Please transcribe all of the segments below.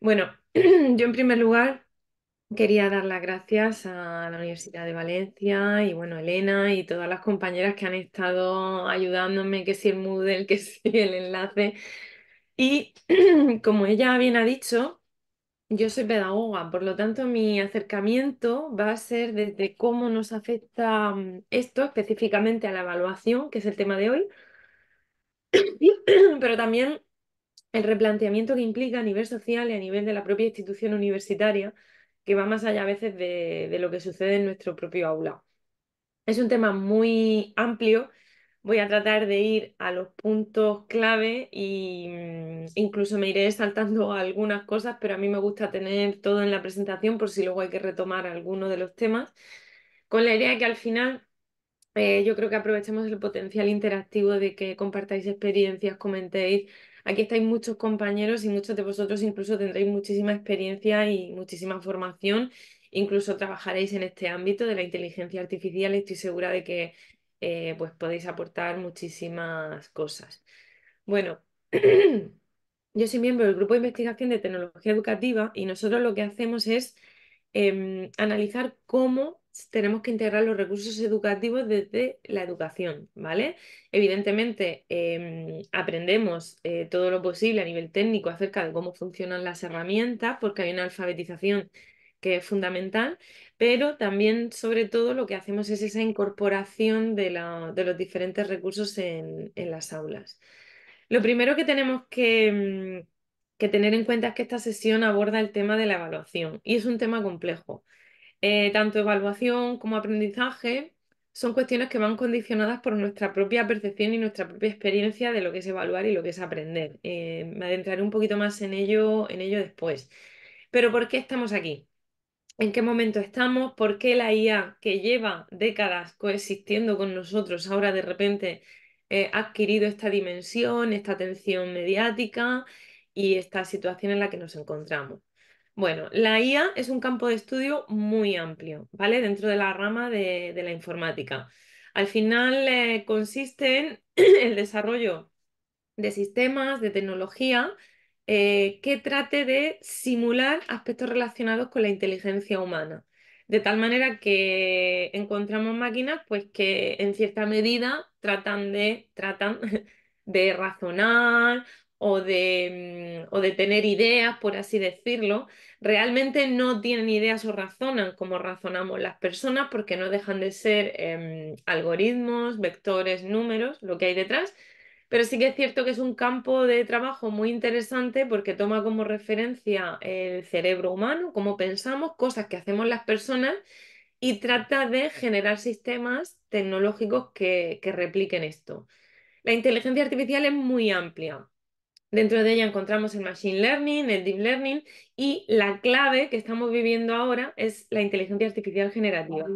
Bueno, yo en primer lugar quería dar las gracias a la Universidad de Valencia y bueno, Elena y todas las compañeras que han estado ayudándome, que si el Moodle, que si el enlace. Y como ella bien ha dicho, yo soy pedagoga, por lo tanto mi acercamiento va a ser desde cómo nos afecta mm, esto específicamente a la evaluación, que es el tema de hoy, pero también el replanteamiento que implica a nivel social y a nivel de la propia institución universitaria, que va más allá a veces de, lo que sucede en nuestro propio aula. Es un tema muy amplio. Voy a tratar de ir a los puntos clave e incluso me iré saltando algunas cosas, pero a mí me gusta tener todo en la presentación por si luego hay que retomar alguno de los temas, con la idea de que al final eh, yo creo que aprovechemos el potencial interactivo de que compartáis experiencias, comentéis Aquí estáis muchos compañeros y muchos de vosotros incluso tendréis muchísima experiencia y muchísima formación. Incluso trabajaréis en este ámbito de la inteligencia artificial. Estoy segura de que eh, pues podéis aportar muchísimas cosas. Bueno, yo soy miembro del grupo de investigación de tecnología educativa y nosotros lo que hacemos es em, analizar cómo tenemos que integrar los recursos educativos desde la educación, ¿vale? Evidentemente, em, aprendemos eh, todo lo posible a nivel técnico acerca de cómo funcionan las herramientas, porque hay una alfabetización que es fundamental, pero también, sobre todo, lo que hacemos es esa incorporación de, los diferentes recursos en, las aulas. Lo primero que tenemos em, que tener en cuenta es que esta sesión aborda el tema de la evaluación y es un tema complejo. Eh, tanto evaluación como aprendizaje son cuestiones que van condicionadas por nuestra propia percepción y nuestra propia experiencia de lo que es evaluar y lo que es aprender. Eh, me adentraré un poquito más en ello, en ello después. Pero ¿por qué estamos aquí? ¿En qué momento estamos? ¿Por qué la IA que lleva décadas coexistiendo con nosotros ahora de repente eh, ha adquirido esta dimensión, esta atención mediática y esta situación en la que nos encontramos? Bueno, la IA es un campo de estudio muy amplio, ¿vale? Dentro de la rama de, la informática. Al final eh, consiste en el desarrollo de sistemas, de tecnología, eh, que trate de simular aspectos relacionados con la inteligencia humana. De tal manera que encontramos máquinas pues, que en cierta medida tratan tratan de razonar Mm, o de, tener ideas, por así decirlo, realmente no tienen ideas o razonan como razonamos las personas porque no dejan de ser em, algoritmos, vectores, números, lo que hay detrás. Pero sí que es cierto que es un campo de trabajo muy interesante porque toma como referencia el cerebro humano, cómo pensamos, cosas que hacemos las personas y trata de generar sistemas tecnológicos que repliquen esto. La inteligencia artificial es muy amplia, Dentro de ella encontramos el Machine Learning, el Deep Learning y la clave que estamos viviendo ahora es la inteligencia artificial generativa,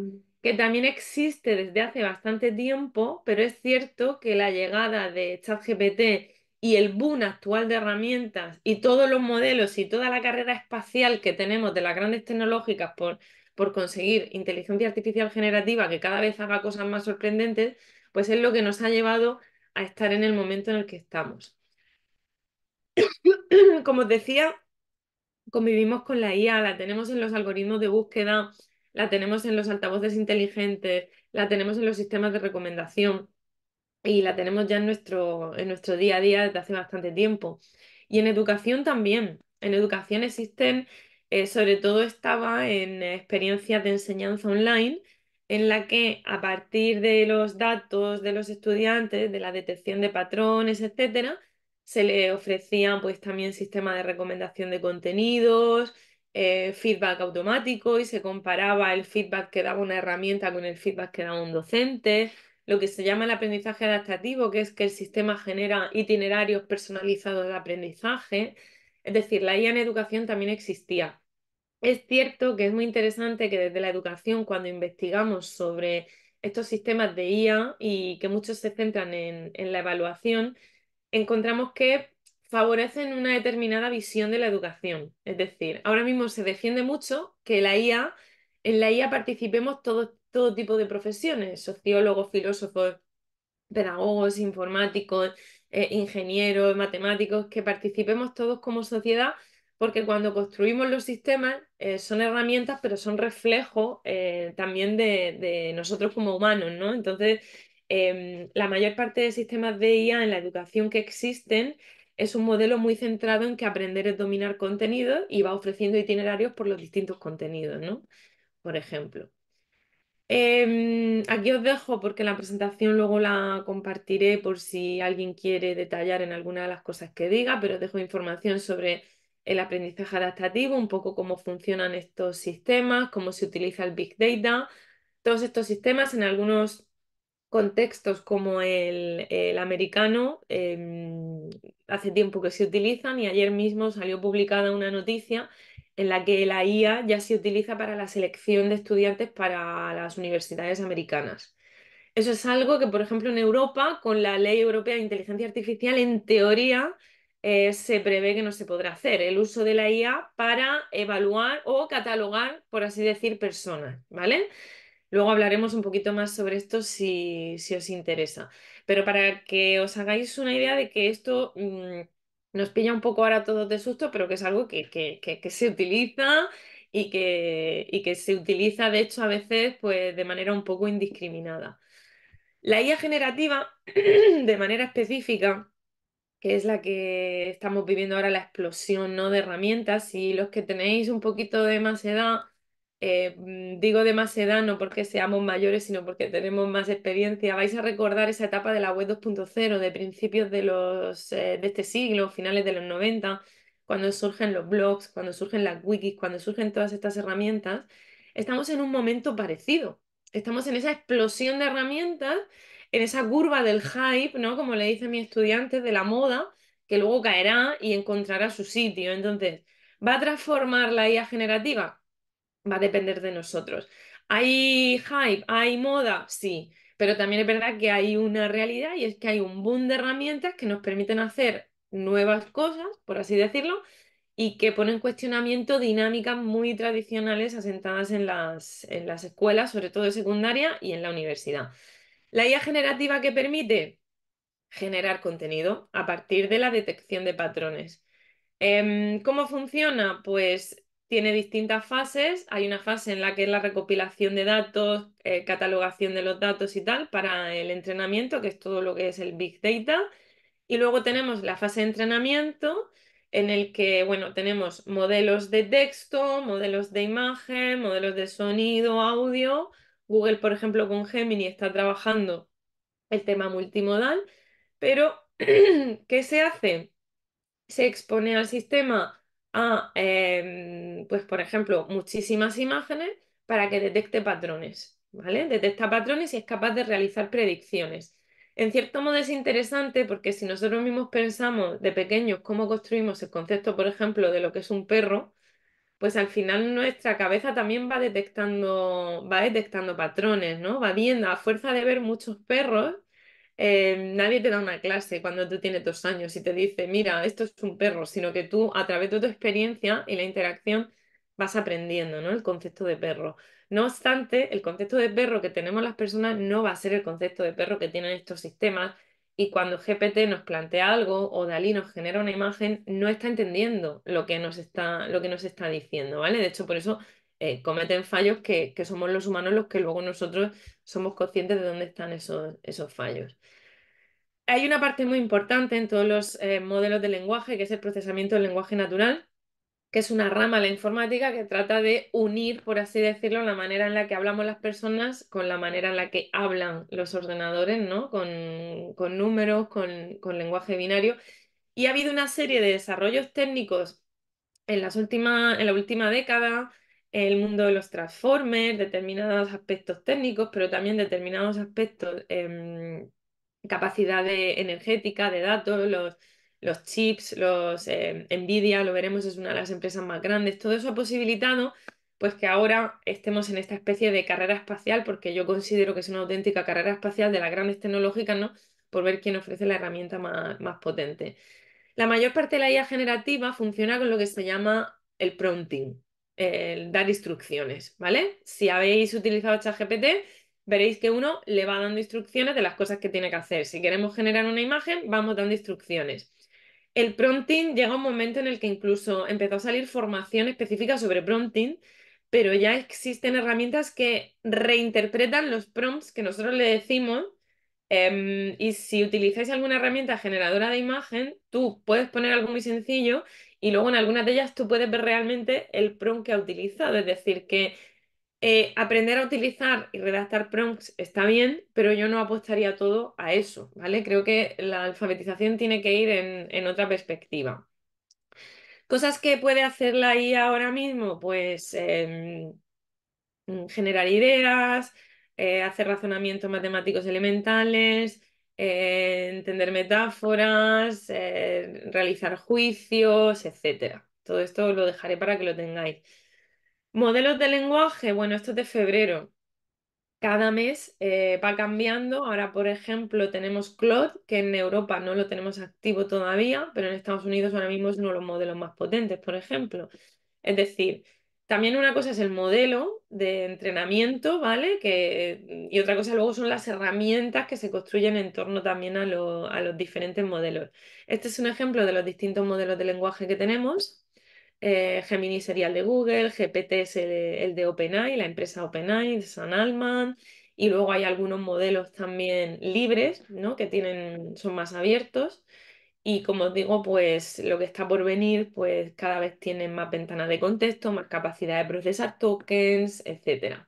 que también existe desde hace bastante tiempo, pero es cierto que la llegada de ChatGPT y el boom actual de herramientas y todos los modelos y toda la carrera espacial que tenemos de las grandes tecnológicas por, por conseguir inteligencia artificial generativa que cada vez haga cosas más sorprendentes, pues es lo que nos ha llevado a estar en el momento en el que estamos. como os decía, convivimos con la IA, la tenemos en los algoritmos de búsqueda, la tenemos en los altavoces inteligentes, la tenemos en los sistemas de recomendación y la tenemos ya en nuestro, en nuestro día a día desde hace bastante tiempo. Y en educación también. En educación existen, eh, sobre todo estaba en experiencias de enseñanza online, en la que a partir de los datos de los estudiantes, de la detección de patrones, etcétera, se le ofrecían pues también sistema de recomendación de contenidos, eh, feedback automático y se comparaba el feedback que daba una herramienta con el feedback que daba un docente, lo que se llama el aprendizaje adaptativo, que es que el sistema genera itinerarios personalizados de aprendizaje, es decir, la IA en educación también existía. Es cierto que es muy interesante que desde la educación, cuando investigamos sobre estos sistemas de IA y que muchos se centran en la evaluación, encontramos que favorecen una determinada visión de la educación. Es decir, ahora mismo se defiende mucho que la IA, en la IA participemos todo, todo tipo de profesiones, sociólogos, filósofos, pedagogos, informáticos, eh, ingenieros, matemáticos, que participemos todos como sociedad, porque cuando construimos los sistemas eh, son herramientas, pero son reflejo eh, también de, de, nosotros como humanos, ¿no? Entonces, Em, la mayor parte de sistemas de IA en la educación que existen es un modelo muy centrado en que aprender es dominar contenido y va ofreciendo itinerarios por los distintos contenidos, ¿no? Por ejemplo. Em, aquí os dejo porque la presentación luego la compartiré por si alguien quiere detallar en alguna de las cosas que diga, pero os dejo información sobre el aprendizaje adaptativo, un poco cómo funcionan estos sistemas, cómo se utiliza el Big Data. Todos estos sistemas en algunos contextos como el, americano em, hace tiempo que se utilizan y ayer mismo salió publicada una noticia en la que la IA ya se utiliza para la selección de estudiantes para las universidades americanas. Eso es algo que, por ejemplo, en Europa, con la Ley Europea de Inteligencia Artificial, en teoría eh, se prevé que no se podrá hacer el uso de la IA para evaluar o catalogar, por así decir, personas, ¿vale? Luego hablaremos un poquito más sobre esto si, os interesa. Pero para que os hagáis una idea de que esto mm, nos pilla un poco ahora todos de susto, pero que es algo que, se utiliza y que, y que se utiliza, de hecho, a veces pues, de manera un poco indiscriminada. La IA generativa, de manera específica, que es la que estamos viviendo ahora, la explosión ¿no? de herramientas, y los que tenéis un poquito de más edad, eh, mm, digo de más edad, no porque seamos mayores, sino porque tenemos más experiencia, vais a recordar esa etapa de la web 2.0, de principios de, los, eh, de este siglo, finales de los 90, cuando surgen los blogs, cuando surgen las wikis, cuando surgen todas estas herramientas, estamos en un momento parecido. Estamos en esa explosión de herramientas, en esa curva del hype, ¿no? Como le dice a mi estudiante, de la moda, que luego caerá y encontrará su sitio. Entonces, ¿va a transformar la IA generativa? va a depender de nosotros. ¿Hay hype? ¿Hay moda? Sí, pero también es verdad que hay una realidad y es que hay un boom de herramientas que nos permiten hacer nuevas cosas, por así decirlo, y que ponen en cuestionamiento dinámicas muy tradicionales asentadas en las, en las escuelas, sobre todo de secundaria y en la universidad. La IA generativa que permite generar contenido a partir de la detección de patrones. Em, ¿Cómo funciona? Pues tiene distintas fases. Hay una fase en la que es la recopilación de datos, eh, catalogación de los datos y tal para el entrenamiento, que es todo lo que es el Big Data. Y luego tenemos la fase de entrenamiento en el que, bueno, tenemos modelos de texto, modelos de imagen, modelos de sonido, audio. Google, por ejemplo, con Gemini está trabajando el tema multimodal, pero ¿qué se hace? Se expone al sistema Em, pues por ejemplo, muchísimas imágenes para que detecte patrones, ¿vale? Detecta patrones y es capaz de realizar predicciones. En cierto modo es interesante porque si nosotros mismos pensamos de pequeños cómo construimos el concepto, por ejemplo, de lo que es un perro, pues al final nuestra cabeza también va detectando, va detectando patrones, ¿no? Va viendo, a fuerza de ver muchos perros, eh, nadie te da una clase cuando tú tienes dos años y te dice, mira, esto es un perro, sino que tú a través de tu experiencia y la interacción vas aprendiendo ¿no? el concepto de perro. No obstante, el concepto de perro que tenemos las personas no va a ser el concepto de perro que tienen estos sistemas y cuando GPT nos plantea algo o Dalí nos genera una imagen, no está entendiendo lo que nos está, lo que nos está diciendo, ¿vale? De hecho, por eso eh, cometen fallos que, somos los humanos los que luego nosotros somos conscientes de dónde están esos, esos fallos. Hay una parte muy importante en todos los eh, modelos de lenguaje, que es el procesamiento del lenguaje natural, que es una rama de la informática que trata de unir, por así decirlo, la manera en la que hablamos las personas con la manera en la que hablan los ordenadores, Con, números, con, lenguaje binario. Y ha habido una serie de desarrollos técnicos en, las última, en la última década, el mundo de los transformers, determinados aspectos técnicos, pero también determinados aspectos, eh, em, capacidad energética, de datos, los, chips, los em, Nvidia, lo veremos, es una de las empresas más grandes. Todo eso ha posibilitado pues que ahora estemos en esta especie de carrera espacial, porque yo considero que es una auténtica carrera espacial de las grandes tecnológicas, ¿no? Por ver quién ofrece la herramienta más, más potente. La mayor parte de la IA generativa funciona con lo que se llama el prompting, el dar instrucciones, ¿vale? Si habéis utilizado ChatGPT, veréis que uno le va dando instrucciones de las cosas que tiene que hacer. Si queremos generar una imagen, vamos dando instrucciones. El prompting llega un momento en el que incluso empezó a salir formación específica sobre prompting, pero ya existen herramientas que reinterpretan los prompts que nosotros le decimos. Em, y si utilizáis alguna herramienta generadora de imagen, tú puedes poner algo muy sencillo y luego en algunas de ellas tú puedes ver realmente el prompt que ha utilizado, es decir, que eh, aprender a utilizar y redactar prompts está bien, pero yo no apostaría todo a eso, ¿vale? Creo que la alfabetización tiene que ir en, otra perspectiva. Cosas que puede hacer la IA ahora mismo, pues em, generar ideas, eh, hacer razonamientos matemáticos elementales, eh, entender metáforas, eh, realizar juicios, etc. Todo esto lo dejaré para que lo tengáis. Modelos de lenguaje, bueno, esto es de febrero. Cada mes eh, va cambiando. Ahora, por ejemplo, tenemos Claude, que en Europa no lo tenemos activo todavía, pero en Estados Unidos ahora mismo es uno de los modelos más potentes, por ejemplo. Es decir, también una cosa es el modelo de entrenamiento, ¿vale? y otra cosa luego son las herramientas que se construyen en torno también a, los diferentes modelos. Este es un ejemplo de los distintos modelos de lenguaje que tenemos. Eh, Gemini sería el de Google, GPT es el, de OpenAI, la empresa OpenAI, de San Alman, y luego hay algunos modelos también libres, ¿no? Que tienen, son más abiertos. Y como os digo, pues lo que está por venir, pues cada vez tienen más ventanas de contexto, más capacidad de procesar tokens, etc.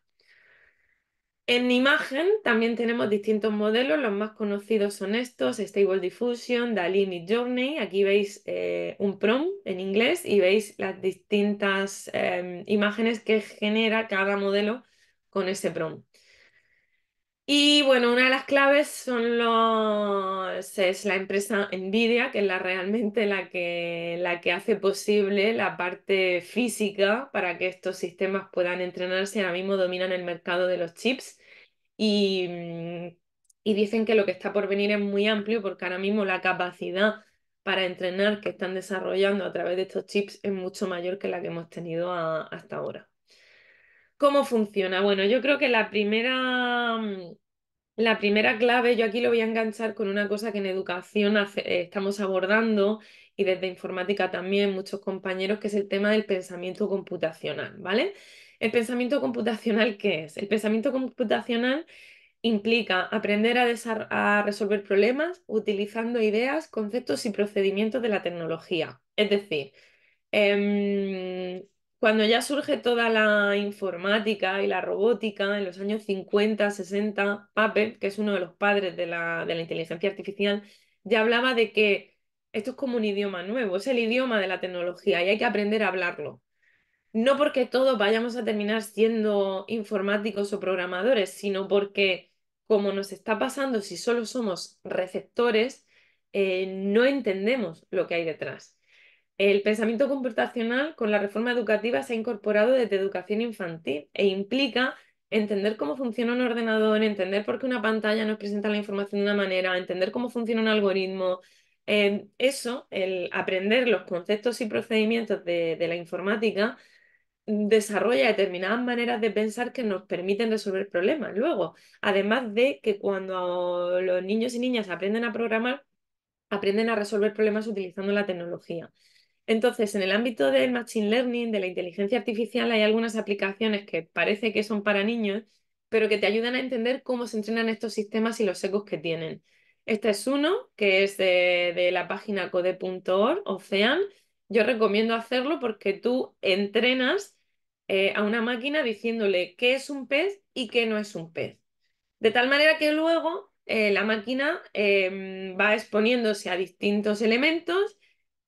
En imagen también tenemos distintos modelos, los más conocidos son estos, Stable Diffusion, Dalí y Journey. Aquí veis eh, un prompt en inglés y veis las distintas em, imágenes que genera cada modelo con ese prompt. Y bueno, una de las claves son los, es la empresa Nvidia, que es la realmente la que, la que hace posible la parte física para que estos sistemas puedan entrenarse. Ahora mismo dominan el mercado de los chips y, mm, y dicen que lo que está por venir es muy amplio porque ahora mismo la capacidad para entrenar que están desarrollando a través de estos chips es mucho mayor que la que hemos tenido hasta ahora. ¿Cómo funciona? Bueno, yo creo que la primera, mm, la primera clave, yo aquí lo voy a enganchar con una cosa que en educación eh, estamos abordando y desde informática también muchos compañeros, que es el tema del pensamiento computacional, ¿vale? ¿El pensamiento computacional qué es? El pensamiento computacional implica aprender a, resolver problemas utilizando ideas, conceptos y procedimientos de la tecnología. Es decir, em, cuando ya surge toda la informática y la robótica en los años 50, 60, Pape, que es uno de los padres de la, inteligencia artificial, ya hablaba de que esto es como un idioma nuevo, es el idioma de la tecnología y hay que aprender a hablarlo. No porque todos vayamos a terminar siendo informáticos o programadores, sino porque como nos está pasando si solo somos receptores, eh, no entendemos lo que hay detrás. El pensamiento computacional con la reforma educativa se ha incorporado desde educación infantil e implica entender cómo funciona un ordenador, entender por qué una pantalla nos presenta la información de una manera, entender cómo funciona un algoritmo. Em, eso, el aprender los conceptos y procedimientos de, de la informática, desarrolla determinadas maneras de pensar que nos permiten resolver problemas. Luego, además de que cuando los niños y niñas aprenden a programar, aprenden a resolver problemas utilizando la tecnología. Entonces, en el ámbito del Machine Learning, de la inteligencia artificial, hay algunas aplicaciones que parece que son para niños, pero que te ayudan a entender cómo se entrenan estos sistemas y los ecos que tienen. Este es uno, que es de, la página code.org, Ocean. Yo recomiendo hacerlo porque tú entrenas eh, a una máquina diciéndole qué es un pez y qué no es un pez. De tal manera que luego eh, la máquina em, va exponiéndose a distintos elementos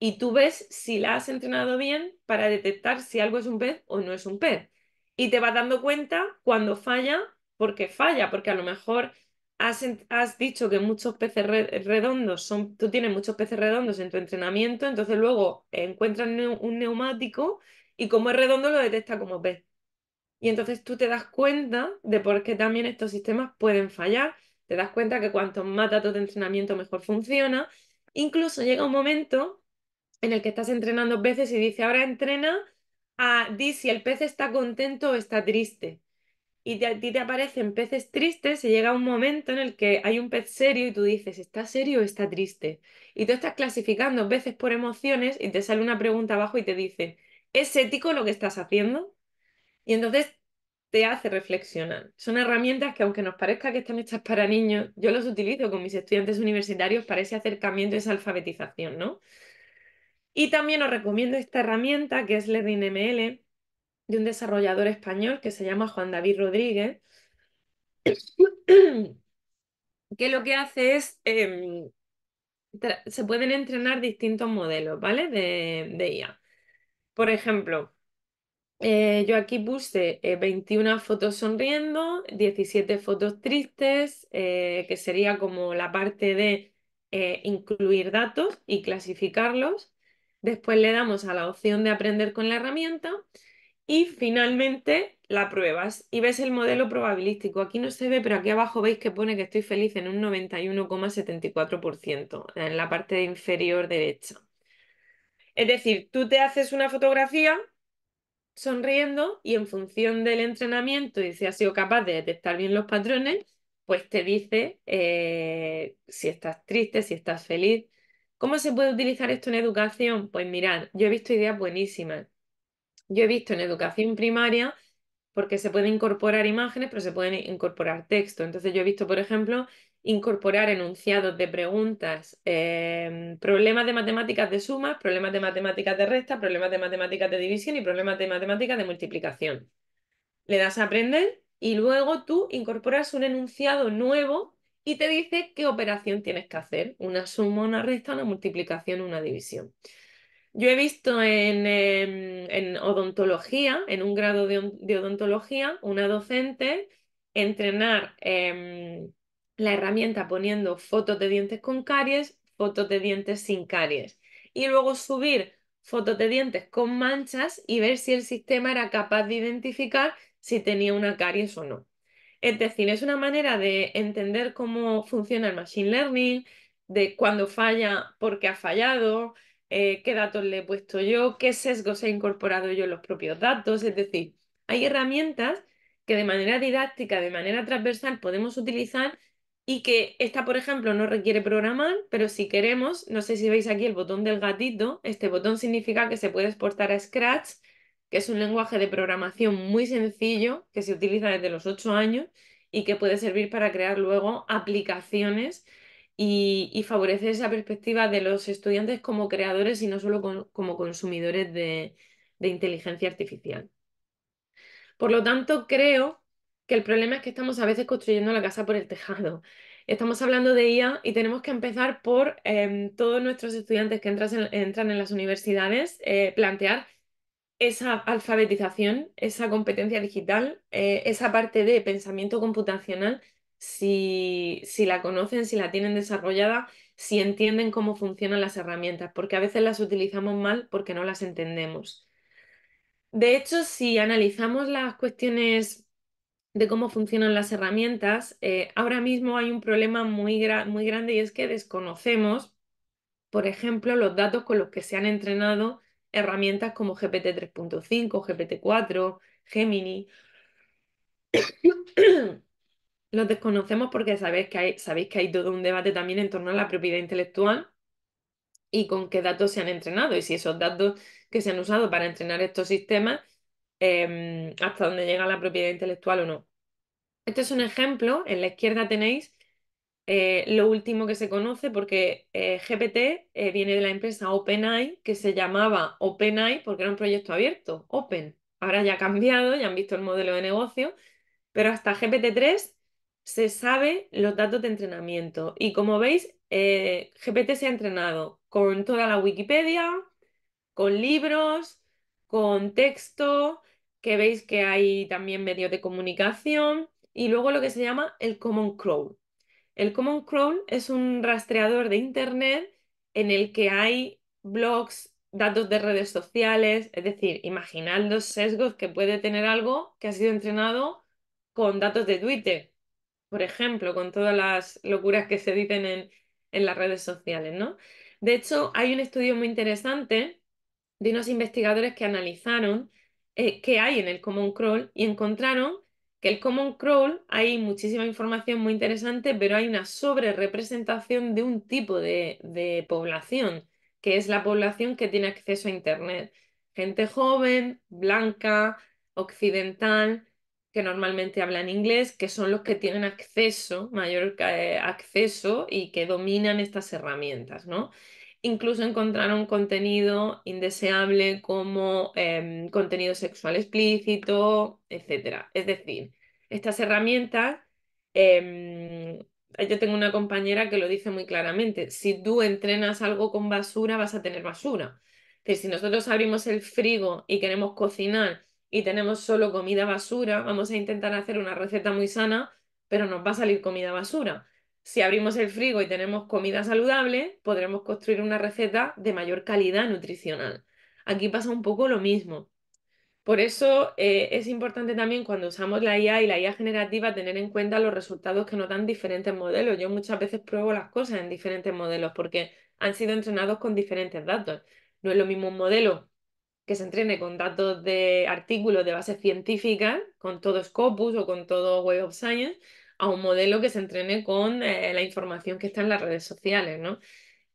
y tú ves si la has entrenado bien para detectar si algo es un pez o no es un pez. Y te vas dando cuenta cuando falla, porque falla, porque a lo mejor has, has dicho que muchos peces redondos son, tú tienes muchos peces redondos en tu entrenamiento, entonces luego encuentras un neumático y como es redondo lo detecta como pez. Y entonces tú te das cuenta de por qué también estos sistemas pueden fallar, te das cuenta que cuanto más datos de entrenamiento mejor funciona. Incluso llega un momento en el que estás entrenando veces y dice, ahora entrena a di si el pez está contento o está triste. Y a ti te aparecen peces tristes, se llega un momento en el que hay un pez serio y tú dices, ¿está serio o está triste? Y tú estás clasificando veces por emociones y te sale una pregunta abajo y te dice, ¿es ético lo que estás haciendo? Y entonces te hace reflexionar. Son herramientas que aunque nos parezca que están hechas para niños, yo los utilizo con mis estudiantes universitarios para ese acercamiento, esa alfabetización, ¿no? Y también os recomiendo esta herramienta que es ml de un desarrollador español que se llama Juan David Rodríguez, que lo que hace es, em, se pueden entrenar distintos modelos, ¿vale? De, de IA. Por ejemplo, eh, yo aquí puse 21 eh, fotos sonriendo, 17 fotos tristes, eh, que sería como la parte de incluir datos y clasificarlos, Después le damos a la opción de aprender con la herramienta y finalmente la pruebas y ves el modelo probabilístico. Aquí no se ve, pero aquí abajo veis que pone que estoy feliz en un 91,74%, en la parte inferior derecha. Es decir, tú te haces una fotografía sonriendo y en función del entrenamiento y si has sido capaz de detectar bien los patrones, pues te dice eh, si estás triste, si estás feliz, ¿Cómo se puede utilizar esto en educación? Pues mirad, yo he visto ideas buenísimas. Yo he visto en educación primaria, porque se pueden incorporar imágenes, pero se pueden incorporar texto. Entonces yo he visto, por ejemplo, incorporar enunciados de preguntas, em, problemas de matemáticas de sumas, problemas de matemáticas de resta, problemas de matemáticas de división y problemas de matemáticas de multiplicación. Le das a aprender y luego tú incorporas un enunciado nuevo y te dice qué operación tienes que hacer, una suma, una resta, una multiplicación, una división. Yo he visto en, em, odontología, en un grado de, odontología, una docente entrenar em, la herramienta poniendo fotos de dientes con caries, fotos de dientes sin caries y luego subir fotos de dientes con manchas y ver si el sistema era capaz de identificar si tenía una caries o no. Es decir, es una manera de entender cómo funciona el Machine Learning, de cuándo falla, por qué ha fallado, eh, qué datos le he puesto yo, qué sesgos he incorporado yo en los propios datos. Es decir, hay herramientas que de manera didáctica, de manera transversal podemos utilizar y que esta, por ejemplo, no requiere programar, pero si queremos, no sé si veis aquí el botón del gatito, este botón significa que se puede exportar a Scratch que es un lenguaje de programación muy sencillo que se utiliza desde los 8 años y que puede servir para crear luego aplicaciones y, favorecer esa perspectiva de los estudiantes como creadores y no solo como consumidores de, inteligencia artificial. Por lo tanto, creo que el problema es que estamos a veces construyendo la casa por el tejado. Estamos hablando de IA y tenemos que empezar por em, todos nuestros estudiantes que entran en, las universidades, eh, plantear esa alfabetización, esa competencia digital, eh, esa parte de pensamiento computacional, si, la conocen, si la tienen desarrollada, si entienden cómo funcionan las herramientas, porque a veces las utilizamos mal porque no las entendemos. De hecho, si analizamos las cuestiones de cómo funcionan las herramientas, eh, ahora mismo hay un problema muy, muy grande y es que desconocemos, por ejemplo, los datos con los que se han entrenado herramientas como GPT 3.5, GPT 4, Gemini. Los desconocemos porque sabéis que, hay, sabéis que hay todo un debate también en torno a la propiedad intelectual y con qué datos se han entrenado y si esos datos que se han usado para entrenar estos sistemas, em, hasta dónde llega la propiedad intelectual o no. Este es un ejemplo, en la izquierda tenéis eh, lo último que se conoce, porque eh, GPT eh, viene de la empresa OpenAI, que se llamaba OpenAI porque era un proyecto abierto, Open. Ahora ya ha cambiado, ya han visto el modelo de negocio, pero hasta GPT-3 se sabe los datos de entrenamiento. Y como veis, GPT se ha entrenado con toda la Wikipedia, con libros, con texto, que veis que hay también medios de comunicación, y luego lo que se llama el Common Crawl el Common Crawl es un rastreador de Internet en el que hay blogs, datos de redes sociales, es decir, imaginando los sesgos que puede tener algo que ha sido entrenado con datos de Twitter, por ejemplo, con todas las locuras que se dicen en, las redes sociales, ¿no? De hecho, hay un estudio muy interesante de unos investigadores que analizaron eh, qué hay en el Common Crawl y encontraron que el Common Crawl hay muchísima información muy interesante, pero hay una sobrerepresentación de un tipo de, población, que es la población que tiene acceso a Internet. Gente joven, blanca, occidental, que normalmente hablan inglés, que son los que tienen acceso, mayor eh, acceso y que dominan estas herramientas, ¿no? incluso encontraron contenido indeseable como em, contenido sexual explícito, etc. Es decir, estas herramientas, em, yo tengo una compañera que lo dice muy claramente, si tú entrenas algo con basura vas a tener basura. si nosotros abrimos el frigo y queremos cocinar y tenemos solo comida basura, vamos a intentar hacer una receta muy sana, pero nos va a salir comida basura. Si abrimos el frigo y tenemos comida saludable, podremos construir una receta de mayor calidad nutricional. Aquí pasa un poco lo mismo. Por eso eh, es importante también cuando usamos la IA y la IA generativa tener en cuenta los resultados que nos dan diferentes modelos. Yo muchas veces pruebo las cosas en diferentes modelos porque han sido entrenados con diferentes datos. No es lo mismo un modelo que se entrene con datos de artículos de base científica, con todo Scopus o con todo Web of Science, a un modelo que se entrene con eh, la información que está en las redes sociales, ¿no?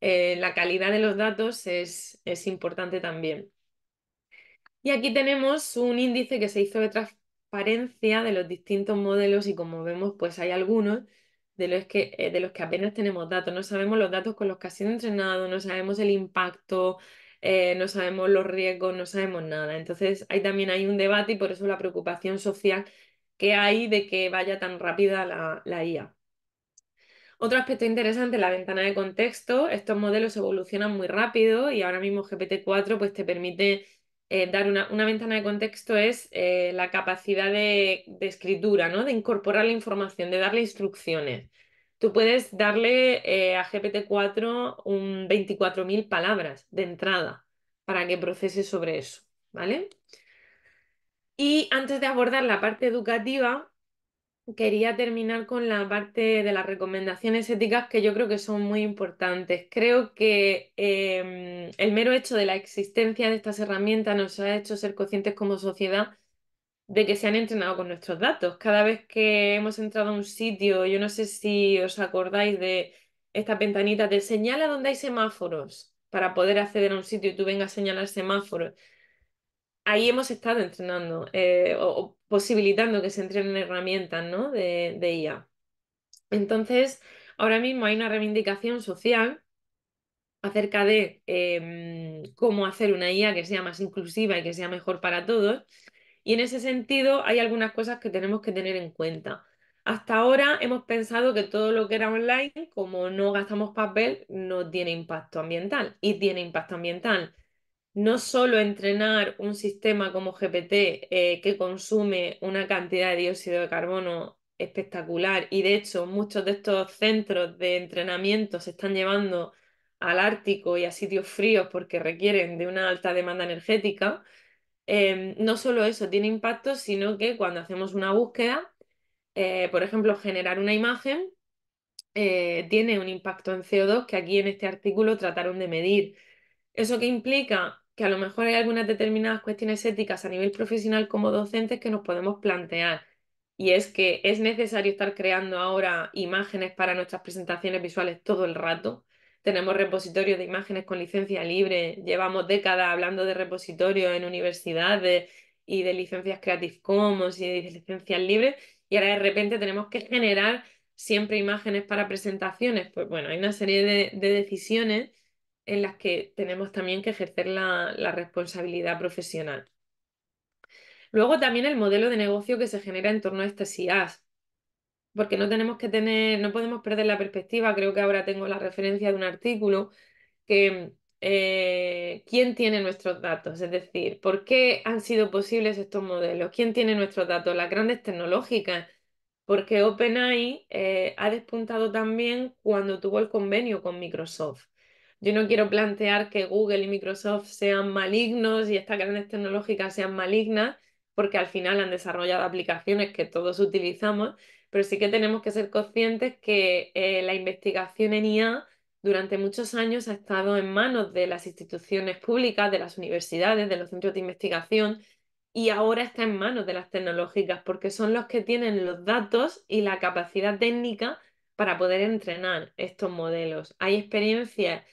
Eh, la calidad de los datos es, importante también. Y aquí tenemos un índice que se hizo de transparencia de los distintos modelos y como vemos, pues hay algunos de los que, eh, de los que apenas tenemos datos. No sabemos los datos con los que ha sido entrenado, no sabemos el impacto, no sabemos los riesgos, no sabemos nada. Entonces, ahí también hay un debate y por eso la preocupación social ¿Qué hay de que vaya tan rápida la, IA. Otro aspecto interesante, la ventana de contexto. Estos modelos evolucionan muy rápido y ahora mismo GPT-4 pues, te permite eh, dar una, ventana de contexto, es eh, la capacidad de, escritura, ¿no? de incorporar la información, de darle instrucciones. Tú puedes darle eh, a GPT-4 24.000 palabras de entrada para que procese sobre eso, ¿vale? Y antes de abordar la parte educativa, quería terminar con la parte de las recomendaciones éticas que yo creo que son muy importantes. Creo que em, el mero hecho de la existencia de estas herramientas nos ha hecho ser conscientes como sociedad de que se han entrenado con nuestros datos. Cada vez que hemos entrado a un sitio, yo no sé si os acordáis de esta ventanita, te señala donde hay semáforos para poder acceder a un sitio y tú vengas a señalar semáforos ahí hemos estado entrenando eh, o, posibilitando que se entrenen herramientas de, IA. Entonces, ahora mismo hay una reivindicación social acerca de em, cómo hacer una IA que sea más inclusiva y que sea mejor para todos. Y en ese sentido hay algunas cosas que tenemos que tener en cuenta. Hasta ahora hemos pensado que todo lo que era online, como no gastamos papel, no tiene impacto ambiental. Y tiene impacto ambiental no solo entrenar un sistema como GPT eh, que consume una cantidad de dióxido de carbono espectacular y de hecho muchos de estos centros de entrenamiento se están llevando al Ártico y a sitios fríos porque requieren de una alta demanda energética, em, no solo eso tiene impacto, sino que cuando hacemos una búsqueda, eh, por ejemplo, generar una imagen eh, tiene un impacto en CO2 que aquí en este artículo trataron de medir. ¿Eso qué implica? que a lo mejor hay algunas determinadas cuestiones éticas a nivel profesional como docentes que nos podemos plantear. Y es que es necesario estar creando ahora imágenes para nuestras presentaciones visuales todo el rato. Tenemos repositorios de imágenes con licencia libre, llevamos décadas hablando de repositorios en universidades y de licencias Creative Commons y de licencias libres, y ahora de repente tenemos que generar siempre imágenes para presentaciones. Pues bueno, hay una serie de, de decisiones en las que tenemos también que ejercer la, responsabilidad profesional. Luego también el modelo de negocio que se genera en torno a estas IAS, porque no tenemos que tener, no podemos perder la perspectiva, creo que ahora tengo la referencia de un artículo, que eh, quién tiene nuestros datos, es decir, por qué han sido posibles estos modelos, quién tiene nuestros datos, las grandes tecnológicas, porque OpenAI eh, ha despuntado también cuando tuvo el convenio con Microsoft. Yo no quiero plantear que Google y Microsoft sean malignos y estas grandes tecnológicas sean malignas, porque al final han desarrollado aplicaciones que todos utilizamos, pero sí que tenemos que ser conscientes que eh, la investigación en IA durante muchos años ha estado en manos de las instituciones públicas, de las universidades, de los centros de investigación y ahora está en manos de las tecnológicas porque son los que tienen los datos y la capacidad técnica para poder entrenar estos modelos. Hay experiencias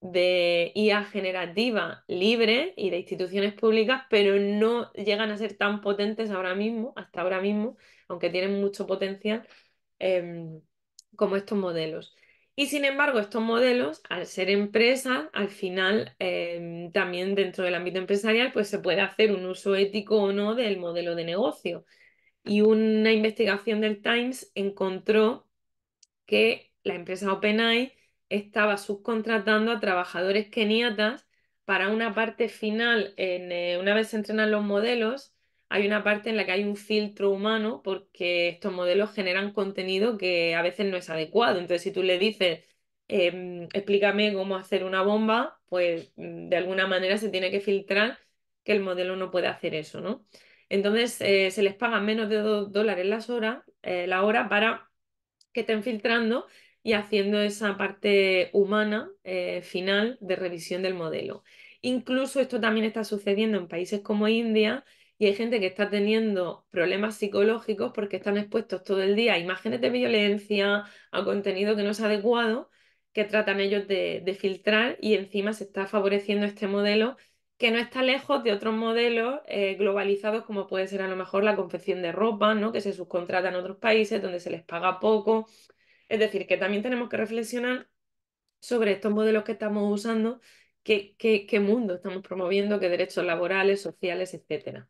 de IA generativa libre y de instituciones públicas, pero no llegan a ser tan potentes ahora mismo, hasta ahora mismo, aunque tienen mucho potencial, em, como estos modelos. Y sin embargo, estos modelos, al ser empresas, al final em, también dentro del ámbito empresarial, pues se puede hacer un uso ético o no del modelo de negocio. Y una investigación del Times encontró que la empresa OpenAI estaba subcontratando a trabajadores keniatas para una parte final, en, eh, una vez se entrenan los modelos, hay una parte en la que hay un filtro humano porque estos modelos generan contenido que a veces no es adecuado. Entonces, si tú le dices, em, explícame cómo hacer una bomba, pues mm, de alguna manera se tiene que filtrar que el modelo no puede hacer eso, ¿no? Entonces, eh, se les paga menos de 2 dólares las horas, eh, la hora para que estén filtrando y haciendo esa parte humana eh, final de revisión del modelo. Incluso esto también está sucediendo en países como India y hay gente que está teniendo problemas psicológicos porque están expuestos todo el día a imágenes de violencia, a contenido que no es adecuado, que tratan ellos de, filtrar y encima se está favoreciendo este modelo que no está lejos de otros modelos eh, globalizados como puede ser a lo mejor la confección de ropa, ¿no? que se subcontrata en otros países donde se les paga poco, es decir, que también tenemos que reflexionar sobre estos modelos que estamos usando, qué, qué, mundo estamos promoviendo, qué derechos laborales, sociales, etc.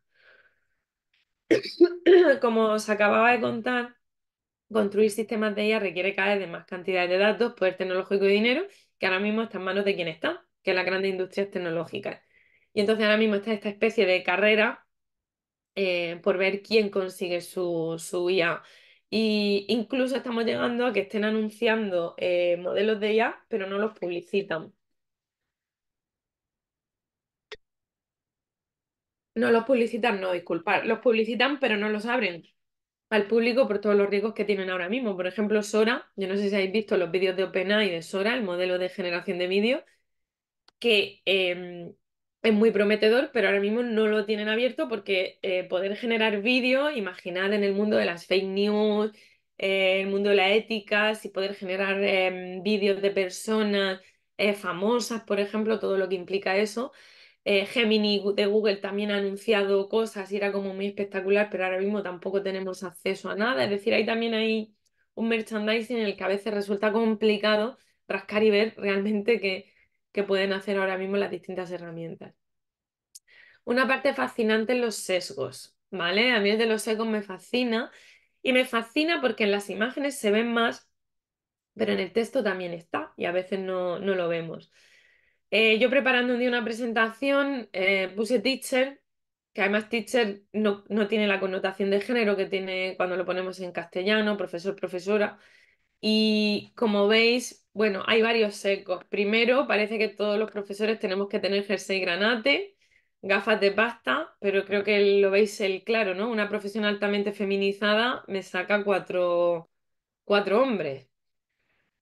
Como os acababa de contar, construir sistemas de IA requiere cada vez de más cantidades de datos, poder tecnológico y dinero, que ahora mismo está en manos de quien está, que es la gran industria tecnológica. Y entonces ahora mismo está esta especie de carrera eh, por ver quién consigue su, su IA y incluso estamos llegando a que estén anunciando eh, modelos de IA, pero no los publicitan. No los publicitan, no, disculpad. Los publicitan, pero no los abren al público por todos los riesgos que tienen ahora mismo. Por ejemplo, Sora, yo no sé si habéis visto los vídeos de OpenAI de Sora, el modelo de generación de vídeos, que em, es muy prometedor, pero ahora mismo no lo tienen abierto porque eh, poder generar vídeos, imaginar en el mundo de las fake news, eh, el mundo de la ética, si poder generar em, vídeos de personas eh, famosas, por ejemplo, todo lo que implica eso. Gemini de Google también ha anunciado cosas y era como muy espectacular, pero ahora mismo tampoco tenemos acceso a nada. Es decir, ahí también hay un merchandising en el que a veces resulta complicado rascar y ver realmente que que pueden hacer ahora mismo las distintas herramientas. Una parte fascinante es los sesgos, ¿vale? A mí el de los sesgos me fascina y me fascina porque en las imágenes se ven más, pero en el texto también está y a veces no, no lo vemos. Eh, yo preparando un día una presentación eh, puse teacher, que además teacher no, no tiene la connotación de género que tiene cuando lo ponemos en castellano, profesor, profesora. Y como veis, bueno, hay varios secos. Primero, parece que todos los profesores tenemos que tener jersey granate, gafas de pasta, pero creo que lo veis el claro, ¿no? Una profesión altamente feminizada me saca cuatro, cuatro hombres.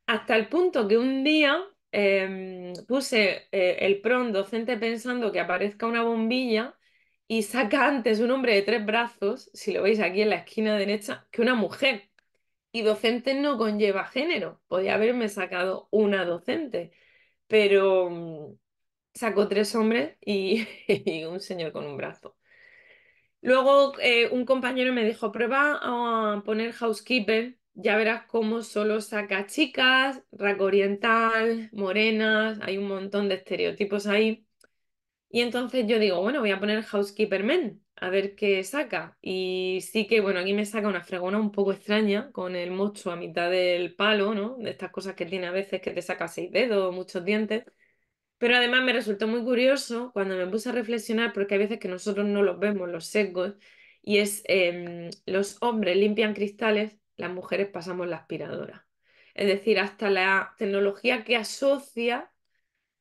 Hasta el punto que un día em, puse eh, el pron docente pensando que aparezca una bombilla y saca antes un hombre de tres brazos, si lo veis aquí en la esquina derecha, que una mujer. Y docente no conlleva género. Podía haberme sacado una docente, pero mm, sacó tres hombres y, un señor con un brazo. Luego eh, un compañero me dijo, prueba a poner housekeeper, ya verás cómo solo saca chicas, raco oriental, morenas, hay un montón de estereotipos ahí. Y entonces yo digo, bueno, voy a poner housekeeper men, a ver qué saca. Y sí que, bueno, aquí me saca una fregona un poco extraña con el mocho a mitad del palo, ¿no? De estas cosas que tiene a veces que te saca seis dedos, muchos dientes. Pero además me resultó muy curioso cuando me puse a reflexionar, porque hay veces que nosotros no los vemos, los sesgos, y es em, los hombres limpian cristales, las mujeres pasamos la aspiradora. Es decir, hasta la tecnología que asocia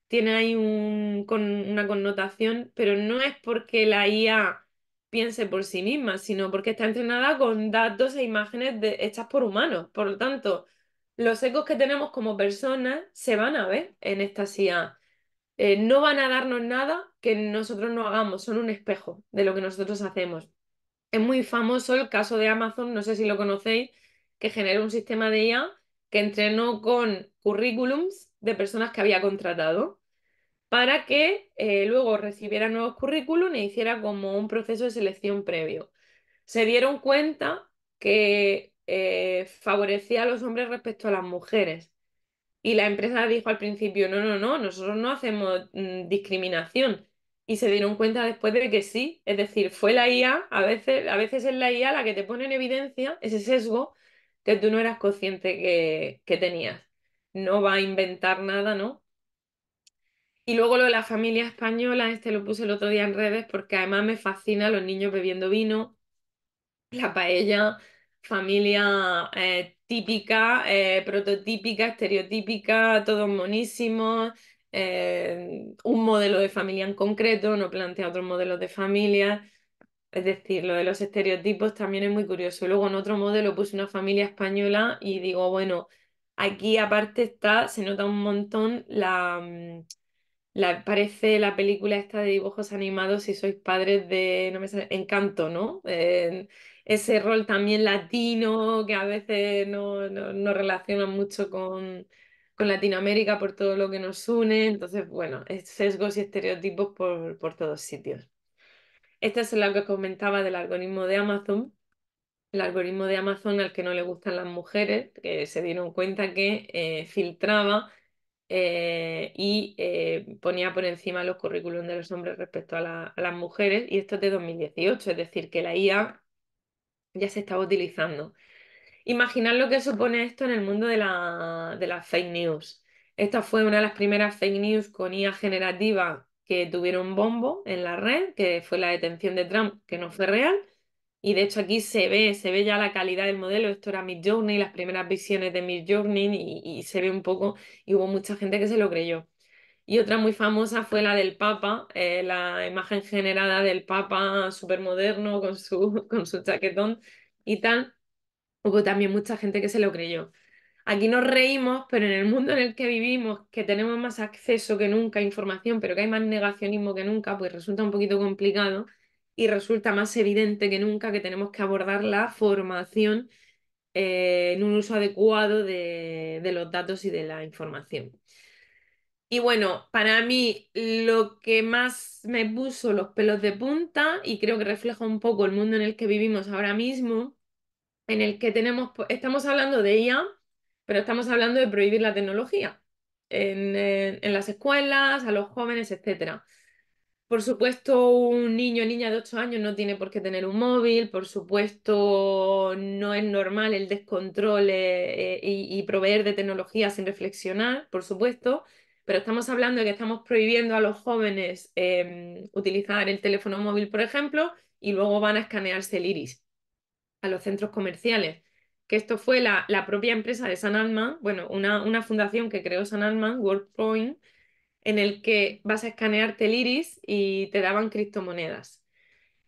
tiene ahí un, una connotación, pero no es porque la IA piense por sí misma, sino porque está entrenada con datos e imágenes hechas por humanos. Por lo tanto, los ecos que tenemos como personas se van a ver en esta IA. Eh, no van a darnos nada que nosotros no hagamos, son un espejo de lo que nosotros hacemos. Es muy famoso el caso de Amazon, no sé si lo conocéis, que generó un sistema de IA que entrenó con currículums de personas que había contratado para que eh, luego recibiera nuevos currículum e hiciera como un proceso de selección previo. Se dieron cuenta que eh, favorecía a los hombres respecto a las mujeres. Y la empresa dijo al principio, no, no, no, nosotros no hacemos mm, discriminación. Y se dieron cuenta después de que sí, es decir, fue la IA, a veces, a veces es la IA la que te pone en evidencia ese sesgo que tú no eras consciente que, que tenías. No va a inventar nada, ¿no? Y luego lo de la familia española, este lo puse el otro día en redes porque además me fascina los niños bebiendo vino, la paella, familia eh, típica, eh, prototípica, estereotípica, todos monísimos, eh, un modelo de familia en concreto, no plantea otros modelos de familia. Es decir, lo de los estereotipos también es muy curioso. Luego en otro modelo puse una familia española y digo, bueno, aquí aparte está, se nota un montón la mm, la, parece la película esta de dibujos animados si sois padres de, no me Encanto, ¿no? ese rol también latino que a veces no, no, relaciona mucho con, Latinoamérica por todo lo que nos une. Entonces, bueno, sesgos y estereotipos por, por todos sitios. Esta es la que comentaba del algoritmo de Amazon. El algoritmo de Amazon al que no le gustan las mujeres, que se dieron cuenta que eh, filtraba eh, y eh, ponía por encima los currículums de los hombres respecto a, las mujeres, y esto es de 2018, es decir, que la IA ya se estaba utilizando. Imaginad lo que supone esto en el mundo de, de las fake news. Esta fue una de las primeras fake news con IA generativa que tuvieron bombo en la red, que fue la detención de Trump, que no fue real, y de hecho aquí se ve, se ve ya la calidad del modelo. Esto era Mid Journey, las primeras visiones de Mid Journey y, se ve un poco, y hubo mucha gente que se lo creyó. Y otra muy famosa fue la del Papa, eh, la imagen generada del Papa supermoderno con su, con su chaquetón y tal. Hubo también mucha gente que se lo creyó. Aquí nos reímos, pero en el mundo en el que vivimos, que tenemos más acceso que nunca a información, pero que hay más negacionismo que nunca, pues resulta un poquito complicado y resulta más evidente que nunca que tenemos que abordar la formación eh, en un uso adecuado de, los datos y de la información. Y bueno, para mí lo que más me puso los pelos de punta y creo que refleja un poco el mundo en el que vivimos ahora mismo, en el que tenemos, pues, estamos hablando de IA, pero estamos hablando de prohibir la tecnología en, en las escuelas, a los jóvenes, etcétera. Por supuesto, un niño o niña de 8 años no tiene por qué tener un móvil, por supuesto, no es normal el descontrol eh, y, proveer de tecnología sin reflexionar, por supuesto, pero estamos hablando de que estamos prohibiendo a los jóvenes em, utilizar el teléfono móvil, por ejemplo, y luego van a escanearse el iris a los centros comerciales. Que esto fue la, propia empresa de San Alman, bueno, una, fundación que creó San Alman, WorkPoint, en el que vas a escanearte el iris y te daban criptomonedas.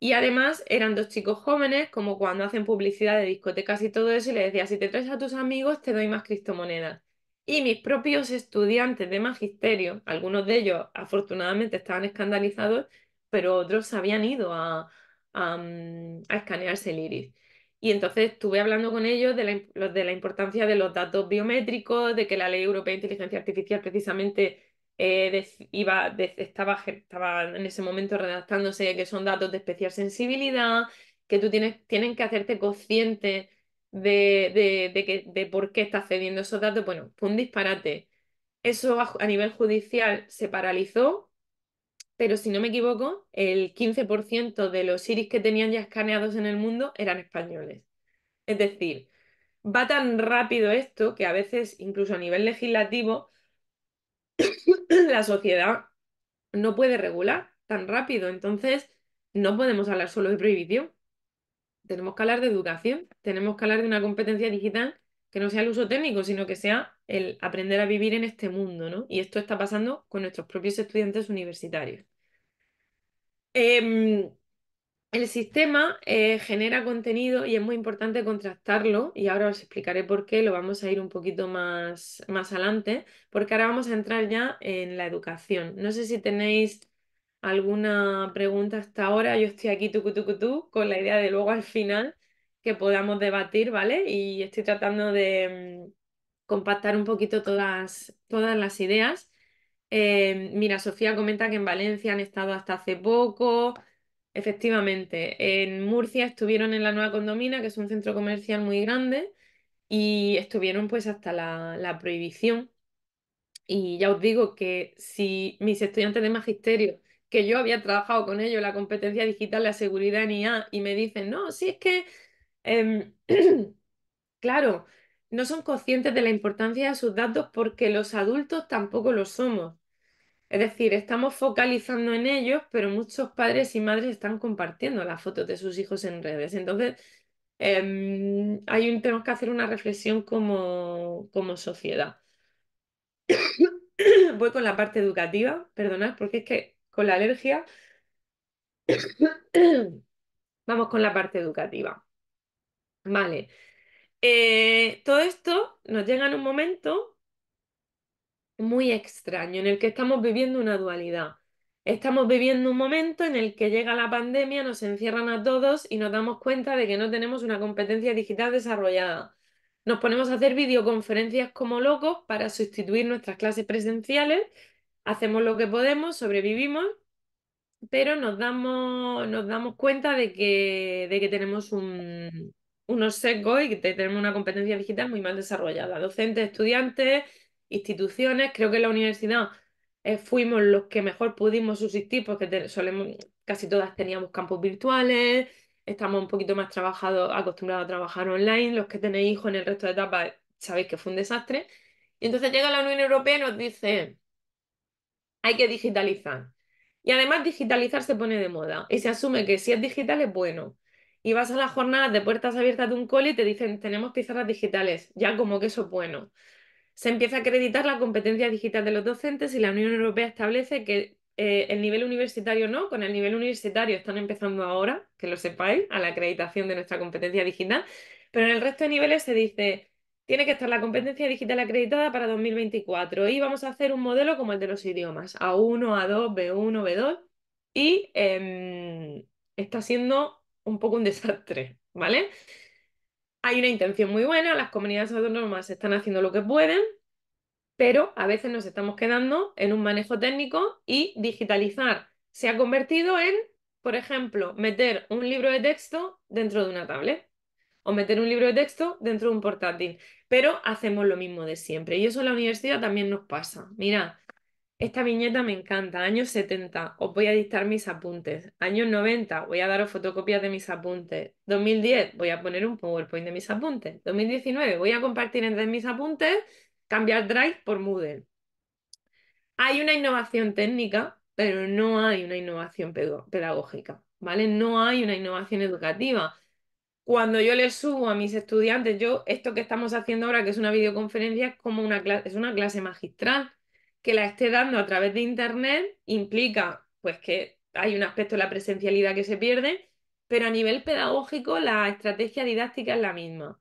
Y además eran dos chicos jóvenes, como cuando hacen publicidad de discotecas y todo eso, y les decía, si te traes a tus amigos, te doy más criptomonedas. Y mis propios estudiantes de magisterio, algunos de ellos afortunadamente estaban escandalizados, pero otros habían ido a, mm, escanearse el iris. Y entonces estuve hablando con ellos de de la importancia de los datos biométricos, de que la ley europea de inteligencia artificial precisamente eh, iba, estaba, estaba en ese momento redactándose que son datos de especial sensibilidad, que tú tienes, tienen que hacerte consciente de, que, de por qué estás cediendo esos datos. Bueno, fue un disparate. Eso a, a nivel judicial se paralizó, pero si no me equivoco, el 15% de los iris que tenían ya escaneados en el mundo eran españoles. Es decir, va tan rápido esto que a veces, incluso a nivel legislativo, la sociedad no puede regular tan rápido. Entonces, no podemos hablar solo de prohibición. Tenemos que hablar de educación, tenemos que hablar de una competencia digital que no sea el uso técnico, sino que sea el aprender a vivir en este mundo, ¿no? Y esto está pasando con nuestros propios estudiantes universitarios. Em, el sistema eh, genera contenido y es muy importante contrastarlo y ahora os explicaré por qué, lo vamos a ir un poquito más, más adelante, porque ahora vamos a entrar ya en la educación. No sé si tenéis alguna pregunta hasta ahora, yo estoy aquí tú, tú, tú, con la idea de luego al final que podamos debatir, ¿vale? Y estoy tratando de mm, compactar un poquito todas, todas las ideas. Eh, mira, Sofía comenta que en Valencia han estado hasta hace poco, Efectivamente, en Murcia estuvieron en la Nueva Condomina, que es un centro comercial muy grande, y estuvieron pues hasta la, prohibición. Y ya os digo que si mis estudiantes de magisterio, que yo había trabajado con ellos la competencia digital, la seguridad en IA, y me dicen, no, si es que, em, claro, no son conscientes de la importancia de sus datos porque los adultos tampoco lo somos. Es decir, estamos focalizando en ellos, pero muchos padres y madres están compartiendo las fotos de sus hijos en redes. Entonces, em, hay un, tenemos que hacer una reflexión como, como sociedad. Voy con la parte educativa, perdonad, porque es que con la alergia... Vamos con la parte educativa. Vale. Eh, todo esto nos llega en un momento muy extraño en el que estamos viviendo una dualidad. Estamos viviendo un momento en el que llega la pandemia, nos encierran a todos y nos damos cuenta de que no tenemos una competencia digital desarrollada. Nos ponemos a hacer videoconferencias como locos para sustituir nuestras clases presenciales, hacemos lo que podemos, sobrevivimos, pero nos damos, nos damos cuenta de que, de que tenemos un, unos sesgos y que tenemos una competencia digital muy mal desarrollada. Docentes, estudiantes, instituciones. Creo que en la universidad eh, fuimos los que mejor pudimos subsistir porque casi todas teníamos campos virtuales, estamos un poquito más trabajados, acostumbrados a trabajar online. Los que tenéis hijos en el resto de etapas sabéis que fue un desastre. Y entonces llega la Unión Europea y nos dice, hay que digitalizar. Y además digitalizar se pone de moda y se asume que si es digital es bueno. Y vas a las jornadas de puertas abiertas de un cole y te dicen, tenemos pizarras digitales, ya como que eso es bueno. Se empieza a acreditar la competencia digital de los docentes y la Unión Europea establece que eh, el nivel universitario no, con el nivel universitario están empezando ahora, que lo sepáis, a la acreditación de nuestra competencia digital, pero en el resto de niveles se dice, tiene que estar la competencia digital acreditada para 2024 y vamos a hacer un modelo como el de los idiomas, A1, A2, B1, B2 y em, está siendo un poco un desastre, ¿vale? hay una intención muy buena, las comunidades autónomas están haciendo lo que pueden, pero a veces nos estamos quedando en un manejo técnico y digitalizar se ha convertido en, por ejemplo, meter un libro de texto dentro de una tablet o meter un libro de texto dentro de un portátil, pero hacemos lo mismo de siempre. Y eso en la universidad también nos pasa. Mira, esta viñeta me encanta. Años 70, os voy a dictar mis apuntes. Años 90, voy a daros fotocopias de mis apuntes. 2010, voy a poner un PowerPoint de mis apuntes. 2019, voy a compartir entre mis apuntes, cambiar Drive por Moodle. Hay una innovación técnica, pero no hay una innovación pedagógica, ¿vale? No hay una innovación educativa. Cuando yo les subo a mis estudiantes, yo, esto que estamos haciendo ahora, que es una videoconferencia, es como una clase, es una clase magistral que la esté dando a través de Internet implica pues que hay un aspecto de la presencialidad que se pierde, pero a nivel pedagógico la estrategia didáctica es la misma.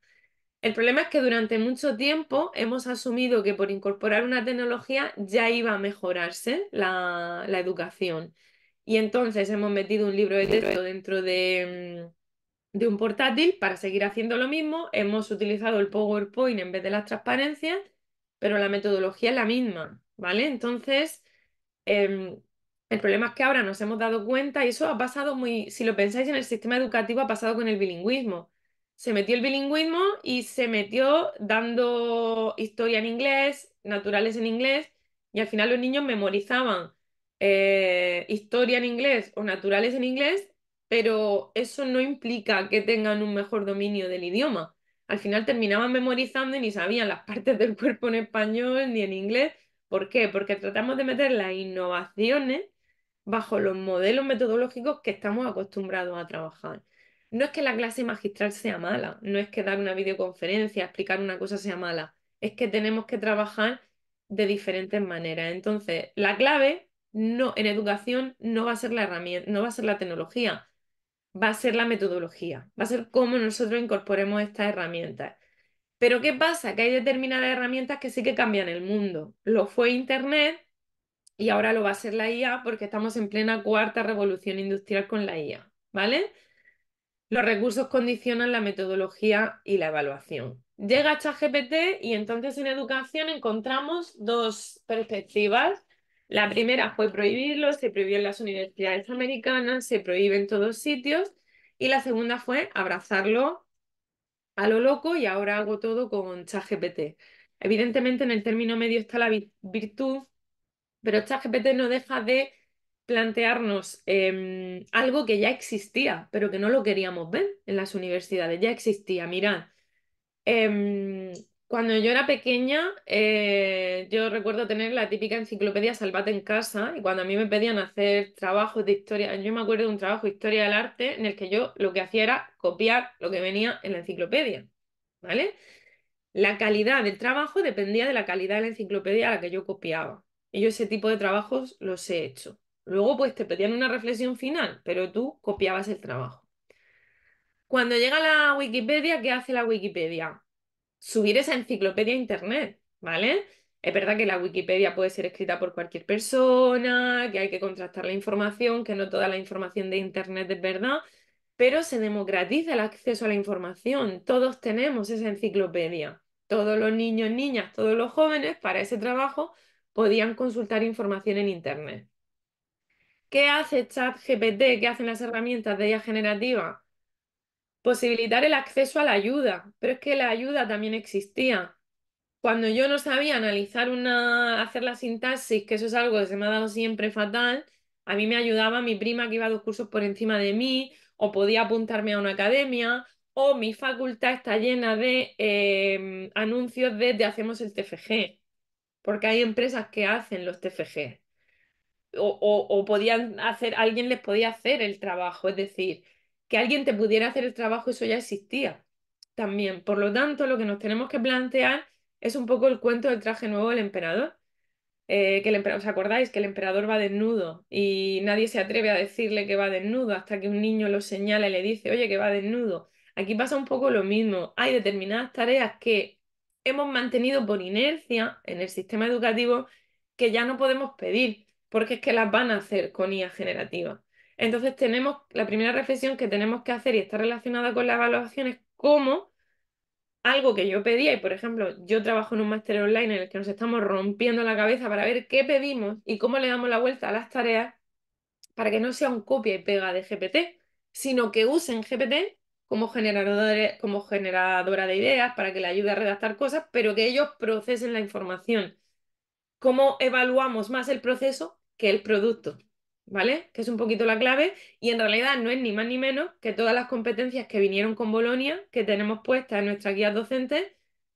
El problema es que durante mucho tiempo hemos asumido que por incorporar una tecnología ya iba a mejorarse la, educación. Y entonces hemos metido un libro de texto dentro de, mm, de un portátil para seguir haciendo lo mismo. Hemos utilizado el PowerPoint en vez de las transparencias, pero la metodología es la misma. ¿vale? Entonces, em, el problema es que ahora nos hemos dado cuenta, y eso ha pasado muy, si lo pensáis en el sistema educativo, ha pasado con el bilingüismo. Se metió el bilingüismo y se metió dando historia en inglés, naturales en inglés, y al final los niños memorizaban eh, historia en inglés o naturales en inglés, pero eso no implica que tengan un mejor dominio del idioma. Al final terminaban memorizando y ni sabían las partes del cuerpo en español ni en inglés, ¿Por qué? Porque tratamos de meter las innovaciones bajo los modelos metodológicos que estamos acostumbrados a trabajar. No es que la clase magistral sea mala, no es que dar una videoconferencia, explicar una cosa sea mala, es que tenemos que trabajar de diferentes maneras. Entonces, la clave no, en educación no va a ser la herramienta, no va a ser la tecnología, va a ser la metodología, va a ser cómo nosotros incorporemos estas herramientas. Pero ¿qué pasa? Que hay determinadas herramientas que sí que cambian el mundo. Lo fue Internet y ahora lo va a ser la IA porque estamos en plena cuarta revolución industrial con la IA, ¿vale? Los recursos condicionan la metodología y la evaluación. Llega ChatGPT y entonces en educación encontramos dos perspectivas. La primera fue prohibirlo, se prohibió en las universidades americanas, se prohíbe en todos sitios. Y la segunda fue abrazarlo a lo loco y ahora hago todo con ChatGPT. Evidentemente en el término medio está la virtud, pero ChatGPT no deja de plantearnos em, algo que ya existía, pero que no lo queríamos ver en las universidades, ya existía. Mirad, em, cuando yo era pequeña, eh, yo recuerdo tener la típica enciclopedia Salvate en casa y cuando a mí me pedían hacer trabajos de historia, yo me acuerdo de un trabajo de historia del arte en el que yo lo que hacía era copiar lo que venía en la enciclopedia, ¿vale? La calidad del trabajo dependía de la calidad de la enciclopedia a la que yo copiaba. Y yo ese tipo de trabajos los he hecho. Luego pues te pedían una reflexión final, pero tú copiabas el trabajo. Cuando llega la Wikipedia, ¿qué hace la Wikipedia? subir esa enciclopedia a internet, ¿vale? Es verdad que la Wikipedia puede ser escrita por cualquier persona, que hay que contrastar la información, que no toda la información de internet es verdad, pero se democratiza el acceso a la información. Todos tenemos esa enciclopedia. Todos los niños, niñas, todos los jóvenes para ese trabajo podían consultar información en internet. ¿Qué hace ChatGPT? ¿Qué hacen las herramientas de IA generativa? posibilitar el acceso a la ayuda, pero es que la ayuda también existía. Cuando yo no sabía analizar una, hacer la sintaxis, que eso es algo que se me ha dado siempre fatal, a mí me ayudaba mi prima que iba a dos cursos por encima de mí, o podía apuntarme a una academia, o mi facultad está llena de em, anuncios de, hacemos el TFG, porque hay empresas que hacen los TFG. O, o podían hacer, alguien les podía hacer el trabajo, es decir, que alguien te pudiera hacer el trabajo, eso ya existía también. Por lo tanto, lo que nos tenemos que plantear es un poco el cuento del traje nuevo del emperador. Eh, que ¿Os acordáis que el emperador va desnudo y nadie se atreve a decirle que va desnudo hasta que un niño lo señala y le dice, oye, que va desnudo? Aquí pasa un poco lo mismo. Hay determinadas tareas que hemos mantenido por inercia en el sistema educativo que ya no podemos pedir, porque es que las van a hacer con IA generativa. Entonces tenemos, la primera reflexión que tenemos que hacer y está relacionada con la evaluación es cómo algo que yo pedía, y por ejemplo, yo trabajo en un máster online en el que nos estamos rompiendo la cabeza para ver qué pedimos y cómo le damos la vuelta a las tareas para que no sea un copia y pega de GPT, sino que usen GPT como, como generadora de ideas para que le ayude a redactar cosas, pero que ellos procesen la información. ¿Cómo evaluamos más el proceso que el producto? ¿vale? Que es un poquito la clave y en realidad no es ni más ni menos que todas las competencias que vinieron con Bolonia, que tenemos puestas en nuestras guías docentes,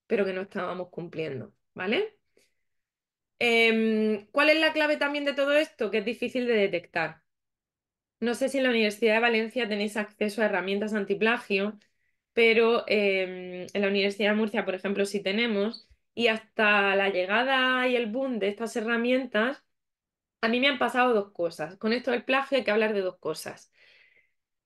pero que no estábamos cumpliendo, ¿vale? Em, ¿Cuál es la clave también de todo esto? Que es difícil de detectar. No sé si en la Universidad de Valencia tenéis acceso a herramientas antiplagio, pero em, en la Universidad de Murcia, por ejemplo, sí tenemos, y hasta la llegada y el boom de estas herramientas, a mí me han pasado dos cosas. Con esto del plagio hay que hablar de dos cosas.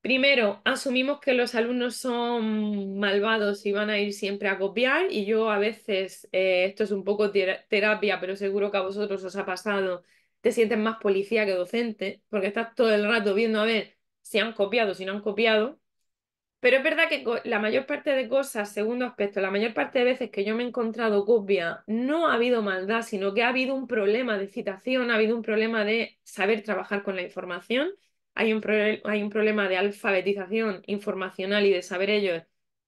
Primero, asumimos que los alumnos son malvados y van a ir siempre a copiar y yo a veces, eh, esto es un poco terapia, pero seguro que a vosotros os ha pasado, te sientes más policía que docente porque estás todo el rato viendo a ver si han copiado, si no han copiado. Pero es verdad que la mayor parte de cosas, segundo aspecto, la mayor parte de veces que yo me he encontrado copia, no ha habido maldad, sino que ha habido un problema de citación, ha habido un problema de saber trabajar con la información, hay un, hay un problema de alfabetización informacional y de saber ellos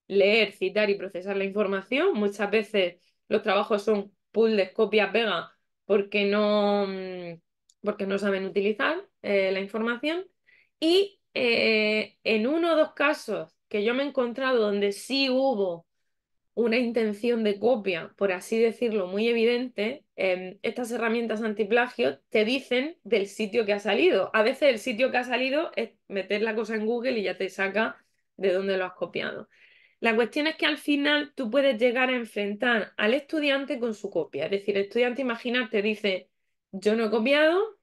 leer, citar y procesar la información. Muchas veces los trabajos son de copias, pega, porque no, mm, porque no saben utilizar eh, la información. Y eh, en uno o dos casos que yo me he encontrado donde sí hubo una intención de copia, por así decirlo, muy evidente, em, estas herramientas antiplagio te dicen del sitio que ha salido. A veces el sitio que ha salido es meter la cosa en Google y ya te saca de dónde lo has copiado. La cuestión es que al final tú puedes llegar a enfrentar al estudiante con su copia. Es decir, el estudiante, imagínate te dice, yo no he copiado,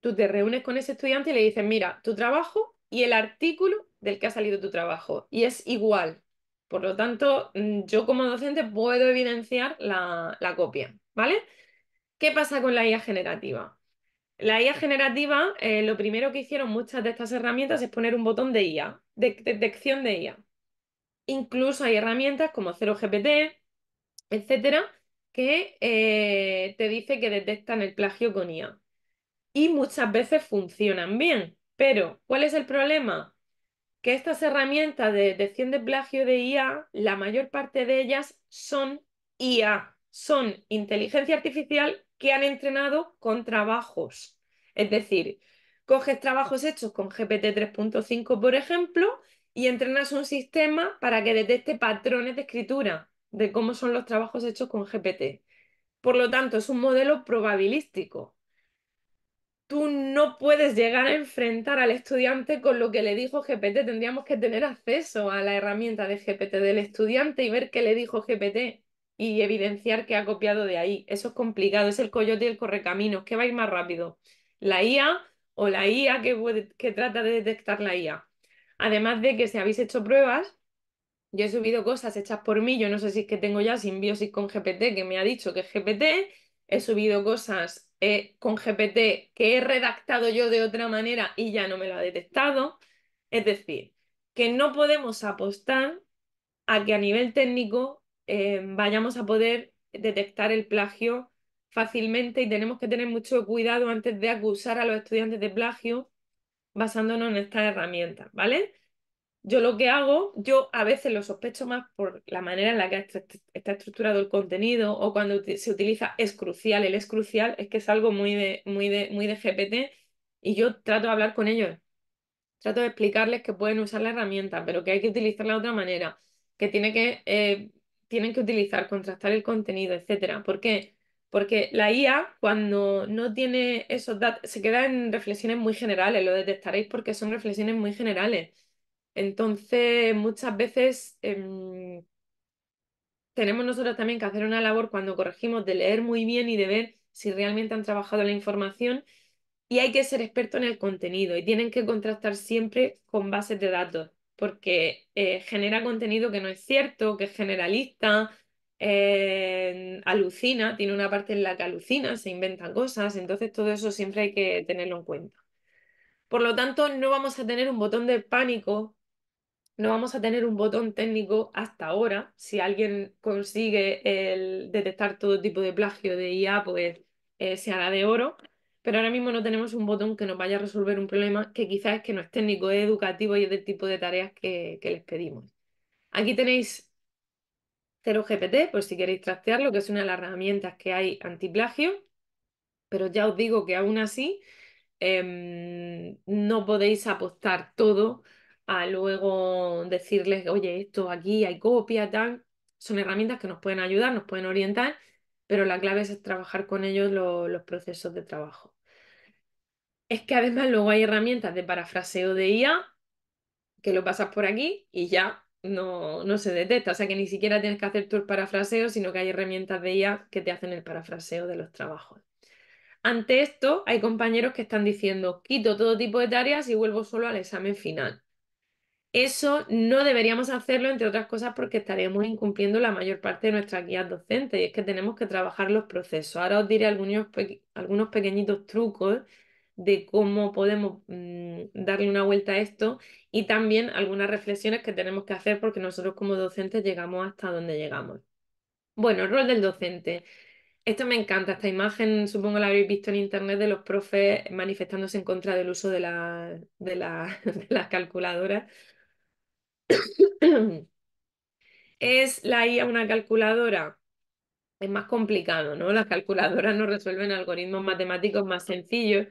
tú te reúnes con ese estudiante y le dices, mira, tu trabajo y el artículo del que ha salido tu trabajo. Y es igual. Por lo tanto, mm, yo como docente puedo evidenciar la, copia, ¿vale? ¿Qué pasa con la IA generativa? La IA generativa, eh, lo primero que hicieron muchas de estas herramientas es poner un botón de IA, de detección de IA. Incluso hay herramientas como 0GPT, etcétera, que eh, te dice que detectan el plagio con IA. Y muchas veces funcionan bien. Pero, ¿cuál es el problema? Que estas herramientas de detección de plagio de IA, la mayor parte de ellas son IA, son inteligencia artificial que han entrenado con trabajos. Es decir, coges trabajos hechos con GPT 3.5, por ejemplo, y entrenas un sistema para que detecte patrones de escritura de cómo son los trabajos hechos con GPT. Por lo tanto, es un modelo probabilístico tú no puedes llegar a enfrentar al estudiante con lo que le dijo GPT. Tendríamos que tener acceso a la herramienta de GPT del estudiante y ver qué le dijo GPT y evidenciar que ha copiado de ahí. Eso es complicado, es el coyote y el correcaminos. ¿Qué va más rápido? ¿La IA o la IA que, que trata de detectar la IA? Además de que si habéis hecho pruebas, yo he subido cosas hechas por mí, yo no sé si es que tengo ya simbiosis con GPT, que me ha dicho que es GPT, he subido cosas eh, con GPT que he redactado yo de otra manera y ya no me lo ha detectado. Es decir, que no podemos apostar a que a nivel técnico em, vayamos a poder detectar el plagio fácilmente y tenemos que tener mucho cuidado antes de acusar a los estudiantes de plagio basándonos en esta herramienta, ¿vale? yo lo que hago, yo a veces lo sospecho más por la manera en la que está estructurado el contenido o cuando se utiliza es crucial. El es crucial es que es algo muy de, muy de, muy de GPT y yo trato de hablar con ellos. Trato de explicarles que pueden usar la herramienta, pero que hay que utilizarla de otra manera, que, tiene que eh, tienen que utilizar, contrastar el contenido, etcétera ¿Por qué? Porque la IA, cuando no tiene esos datos, se queda en reflexiones muy generales, lo detectaréis porque son reflexiones muy generales entonces, muchas veces em, tenemos nosotros también que hacer una labor cuando corregimos de leer muy bien y de ver si realmente han trabajado la información y hay que ser experto en el contenido y tienen que contrastar siempre con bases de datos porque eh, genera contenido que no es cierto, que es generalista, eh, alucina, tiene una parte en la que alucina, se inventan cosas, entonces todo eso siempre hay que tenerlo en cuenta. Por lo tanto, no vamos a tener un botón de pánico no vamos a tener un botón técnico hasta ahora. Si alguien consigue el detectar todo tipo de plagio de IA, pues eh, se hará de oro. Pero ahora mismo no tenemos un botón que nos vaya a resolver un problema que quizás es que no es técnico, es educativo y es del tipo de tareas que, les pedimos. Aquí tenéis 0GPT, por si queréis trastearlo, que es una de las herramientas que hay antiplagio. Pero ya os digo que aún así em, no podéis apostar todo a luego decirles, oye, esto aquí hay copia, tal. Son herramientas que nos pueden ayudar, nos pueden orientar, pero la clave es trabajar con ellos los procesos de trabajo. Es que además luego hay herramientas de parafraseo de IA que lo pasas por aquí y ya no, no se detecta. O sea que ni siquiera tienes que hacer tú el parafraseo, sino que hay herramientas de IA que te hacen el parafraseo de los trabajos. Ante esto, hay compañeros que están diciendo, quito todo tipo de tareas y vuelvo solo al examen final. Eso no deberíamos hacerlo, entre otras cosas, porque estaríamos incumpliendo la mayor parte de nuestras guías docentes y es que tenemos que trabajar los procesos. Ahora os diré algunos, pequeñitos trucos de cómo podemos mm, darle una vuelta a esto y también algunas reflexiones que tenemos que hacer porque nosotros como docentes llegamos hasta donde llegamos. Bueno, el rol del docente. Esto me encanta, esta imagen supongo la habéis visto en internet de los profes manifestándose en contra del uso de, de las calculadoras ¿Es la IA una calculadora? Es más complicado, ¿no? Las calculadoras no resuelven algoritmos matemáticos más sencillos,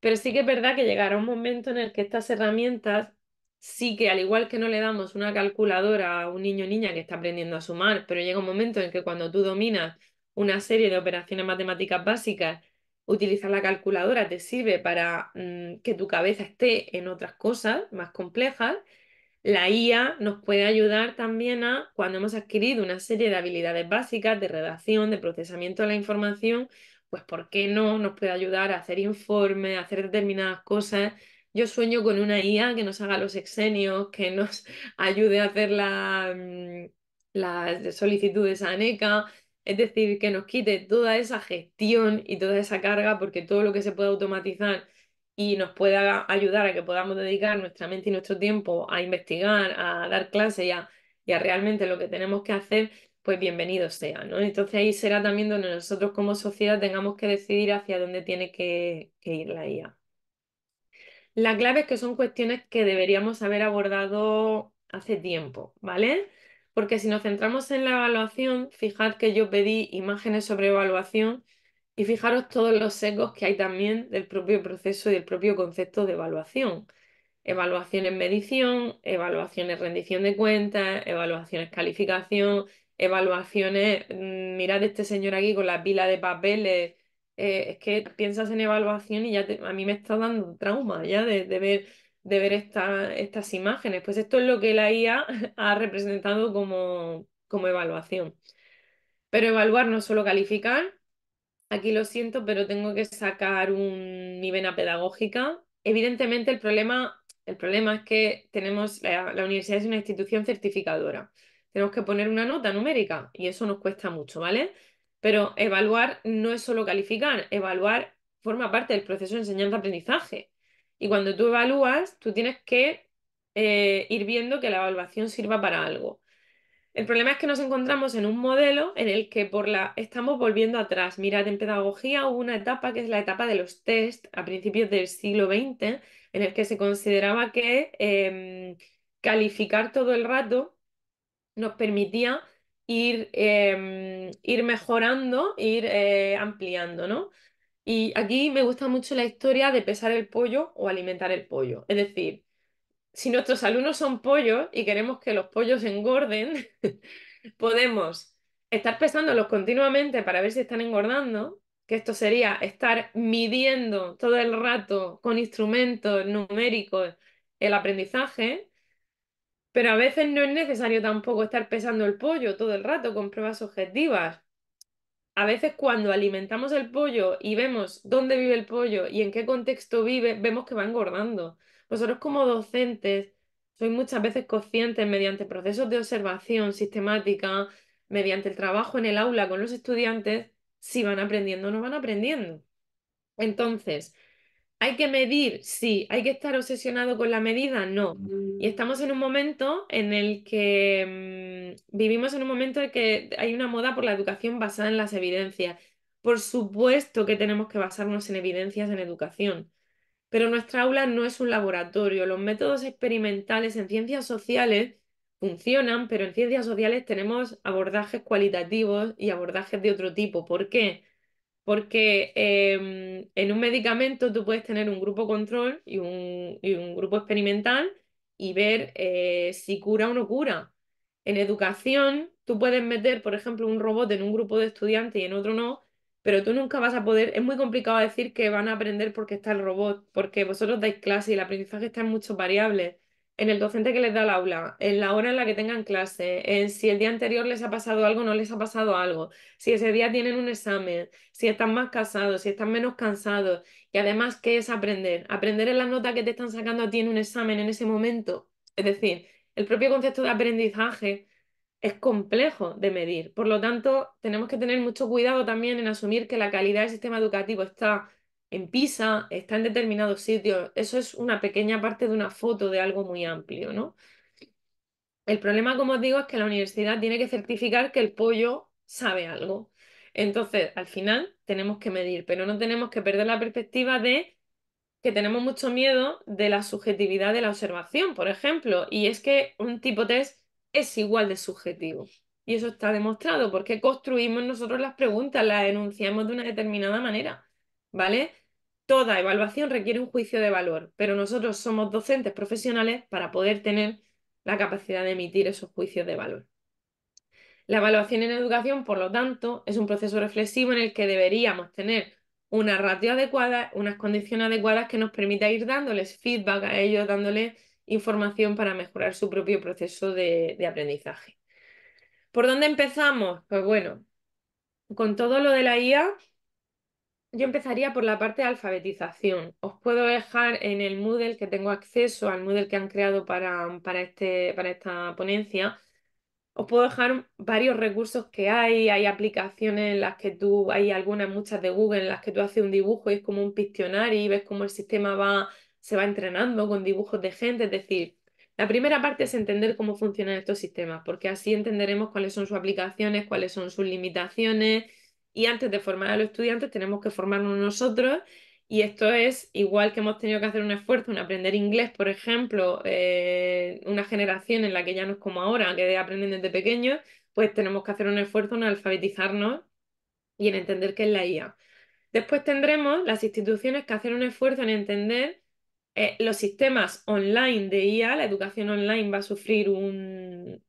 pero sí que es verdad que llegará un momento en el que estas herramientas sí que al igual que no le damos una calculadora a un niño o niña que está aprendiendo a sumar, pero llega un momento en que cuando tú dominas una serie de operaciones matemáticas básicas, utilizar la calculadora te sirve para mm, que tu cabeza esté en otras cosas más complejas la IA nos puede ayudar también a, cuando hemos adquirido una serie de habilidades básicas de redacción, de procesamiento de la información, pues ¿por qué no? Nos puede ayudar a hacer informes, a hacer determinadas cosas. Yo sueño con una IA que nos haga los exenios, que nos ayude a hacer mm, las solicitudes a ANECA, es decir, que nos quite toda esa gestión y toda esa carga, porque todo lo que se puede automatizar y nos pueda ayudar a que podamos dedicar nuestra mente y nuestro tiempo a investigar, a dar clase y a, realmente lo que tenemos que hacer, pues bienvenido sea, ¿no? Entonces ahí será también donde nosotros como sociedad tengamos que decidir hacia dónde tiene que, que, ir la IA. La clave es que son cuestiones que deberíamos haber abordado hace tiempo, ¿vale? Porque si nos centramos en la evaluación, fijad que yo pedí imágenes sobre evaluación y fijaros todos los sesgos que hay también del propio proceso y del propio concepto de evaluación. evaluaciones medición, evaluaciones rendición de cuentas, evaluaciones calificación, evaluaciones, mm, mirad este señor aquí con la pila de papeles, eh, es que piensas en evaluación y ya a mí me está dando trauma ya de, ver, de ver estas imágenes. Pues esto es lo que la IA ha representado como, como evaluación. Pero evaluar no es solo calificar, aquí lo siento, pero tengo que sacar un, nivel vena pedagógica. Evidentemente el problema, el problema es que tenemos, la, universidad es una institución certificadora. Tenemos que poner una nota numérica y eso nos cuesta mucho, ¿vale? Pero evaluar no es solo calificar, evaluar forma parte del proceso de enseñanza-aprendizaje. Y cuando tú evalúas, tú tienes que eh, ir viendo que la evaluación sirva para algo. El problema es que nos encontramos en un modelo en el que por la estamos volviendo atrás. Mirad, en pedagogía hubo una etapa que es la etapa de los test a principios del siglo XX, en el que se consideraba que em, calificar todo el rato nos permitía ir, em, ir mejorando, ir eh, ampliando, ¿no? Y aquí me gusta mucho la historia de pesar el pollo o alimentar el pollo. Es decir, si nuestros alumnos son pollos y queremos que los pollos engorden, podemos estar pesándolos continuamente para ver si están engordando, que esto sería estar midiendo todo el rato con instrumentos numéricos el aprendizaje, pero a veces no es necesario tampoco estar pesando el pollo todo el rato con pruebas objetivas. A veces cuando alimentamos el pollo y vemos dónde vive el pollo y en qué contexto vive, vemos que va engordando. Nosotros pues como docentes soy muchas veces conscientes mediante procesos de observación sistemática, mediante el trabajo en el aula con los estudiantes, si van aprendiendo o no van aprendiendo. Entonces, ¿hay que medir? Sí. ¿Hay que estar obsesionado con la medida? No. Y estamos en un momento en el que mm, vivimos en un momento en el que hay una moda por la educación basada en las evidencias. Por supuesto que tenemos que basarnos en evidencias en educación. Pero nuestra aula no es un laboratorio. Los métodos experimentales en ciencias sociales funcionan, pero en ciencias sociales tenemos abordajes cualitativos y abordajes de otro tipo. ¿Por qué? Porque em, en un medicamento tú puedes tener un grupo control y un, grupo experimental y ver eh, si cura o no cura. En educación tú puedes meter, por ejemplo, un robot en un grupo de estudiantes y en otro no, pero tú nunca vas a poder, es muy complicado decir que van a aprender porque está el robot, porque vosotros dais clase y el aprendizaje está en muchas variables, en el docente que les da el aula, en la hora en la que tengan clase, en si el día anterior les ha pasado algo o no les ha pasado algo, si ese día tienen un examen, si están más casados, si están menos cansados, y además, ¿qué es aprender? Aprender es la nota que te están sacando a ti en un examen en ese momento, es decir, el propio concepto de aprendizaje es complejo de medir. Por lo tanto, tenemos que tener mucho cuidado también en asumir que la calidad del sistema educativo está en PISA, está en determinados sitios. Eso es una pequeña parte de una foto de algo muy amplio, ¿no? El problema, como os digo, es que la universidad tiene que certificar que el pollo sabe algo. Entonces, al final tenemos que medir, pero no tenemos que perder la perspectiva de que tenemos mucho miedo de la subjetividad de la observación, por ejemplo. Y es que un tipo test es igual de subjetivo. Y eso está demostrado porque construimos nosotros las preguntas, las enunciamos de una determinada manera, ¿vale? Toda evaluación requiere un juicio de valor, pero nosotros somos docentes profesionales para poder tener la capacidad de emitir esos juicios de valor. La evaluación en educación, por lo tanto, es un proceso reflexivo en el que deberíamos tener una ratio adecuada, unas condiciones adecuadas que nos permita ir dándoles feedback a ellos, dándoles información para mejorar su propio proceso de, aprendizaje. ¿Por dónde empezamos? Pues bueno, con todo lo de la IA, yo empezaría por la parte de alfabetización. Os puedo dejar en el Moodle que tengo acceso, al Moodle que han creado para, para, este, para esta ponencia, os puedo dejar varios recursos que hay. Hay aplicaciones en las que tú, hay algunas, muchas de Google, en las que tú haces un dibujo y es como un piccionario y ves cómo el sistema va se va entrenando con dibujos de gente, es decir, la primera parte es entender cómo funcionan estos sistemas, porque así entenderemos cuáles son sus aplicaciones, cuáles son sus limitaciones, y antes de formar a los estudiantes tenemos que formarnos nosotros, y esto es igual que hemos tenido que hacer un esfuerzo en aprender inglés, por ejemplo, eh, una generación en la que ya no es como ahora, que aprenden desde pequeños, pues tenemos que hacer un esfuerzo en alfabetizarnos y en entender qué es la IA. Después tendremos las instituciones que hacer un esfuerzo en entender eh, los sistemas online de IA, la educación online va a sufrir un,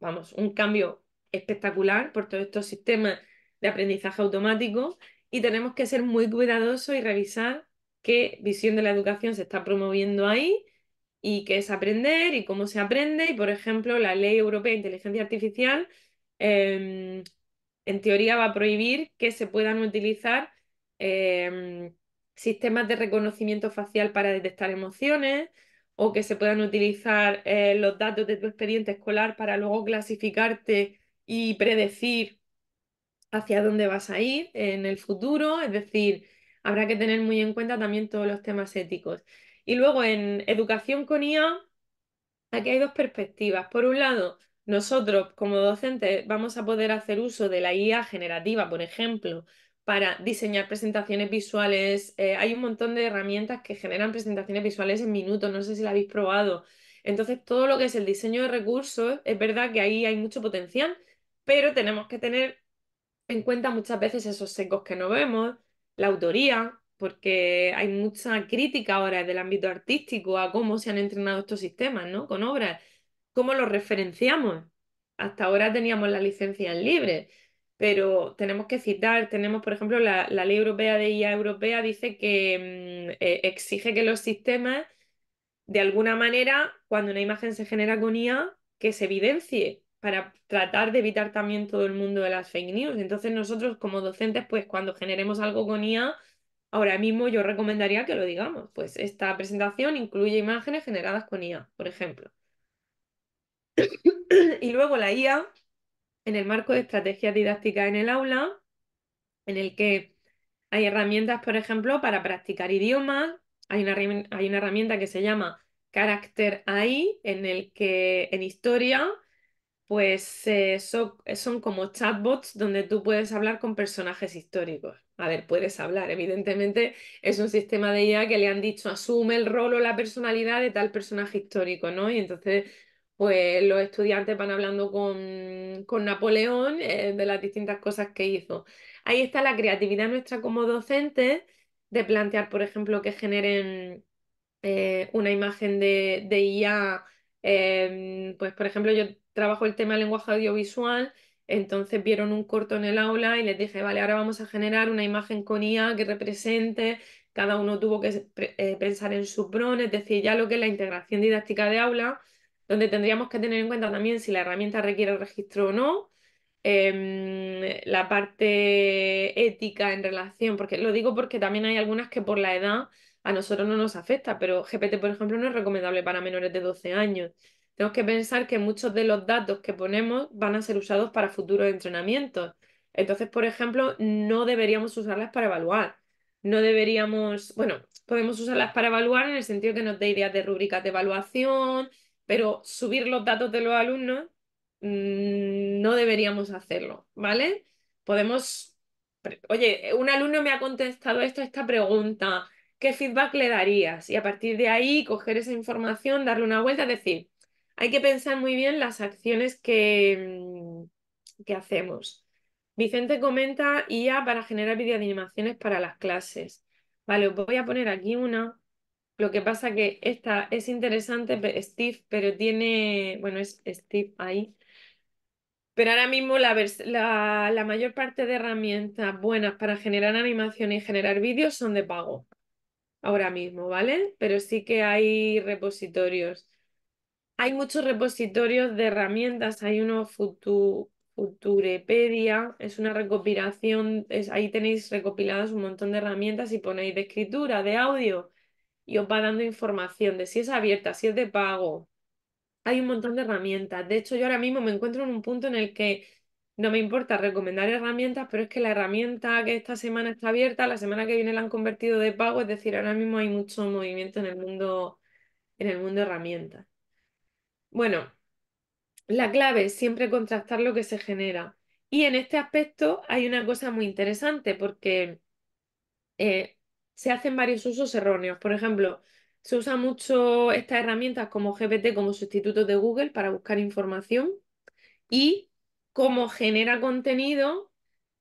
vamos, un cambio espectacular por todos estos sistemas de aprendizaje automático y tenemos que ser muy cuidadosos y revisar qué visión de la educación se está promoviendo ahí y qué es aprender y cómo se aprende. Y, por ejemplo, la ley europea de inteligencia artificial em, en teoría va a prohibir que se puedan utilizar em, sistemas de reconocimiento facial para detectar emociones o que se puedan utilizar eh, los datos de tu expediente escolar para luego clasificarte y predecir hacia dónde vas a ir en el futuro, es decir, habrá que tener muy en cuenta también todos los temas éticos. Y luego en educación con IA, aquí hay dos perspectivas. Por un lado, nosotros como docentes vamos a poder hacer uso de la IA generativa, por ejemplo, para diseñar presentaciones visuales. Eh, hay un montón de herramientas que generan presentaciones visuales en minutos, no sé si la habéis probado. Entonces, todo lo que es el diseño de recursos, es verdad que ahí hay mucho potencial, pero tenemos que tener en cuenta muchas veces esos secos que no vemos, la autoría, porque hay mucha crítica ahora del ámbito artístico a cómo se han entrenado estos sistemas, ¿no? Con obras, cómo los referenciamos. Hasta ahora teníamos la licencia libre, pero tenemos que citar, tenemos, por ejemplo, la, ley europea de IA europea dice que mm, e, exige que los sistemas, de alguna manera, cuando una imagen se genera con IA, que se evidencie para tratar de evitar también todo el mundo de las fake news. Entonces nosotros como docentes, pues cuando generemos algo con IA, ahora mismo yo recomendaría que lo digamos. Pues esta presentación incluye imágenes generadas con IA, por ejemplo. y luego la IA en el marco de estrategias didácticas en el aula, en el que hay herramientas, por ejemplo, para practicar idiomas, hay una, herramienta que se llama Character AI, en el que en historia pues eh, son, son, como chatbots donde tú puedes hablar con personajes históricos. A ver, puedes hablar, evidentemente es un sistema de IA que le han dicho asume el rol o la personalidad de tal personaje histórico, ¿no? Y entonces pues los estudiantes van hablando con, con Napoleón eh, de las distintas cosas que hizo. Ahí está la creatividad nuestra como docentes de plantear, por ejemplo, que generen eh, una imagen de, de IA. Em, pues, por ejemplo, yo trabajo el tema lenguaje audiovisual, entonces vieron un corto en el aula y les dije, vale, ahora vamos a generar una imagen con IA que represente, cada uno tuvo que eh, pensar en su PRON, es decir, ya lo que es la integración didáctica de aula donde tendríamos que tener en cuenta también si la herramienta requiere registro o no, em, la parte ética en relación, porque lo digo porque también hay algunas que por la edad a nosotros no nos afecta, pero GPT, por ejemplo, no es recomendable para menores de 12 años. Tenemos que pensar que muchos de los datos que ponemos van a ser usados para futuros entrenamientos. Entonces, por ejemplo, no deberíamos usarlas para evaluar. No deberíamos, bueno, podemos usarlas para evaluar en el sentido que nos dé ideas de rúbricas de evaluación, pero subir los datos de los alumnos mm, no deberíamos hacerlo, ¿vale? Podemos, oye, un alumno me ha contestado esto, esta pregunta, ¿qué feedback le darías? Y a partir de ahí coger esa información, darle una vuelta, es decir, hay que pensar muy bien las acciones que, mm, que hacemos. Vicente comenta IA para generar animaciones para las clases. Vale, os voy a poner aquí una lo que pasa que esta es interesante, Steve, pero tiene, bueno, es Steve ahí. Pero ahora mismo la, mayor parte de herramientas buenas para generar animación y generar vídeos son de pago. Ahora mismo, ¿vale? Pero sí que hay repositorios. Hay muchos repositorios de herramientas. Hay uno Futurepedia, es una recopilación. ahí tenéis recopiladas un montón de herramientas y ponéis de escritura, de audio y os va dando información de si es abierta, si es de pago. Hay un montón de herramientas. De hecho, yo ahora mismo me encuentro en un punto en el que no me importa recomendar herramientas, pero es que la herramienta que esta semana está abierta, la semana que viene la han convertido de pago, es decir, ahora mismo hay mucho movimiento en el mundo, en el mundo herramientas. Bueno, la clave es siempre contrastar lo que se genera. Y en este aspecto hay una cosa muy interesante porque eh, se hacen varios usos erróneos. Por ejemplo, se usa mucho estas herramientas como GPT como sustituto de Google para buscar información y como genera contenido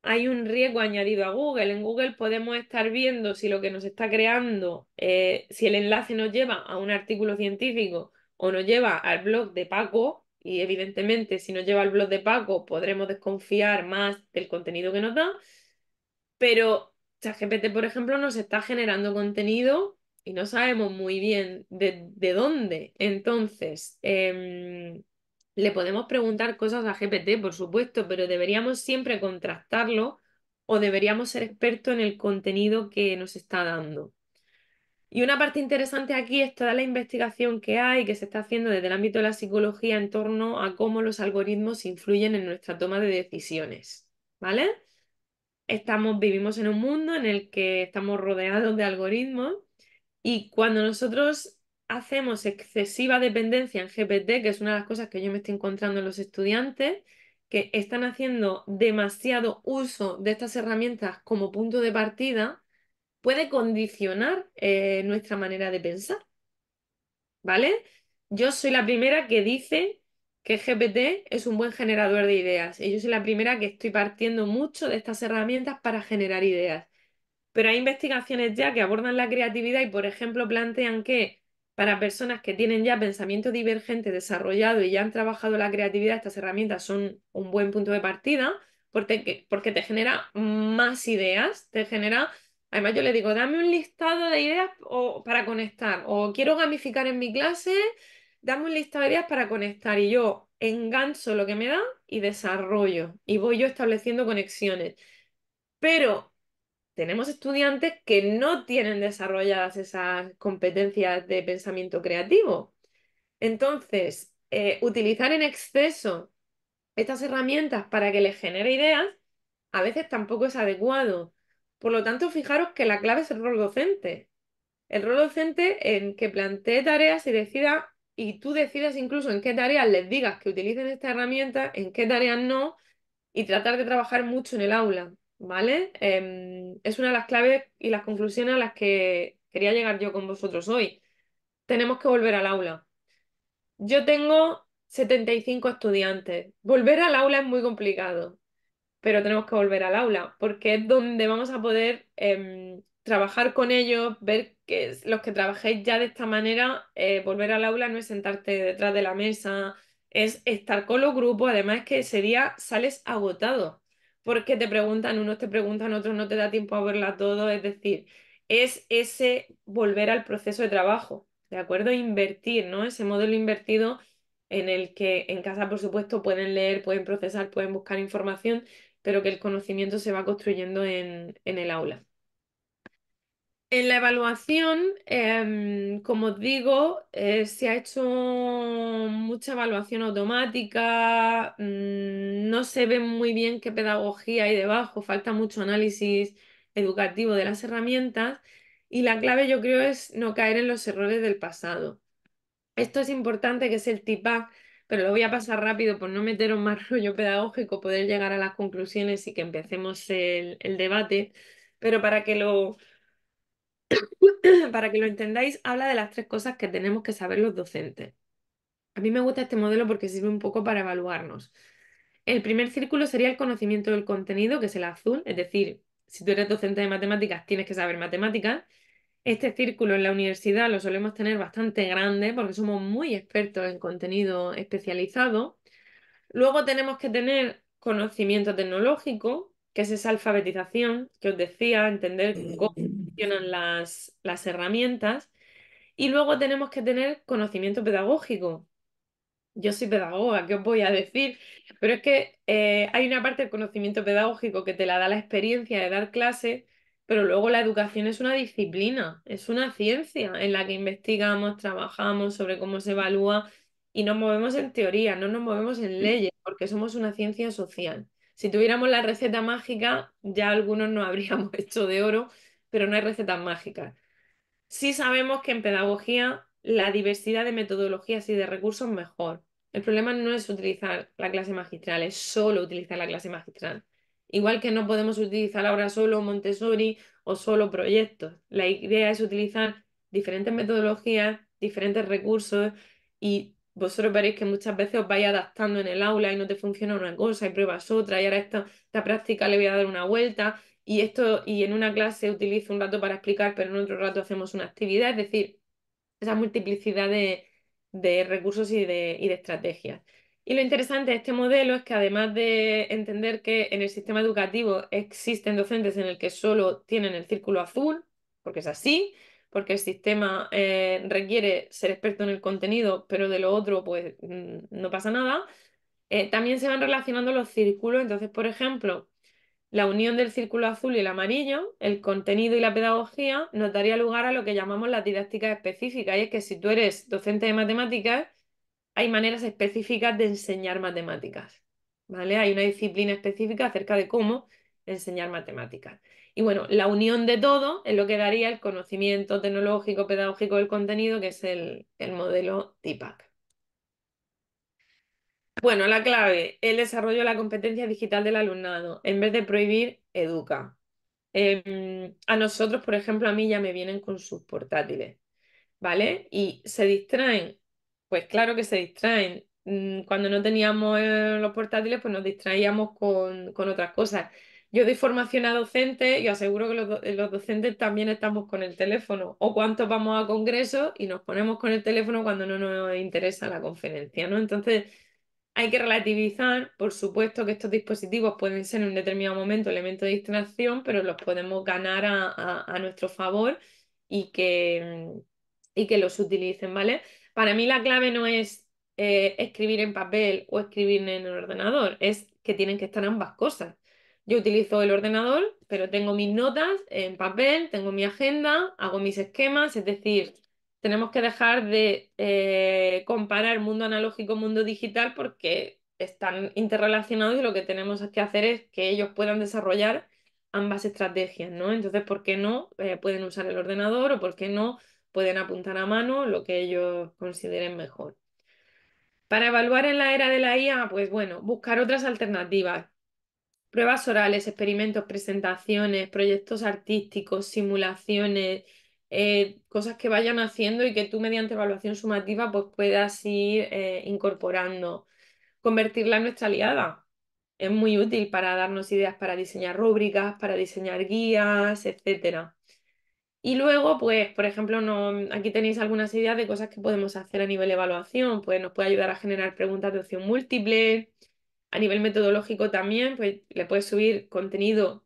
hay un riesgo añadido a Google. En Google podemos estar viendo si lo que nos está creando, eh, si el enlace nos lleva a un artículo científico o nos lleva al blog de Paco, y evidentemente si nos lleva al blog de Paco podremos desconfiar más del contenido que nos da, pero GPT, por ejemplo, nos está generando contenido y no sabemos muy bien de, dónde. Entonces, em, le podemos preguntar cosas a GPT, por supuesto, pero deberíamos siempre contrastarlo o deberíamos ser expertos en el contenido que nos está dando. Y una parte interesante aquí es toda la investigación que hay, que se está haciendo desde el ámbito de la psicología en torno a cómo los algoritmos influyen en nuestra toma de decisiones. ¿Vale? estamos, vivimos en un mundo en el que estamos rodeados de algoritmos y cuando nosotros hacemos excesiva dependencia en GPT, que es una de las cosas que yo me estoy encontrando en los estudiantes, que están haciendo demasiado uso de estas herramientas como punto de partida, puede condicionar eh, nuestra manera de pensar. ¿Vale? Yo soy la primera que dice que GPT es un buen generador de ideas. Y yo soy la primera que estoy partiendo mucho de estas herramientas para generar ideas. Pero hay investigaciones ya que abordan la creatividad y, por ejemplo, plantean que para personas que tienen ya pensamiento divergente desarrollado y ya han trabajado la creatividad, estas herramientas son un buen punto de partida porque, porque te genera más ideas, te genera... Además, yo le digo, dame un listado de ideas o, para conectar o quiero gamificar en mi clase damos un de ideas para conectar y yo engancho lo que me da y desarrollo y voy yo estableciendo conexiones. Pero tenemos estudiantes que no tienen desarrolladas esas competencias de pensamiento creativo. Entonces, eh, utilizar en exceso estas herramientas para que les genere ideas a veces tampoco es adecuado. Por lo tanto, fijaros que la clave es el rol docente. El rol docente en que plantee tareas y decida y tú decidas incluso en qué tareas les digas que utilicen esta herramienta, en qué tareas no, y tratar de trabajar mucho en el aula, ¿vale? Em, es una de las claves y las conclusiones a las que quería llegar yo con vosotros hoy. Tenemos que volver al aula. Yo tengo 75 estudiantes. Volver al aula es muy complicado, pero tenemos que volver al aula porque es donde vamos a poder em, trabajar con ellos, ver que los que trabajéis ya de esta manera, eh, volver al aula no es sentarte detrás de la mesa, es estar con los grupos, además que ese día sales agotado, porque te preguntan, unos te preguntan, otros no te da tiempo a verla todo, es decir, es ese volver al proceso de trabajo, ¿de acuerdo? Invertir, ¿no? Ese modelo invertido en el que en casa, por supuesto, pueden leer, pueden procesar, pueden buscar información, pero que el conocimiento se va construyendo en el aula. En la evaluación, em, como os digo, eh, se ha hecho mucha evaluación automática, mm, no se ve muy bien qué pedagogía hay debajo, falta mucho análisis educativo de las herramientas y la clave yo creo es no caer en los errores del pasado. Esto es importante que es el TIPAC, pero lo voy a pasar rápido por no meter un más rollo pedagógico, poder llegar a las conclusiones y que empecemos el debate, pero para que lo para que lo entendáis, habla de las tres cosas que tenemos que saber los docentes. A mí me gusta este modelo porque sirve un poco para evaluarnos. El primer círculo sería el conocimiento del contenido, que es el azul, es decir, si tú eres docente de matemáticas, tienes que saber matemáticas. Este círculo en la universidad lo solemos tener bastante grande porque somos muy expertos en contenido especializado. Luego tenemos que tener conocimiento tecnológico, que es esa alfabetización que os decía, entender mm. cómo funcionan las, las herramientas. Y luego tenemos que tener conocimiento pedagógico. Yo soy pedagoga, ¿qué os voy a decir? Pero es que eh, hay una parte del conocimiento pedagógico que te la da la experiencia de dar clase, pero luego la educación es una disciplina, es una ciencia en la que investigamos, trabajamos sobre cómo se evalúa y nos movemos en teoría, no nos movemos en leyes, porque somos una ciencia social. Si tuviéramos la receta mágica, ya algunos nos habríamos hecho de oro, pero no hay recetas mágicas. Sí sabemos que en pedagogía la diversidad de metodologías y de recursos mejor. El problema no es utilizar la clase magistral, es solo utilizar la clase magistral. Igual que no podemos utilizar ahora solo Montessori o solo proyectos. La idea es utilizar diferentes metodologías, diferentes recursos y vosotros veréis que muchas veces os vais adaptando en el aula y no te funciona una cosa y pruebas otra y ahora esta, esta práctica le voy a dar una vuelta y esto y en una clase utilizo un rato para explicar pero en otro rato hacemos una actividad, es decir, esa multiplicidad de, recursos y de, y de estrategias. Y lo interesante de este modelo es que además de entender que en el sistema educativo existen docentes en el que solo tienen el círculo azul, porque es así, porque el sistema eh, requiere ser experto en el contenido, pero de lo otro, pues mm, no pasa nada. Eh, también se van relacionando los círculos, entonces, por ejemplo, la unión del círculo azul y el amarillo, el contenido y la pedagogía, nos daría lugar a lo que llamamos las didácticas específicas, y es que si tú eres docente de matemáticas, hay maneras específicas de enseñar matemáticas, ¿vale? Hay una disciplina específica acerca de cómo enseñar matemáticas. Y bueno, la unión de todo es lo que daría el conocimiento tecnológico, pedagógico del contenido, que es el, modelo TIPAC. Bueno, la clave, el desarrollo de la competencia digital del alumnado. En vez de prohibir, educa. Em, a nosotros, por ejemplo, a mí ya me vienen con sus portátiles, ¿vale? Y se distraen. Pues claro que se distraen. Mm, cuando no teníamos eh, los portátiles, pues nos distraíamos con, con otras cosas. Yo doy formación a docentes y aseguro que eh, los, docentes también estamos con el teléfono. O cuántos vamos a congresos y nos ponemos con el teléfono cuando no nos interesa la conferencia, ¿no? Entonces, hay que relativizar, por supuesto que estos dispositivos pueden ser en un determinado momento elemento de distracción, pero los podemos ganar a, nuestro favor y que, y que los utilicen, ¿vale? Para mí la clave no es eh, escribir en papel o escribir en el ordenador, es que tienen que estar ambas cosas. Yo utilizo el ordenador, pero tengo mis notas en papel, tengo mi agenda, hago mis esquemas, es decir, tenemos que dejar de eh, comparar mundo analógico mundo digital porque están interrelacionados y lo que tenemos que hacer es que ellos puedan desarrollar ambas estrategias, ¿no? Entonces, ¿por qué no eh, pueden usar el ordenador o por qué no pueden apuntar a mano lo que ellos consideren mejor? Para evaluar en la era de la IA, pues bueno, buscar otras alternativas. Pruebas orales, experimentos, presentaciones, proyectos artísticos, simulaciones, eh, cosas que vayan haciendo y que tú mediante evaluación sumativa pues puedas ir eh, incorporando. Convertirla en nuestra aliada. Es muy útil para darnos ideas para diseñar rúbricas, para diseñar guías, etcétera. Y luego, pues, por ejemplo, no, aquí tenéis algunas ideas de cosas que podemos hacer a nivel de evaluación. Pues nos puede ayudar a generar preguntas de opción múltiple, a nivel metodológico también, pues le puedes subir contenido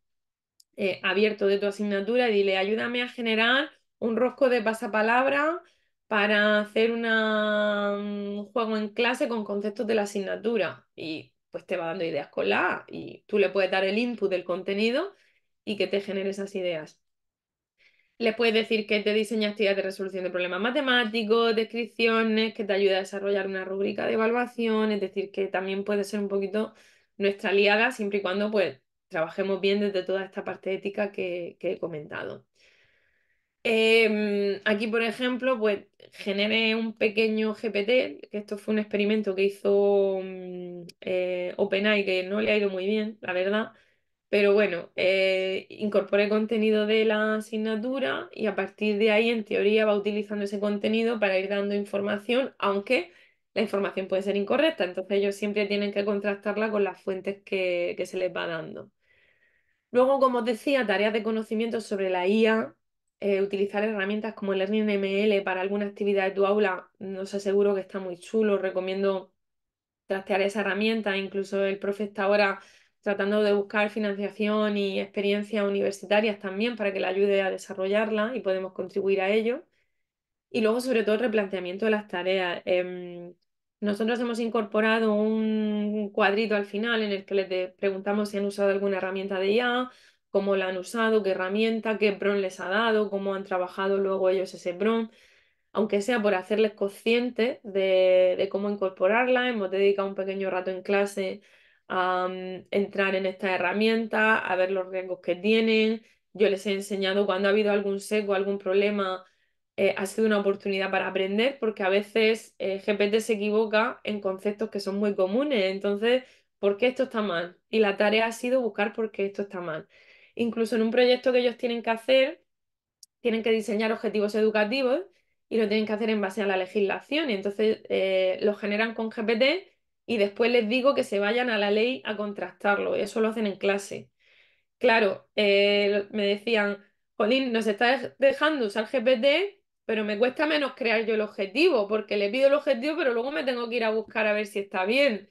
eh, abierto de tu asignatura y dile, ayúdame a generar un rosco de pasapalabra para hacer un juego en clase con conceptos de la asignatura. Y pues te va dando ideas con la y tú le puedes dar el input del contenido y que te genere esas ideas. Les puedes decir que te diseña actividades de resolución de problemas matemáticos, descripciones, que te ayuda a desarrollar una rúbrica de evaluación, es decir, que también puede ser un poquito nuestra aliada siempre y cuando pues, trabajemos bien desde toda esta parte ética que, he comentado. Em, aquí, por ejemplo, pues generé un pequeño GPT, que esto fue un experimento que hizo mm, eh, OpenAI, que no le ha ido muy bien, la verdad. Pero bueno, eh, el contenido de la asignatura y a partir de ahí, en teoría, va utilizando ese contenido para ir dando información, aunque la información puede ser incorrecta. Entonces ellos siempre tienen que contrastarla con las fuentes que, se les va dando. Luego, como os decía, tareas de conocimiento sobre la IA, eh, utilizar herramientas como el Learning ML para alguna actividad de tu aula, os aseguro que está muy chulo, recomiendo trastear esa herramienta, incluso el profe está ahora tratando de buscar financiación y experiencias universitarias también para que la ayude a desarrollarla y podemos contribuir a ello. Y luego, sobre todo, el replanteamiento de las tareas. Em, nosotros hemos incorporado un cuadrito al final en el que les preguntamos si han usado alguna herramienta de IA, cómo la han usado, qué herramienta, qué bron les ha dado, cómo han trabajado luego ellos ese bron, aunque sea por hacerles conscientes de cómo incorporarla. Hemos dedicado un pequeño rato en clase a entrar en esta herramienta, a ver los riesgos que tienen. Yo les he enseñado cuando ha habido algún seco, algún problema, eh, ha sido una oportunidad para aprender porque a veces eh, GPT se equivoca en conceptos que son muy comunes. Entonces, ¿por qué esto está mal? Y la tarea ha sido buscar por qué esto está mal. Incluso en un proyecto que ellos tienen que hacer, tienen que diseñar objetivos educativos y lo tienen que hacer en base a la legislación. Y entonces eh, lo generan con GPT y después les digo que se vayan a la ley a contrastarlo. Eso lo hacen en clase. Claro, eh, me decían, Jolín, nos está dejando usar GPT, pero me cuesta menos crear yo el objetivo, porque le pido el objetivo, pero luego me tengo que ir a buscar a ver si está bien.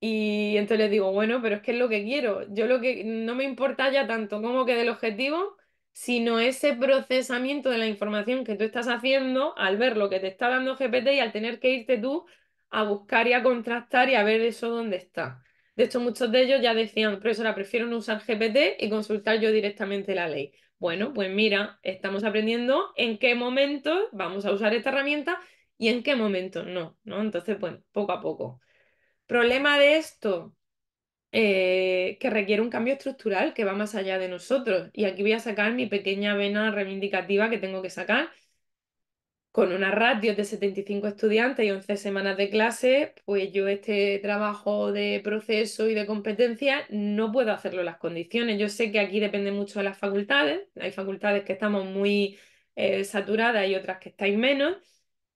Y entonces les digo, bueno, pero es que es lo que quiero. Yo lo que no me importa ya tanto como que del objetivo, sino ese procesamiento de la información que tú estás haciendo al ver lo que te está dando GPT y al tener que irte tú a buscar y a contrastar y a ver eso dónde está. De hecho, muchos de ellos ya decían, profesora, prefiero no usar GPT y consultar yo directamente la ley. Bueno, pues mira, estamos aprendiendo en qué momento vamos a usar esta herramienta y en qué momento no, ¿no? Entonces, bueno, poco a poco. Problema de esto, eh, que requiere un cambio estructural que va más allá de nosotros. Y aquí voy a sacar mi pequeña vena reivindicativa que tengo que sacar con una ratio de 75 estudiantes y 11 semanas de clase, pues yo este trabajo de proceso y de competencia no puedo hacerlo en las condiciones. Yo sé que aquí depende mucho de las facultades. Hay facultades que estamos muy eh, saturadas y otras que estáis menos,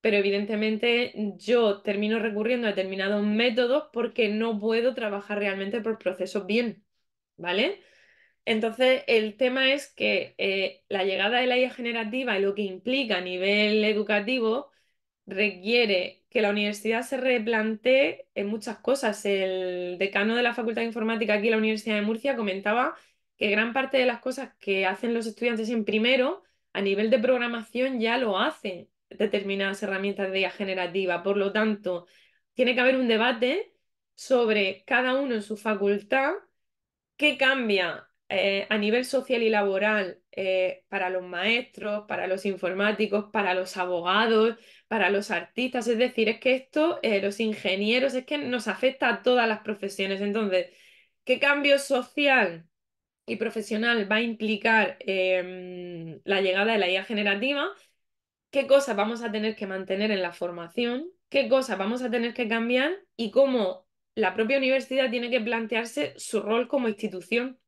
pero evidentemente yo termino recurriendo a determinados métodos porque no puedo trabajar realmente por procesos bien, ¿vale? Entonces, el tema es que eh, la llegada de la IA generativa y lo que implica a nivel educativo requiere que la universidad se replantee en muchas cosas. El decano de la Facultad de Informática aquí en la Universidad de Murcia comentaba que gran parte de las cosas que hacen los estudiantes en primero, a nivel de programación ya lo hacen determinadas herramientas de IA generativa. Por lo tanto, tiene que haber un debate sobre cada uno en su facultad qué cambia eh, a nivel social y laboral eh, para los maestros, para los informáticos, para los abogados, para los artistas. Es decir, es que esto, eh, los ingenieros, es que nos afecta a todas las profesiones. Entonces, ¿qué cambio social y profesional va a implicar em, la llegada de la IA generativa? ¿Qué cosas vamos a tener que mantener en la formación? ¿Qué cosas vamos a tener que cambiar? Y cómo la propia universidad tiene que plantearse su rol como institución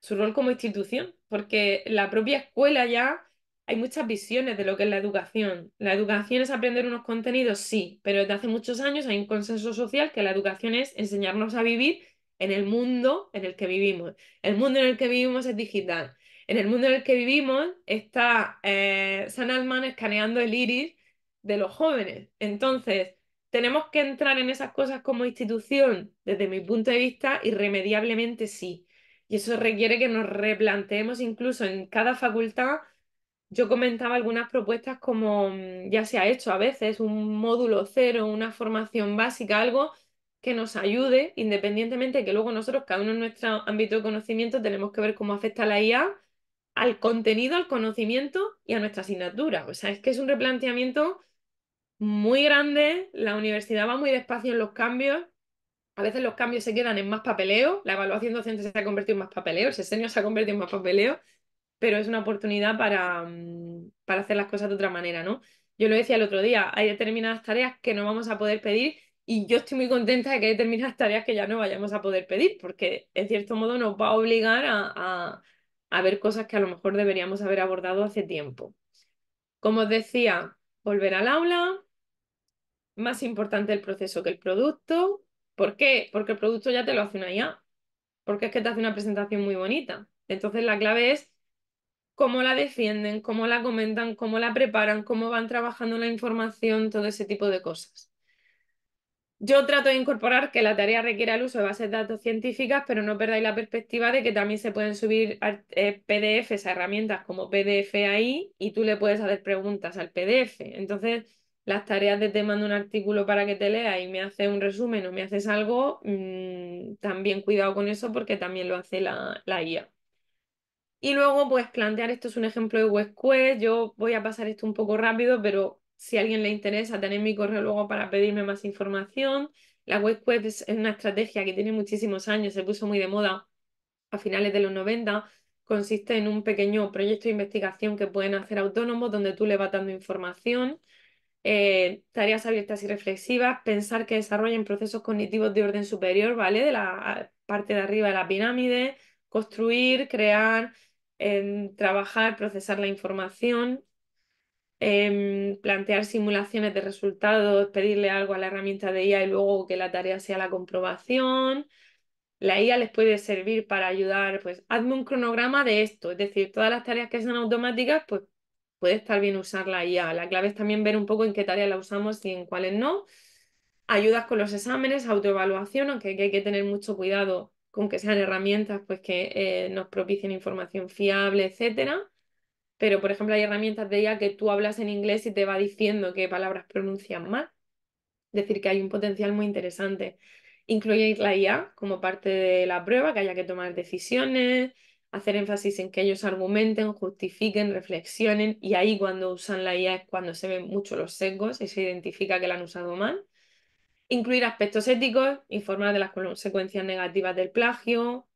su rol como institución, porque la propia escuela ya hay muchas visiones de lo que es la educación. La educación es aprender unos contenidos, sí, pero desde hace muchos años hay un consenso social que la educación es enseñarnos a vivir en el mundo en el que vivimos. El mundo en el que vivimos es digital. En el mundo en el que vivimos está eh, San Alman escaneando el iris de los jóvenes. Entonces, tenemos que entrar en esas cosas como institución, desde mi punto de vista, irremediablemente sí. Y eso requiere que nos replanteemos incluso en cada facultad. Yo comentaba algunas propuestas como mm, ya se ha hecho a veces, un módulo cero, una formación básica, algo que nos ayude, independientemente que luego nosotros, cada uno en nuestro ámbito de conocimiento, tenemos que ver cómo afecta la IA al contenido, al conocimiento y a nuestra asignatura. O sea, es que es un replanteamiento muy grande, la universidad va muy despacio en los cambios a veces los cambios se quedan en más papeleo, la evaluación docente se ha convertido en más papeleo, el sesenio se ha convertido en más papeleo, pero es una oportunidad mm, para, hacer las cosas de otra manera, ¿no? Yo lo decía el otro día, hay determinadas tareas que no vamos a poder pedir y yo estoy muy contenta de que hay determinadas tareas que ya no vayamos a poder pedir, porque en cierto modo nos va a obligar a, a ver cosas que a lo mejor deberíamos haber abordado hace tiempo. Como os decía, volver al aula, más importante el proceso que el producto, ¿Por qué? Porque el producto ya te lo hace una IA, porque es que te hace una presentación muy bonita. Entonces la clave es cómo la defienden, cómo la comentan, cómo la preparan, cómo van trabajando la información, todo ese tipo de cosas. Yo trato de incorporar que la tarea requiere el uso de bases de datos científicas, pero no perdáis la perspectiva de que también se pueden subir eh, PDFs a herramientas como PDF ahí y tú le puedes hacer preguntas al PDF. Entonces, las tareas de te mando un artículo para que te lea y me hace un resumen o me haces algo, mm, también cuidado con eso porque también lo hace la, la IA. Y luego, pues plantear esto es un ejemplo de WebQuest. Yo voy a pasar esto un poco rápido, pero si a alguien le interesa, tener mi correo luego para pedirme más información. La WebQuest es una estrategia que tiene muchísimos años, se puso muy de moda a finales de los 90. Consiste en un pequeño proyecto de investigación que pueden hacer autónomos donde tú le vas dando información eh, tareas abiertas y reflexivas, pensar que desarrollen procesos cognitivos de orden superior, ¿vale? De la parte de arriba de la pirámide, construir, crear, em, trabajar, procesar la información, em, plantear simulaciones de resultados, pedirle algo a la herramienta de IA y luego que la tarea sea la comprobación. La IA les puede servir para ayudar, pues, hazme un cronograma de esto, es decir, todas las tareas que sean automáticas, pues puede estar bien usar la IA. La clave es también ver un poco en qué tareas la usamos y en cuáles no. Ayudas con los exámenes, autoevaluación, aunque hay que tener mucho cuidado con que sean herramientas pues, que eh, nos propicien información fiable, etcétera. Pero, por ejemplo, hay herramientas de IA que tú hablas en inglés y te va diciendo qué palabras pronuncian mal. Es decir, que hay un potencial muy interesante. Incluir la IA como parte de la prueba, que haya que tomar decisiones, hacer énfasis en que ellos argumenten, justifiquen, reflexionen y ahí cuando usan la IA es cuando se ven mucho los sesgos y se identifica que la han usado mal. Incluir aspectos éticos, informar de las consecuencias negativas del plagio,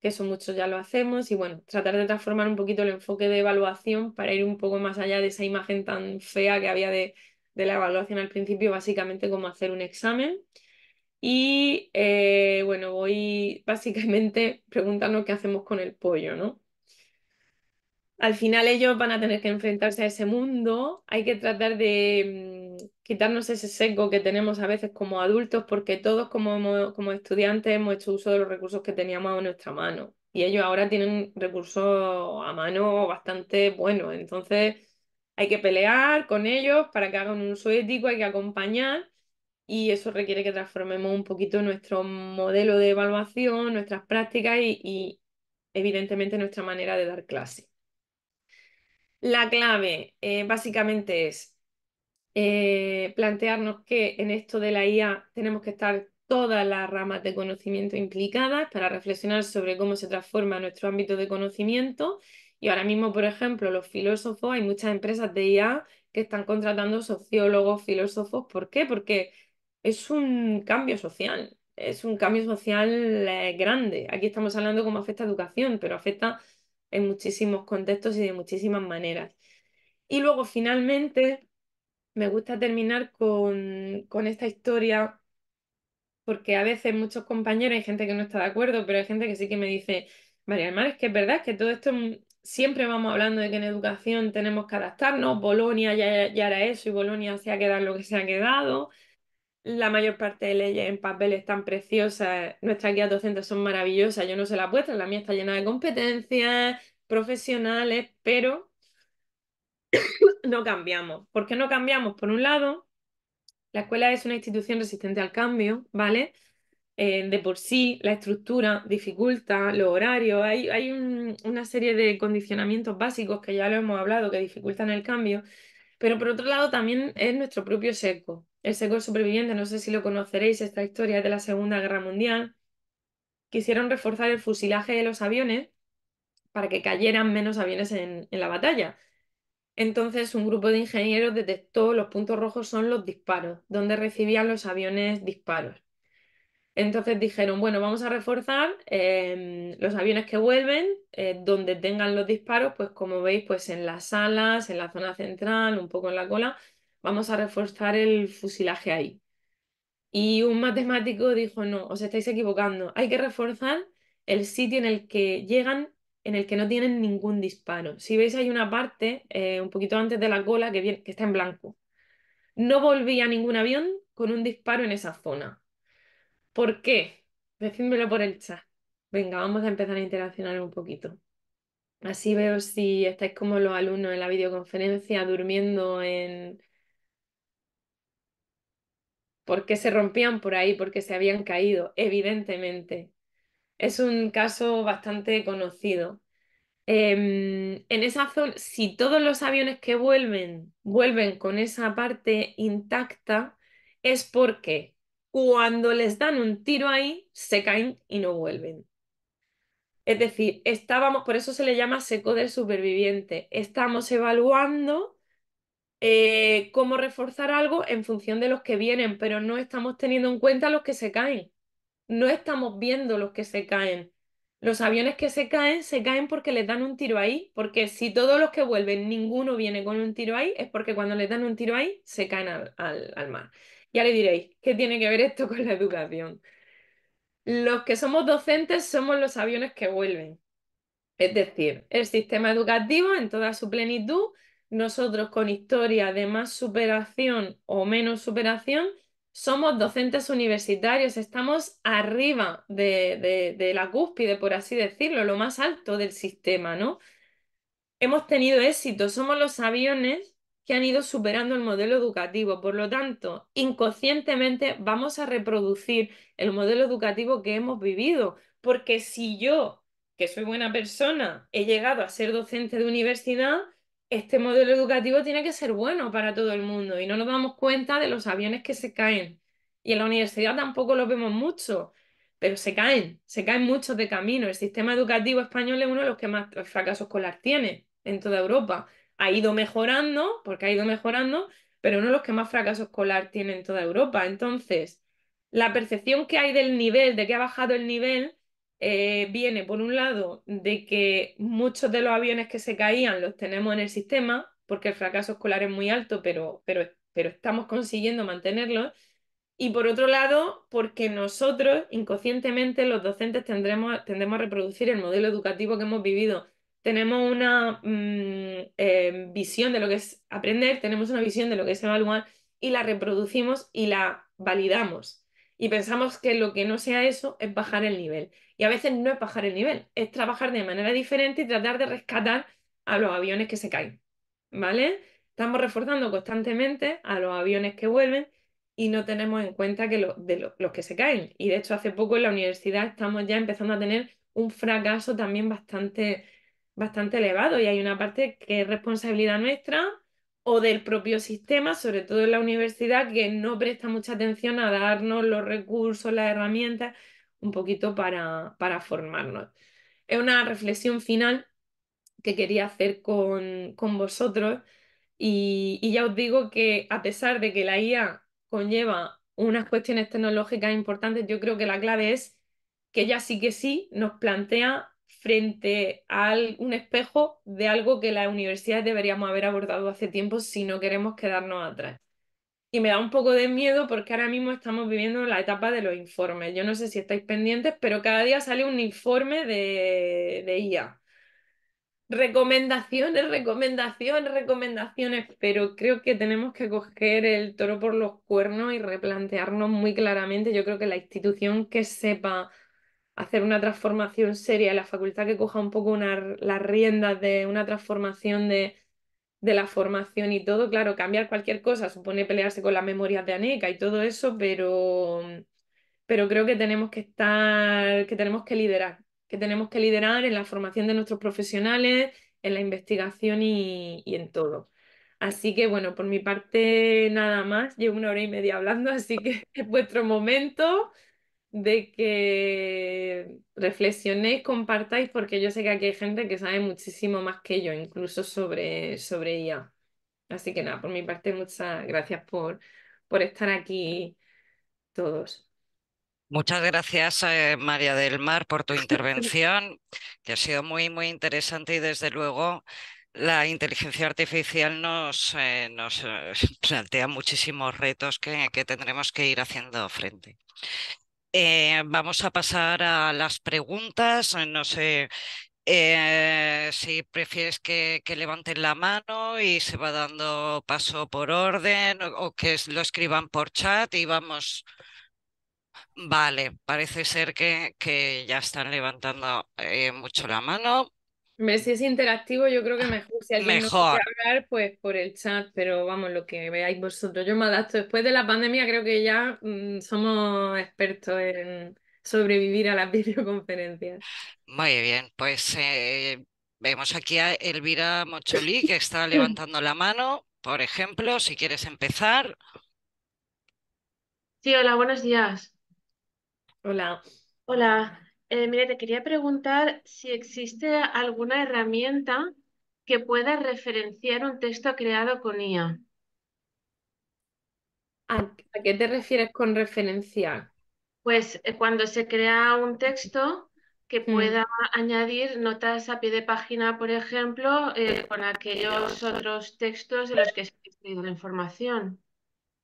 que eso muchos ya lo hacemos, y bueno, tratar de transformar un poquito el enfoque de evaluación para ir un poco más allá de esa imagen tan fea que había de, de la evaluación al principio, básicamente como hacer un examen. Y eh, bueno, voy básicamente preguntarnos qué hacemos con el pollo, ¿no? Al final ellos van a tener que enfrentarse a ese mundo, hay que tratar de mm, quitarnos ese seco que tenemos a veces como adultos, porque todos como, como estudiantes hemos hecho uso de los recursos que teníamos a nuestra mano y ellos ahora tienen recursos a mano bastante buenos, entonces hay que pelear con ellos para que hagan un uso ético, hay que acompañar y eso requiere que transformemos un poquito nuestro modelo de evaluación, nuestras prácticas y, evidentemente nuestra manera de dar clase. La clave eh, básicamente es eh, plantearnos que en esto de la IA tenemos que estar todas las ramas de conocimiento implicadas para reflexionar sobre cómo se transforma nuestro ámbito de conocimiento. Y ahora mismo, por ejemplo, los filósofos, hay muchas empresas de IA que están contratando sociólogos, filósofos. ¿Por qué? Porque es un cambio social, es un cambio social eh, grande. Aquí estamos hablando cómo afecta a educación, pero afecta en muchísimos contextos y de muchísimas maneras. Y luego, finalmente, me gusta terminar con, esta historia, porque a veces muchos compañeros, hay gente que no está de acuerdo, pero hay gente que sí que me dice, María del Mar, es que es verdad que todo esto siempre vamos hablando de que en educación tenemos que adaptarnos, Bolonia ya, era eso y Bolonia se ha quedado lo que se ha quedado, la mayor parte de leyes en papel están preciosas, nuestras guías docentes son maravillosas, yo no sé las vuestras, la mía está llena de competencias profesionales, pero no cambiamos. ¿Por qué no cambiamos? Por un lado, la escuela es una institución resistente al cambio, ¿vale? Eh, de por sí, la estructura dificulta los horarios, hay, una serie de condicionamientos básicos que ya lo hemos hablado que dificultan el cambio, pero por otro lado también es nuestro propio seco. El Segundo superviviente, no sé si lo conoceréis, esta historia de la Segunda Guerra Mundial. Quisieron reforzar el fusilaje de los aviones para que cayeran menos aviones en, la batalla. Entonces, un grupo de ingenieros detectó los puntos rojos son los disparos, donde recibían los aviones disparos. Entonces dijeron, bueno, vamos a reforzar em, los aviones que vuelven, eh, donde tengan los disparos, pues como veis, pues en las alas, en la zona central, un poco en la cola, vamos a reforzar el fusilaje ahí. Y un matemático dijo, no, os estáis equivocando, hay que reforzar el sitio en el que llegan, en el que no tienen ningún disparo. Si veis, hay una parte, eh, un poquito antes de la cola, que, viene, que está en blanco. No volvía ningún avión con un disparo en esa zona. ¿Por qué? Decídmelo por el chat. Venga, vamos a empezar a interaccionar un poquito. Así veo si estáis como los alumnos en la videoconferencia durmiendo en, por qué se rompían por ahí, porque se habían caído, evidentemente. Es un caso bastante conocido. Em, en esa zona, si todos los aviones que vuelven vuelven con esa parte intacta, es porque cuando les dan un tiro ahí, se caen y no vuelven. Es decir, estábamos, por eso se le llama seco del superviviente. Estamos evaluando eh, cómo reforzar algo en función de los que vienen, pero no estamos teniendo en cuenta los que se caen. No estamos viendo los que se caen. Los aviones que se caen, se caen porque les dan un tiro ahí, porque si todos los que vuelven, ninguno viene con un tiro ahí, es porque cuando les dan un tiro ahí, se caen al mar. Ya le diréis, ¿qué tiene que ver esto con la educación? Los que somos docentes somos los aviones que vuelven. Es decir, el sistema educativo en toda su plenitud nosotros con historia de más superación o menos superación, somos docentes universitarios, estamos arriba de, la cúspide, por así decirlo, lo más alto del sistema, ¿no? Hemos tenido éxito, somos los aviones que han ido superando el modelo educativo, por lo tanto, inconscientemente vamos a reproducir el modelo educativo que hemos vivido, porque si yo, que soy buena persona, he llegado a ser docente de universidad, este modelo educativo tiene que ser bueno para todo el mundo y no nos damos cuenta de los aviones que se caen. Y en la universidad tampoco los vemos mucho, pero se caen, se caen muchos de camino. El sistema educativo español es uno de los que más fracaso escolar tiene en toda Europa. Ha ido mejorando, porque ha ido mejorando, pero uno de los que más fracaso escolar tiene en toda Europa. Entonces, la percepción que hay del nivel, de que ha bajado el nivel, eh, viene por un lado de que muchos de los aviones que se caían los tenemos en el sistema, porque el fracaso escolar es muy alto, pero, pero, pero estamos consiguiendo mantenerlos. Y por otro lado, porque nosotros inconscientemente, los docentes, tendremos, tendemos a reproducir el modelo educativo que hemos vivido. Tenemos una mm, eh, visión de lo que es aprender, tenemos una visión de lo que es evaluar y la reproducimos y la validamos y pensamos que lo que no sea eso es bajar el nivel. Y a veces no es bajar el nivel, es trabajar de manera diferente y tratar de rescatar a los aviones que se caen. ¿Vale? Estamos reforzando constantemente a los aviones que vuelven y no tenemos en cuenta que lo, de los que se caen. Y de hecho, hace poco en la universidad estamos ya empezando a tener un fracaso también bastante, bastante elevado y hay una parte que es responsabilidad nuestra o del propio sistema, sobre todo en la universidad, que no presta mucha atención a darnos los recursos, las herramientas, un poquito para, para formarnos. Es una reflexión final que quería hacer con, vosotros y, ya os digo que a pesar de que la IA conlleva unas cuestiones tecnológicas importantes, yo creo que la clave es que ella sí que sí nos plantea frente a un espejo de algo que las universidades deberíamos haber abordado hace tiempo si no queremos quedarnos atrás. Y me da un poco de miedo porque ahora mismo estamos viviendo la etapa de los informes. Yo no sé si estáis pendientes, pero cada día sale un informe de, de IA. Recomendaciones, recomendaciones, recomendaciones, pero creo que tenemos que coger el toro por los cuernos y replantearnos muy claramente. Yo creo que la institución que sepa hacer una transformación seria, la facultad que coja un poco las riendas de una transformación de, la formación y todo, claro, cambiar cualquier cosa supone pelearse con las memorias de ANECA y todo eso, pero, pero creo que tenemos que estar, que tenemos que liderar, que tenemos que liderar en la formación de nuestros profesionales, en la investigación y, y en todo. Así que bueno, por mi parte nada más, llevo una hora y media hablando, así que es vuestro momento de que reflexionéis, compartáis, porque yo sé que aquí hay gente que sabe muchísimo más que yo, incluso sobre, sobre IA. Así que nada, por mi parte, muchas gracias por, por estar aquí todos. Muchas gracias, eh, María del Mar, por tu intervención, que ha sido muy, muy interesante y desde luego la inteligencia artificial nos, eh, nos eh, plantea muchísimos retos que, que tendremos que ir haciendo frente. Eh, vamos a pasar a las preguntas. Eh, no sé eh, si prefieres que, levanten la mano y se va dando paso por orden o, que lo escriban por chat y vamos. Vale, parece ser que, ya están levantando mucho la mano si es interactivo, yo creo que mejor. Si alguien quiere hablar, pues por el chat, pero vamos, lo que veáis vosotros. Yo me adapto. Después de la pandemia, creo que ya mm, somos expertos en sobrevivir a las videoconferencias. Muy bien, pues eh, vemos aquí a Elvira Mocholí que está levantando la mano. Por ejemplo, si quieres empezar. Sí, hola, buenos días. Hola. Hola. Eh, mire, te quería preguntar si existe alguna herramienta que pueda referenciar un texto creado con IA. ¿A qué te refieres con referencia? Pues eh, cuando se crea un texto que mm. pueda añadir notas a pie de página, por ejemplo, eh, con aquellos otros textos de los que se ha extraído la información.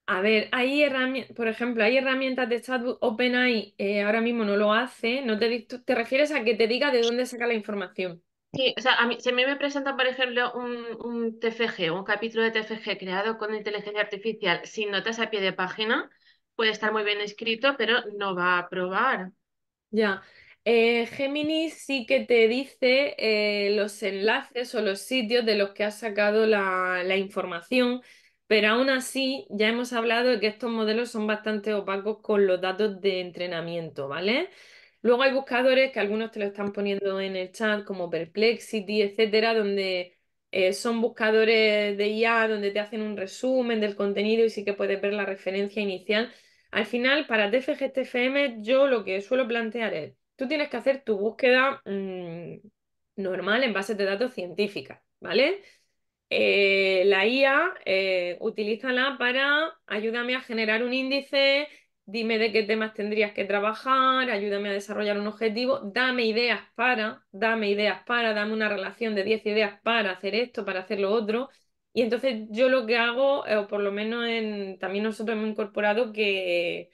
A ver, hay herramientas, por ejemplo, hay herramientas de chatbot OpenAI, eh, ahora mismo no lo hace, no te, refieres a que te diga de dónde saca la información. Sí, o sea, a mí, si a mí me presenta, por ejemplo, un, TFG, un capítulo de TFG creado con inteligencia artificial sin notas a pie de página, puede estar muy bien escrito, pero no va a probar. Ya. Eh, sí que te dice eh, los enlaces o los sitios de los que has sacado la información pero aún así, ya hemos hablado de que estos modelos son bastante opacos con los datos de entrenamiento, ¿vale? Luego hay buscadores que algunos te lo están poniendo en el chat, como Perplexity, etcétera, donde eh, son buscadores de IA, donde te hacen un resumen del contenido y sí que puedes ver la referencia inicial. Al final, para TFGTFM yo lo que suelo plantear es, tú tienes que hacer tu búsqueda mm, normal en bases de datos científicas, ¿vale? Eh, la IA, eh, utilízala para ayúdame a generar un índice, dime de qué temas tendrías que trabajar, ayúdame a desarrollar un objetivo, dame ideas para, dame ideas para, dame una relación de 10 ideas para hacer esto, para hacer lo otro. Y entonces yo lo que hago, eh, o por lo menos en, también nosotros hemos incorporado que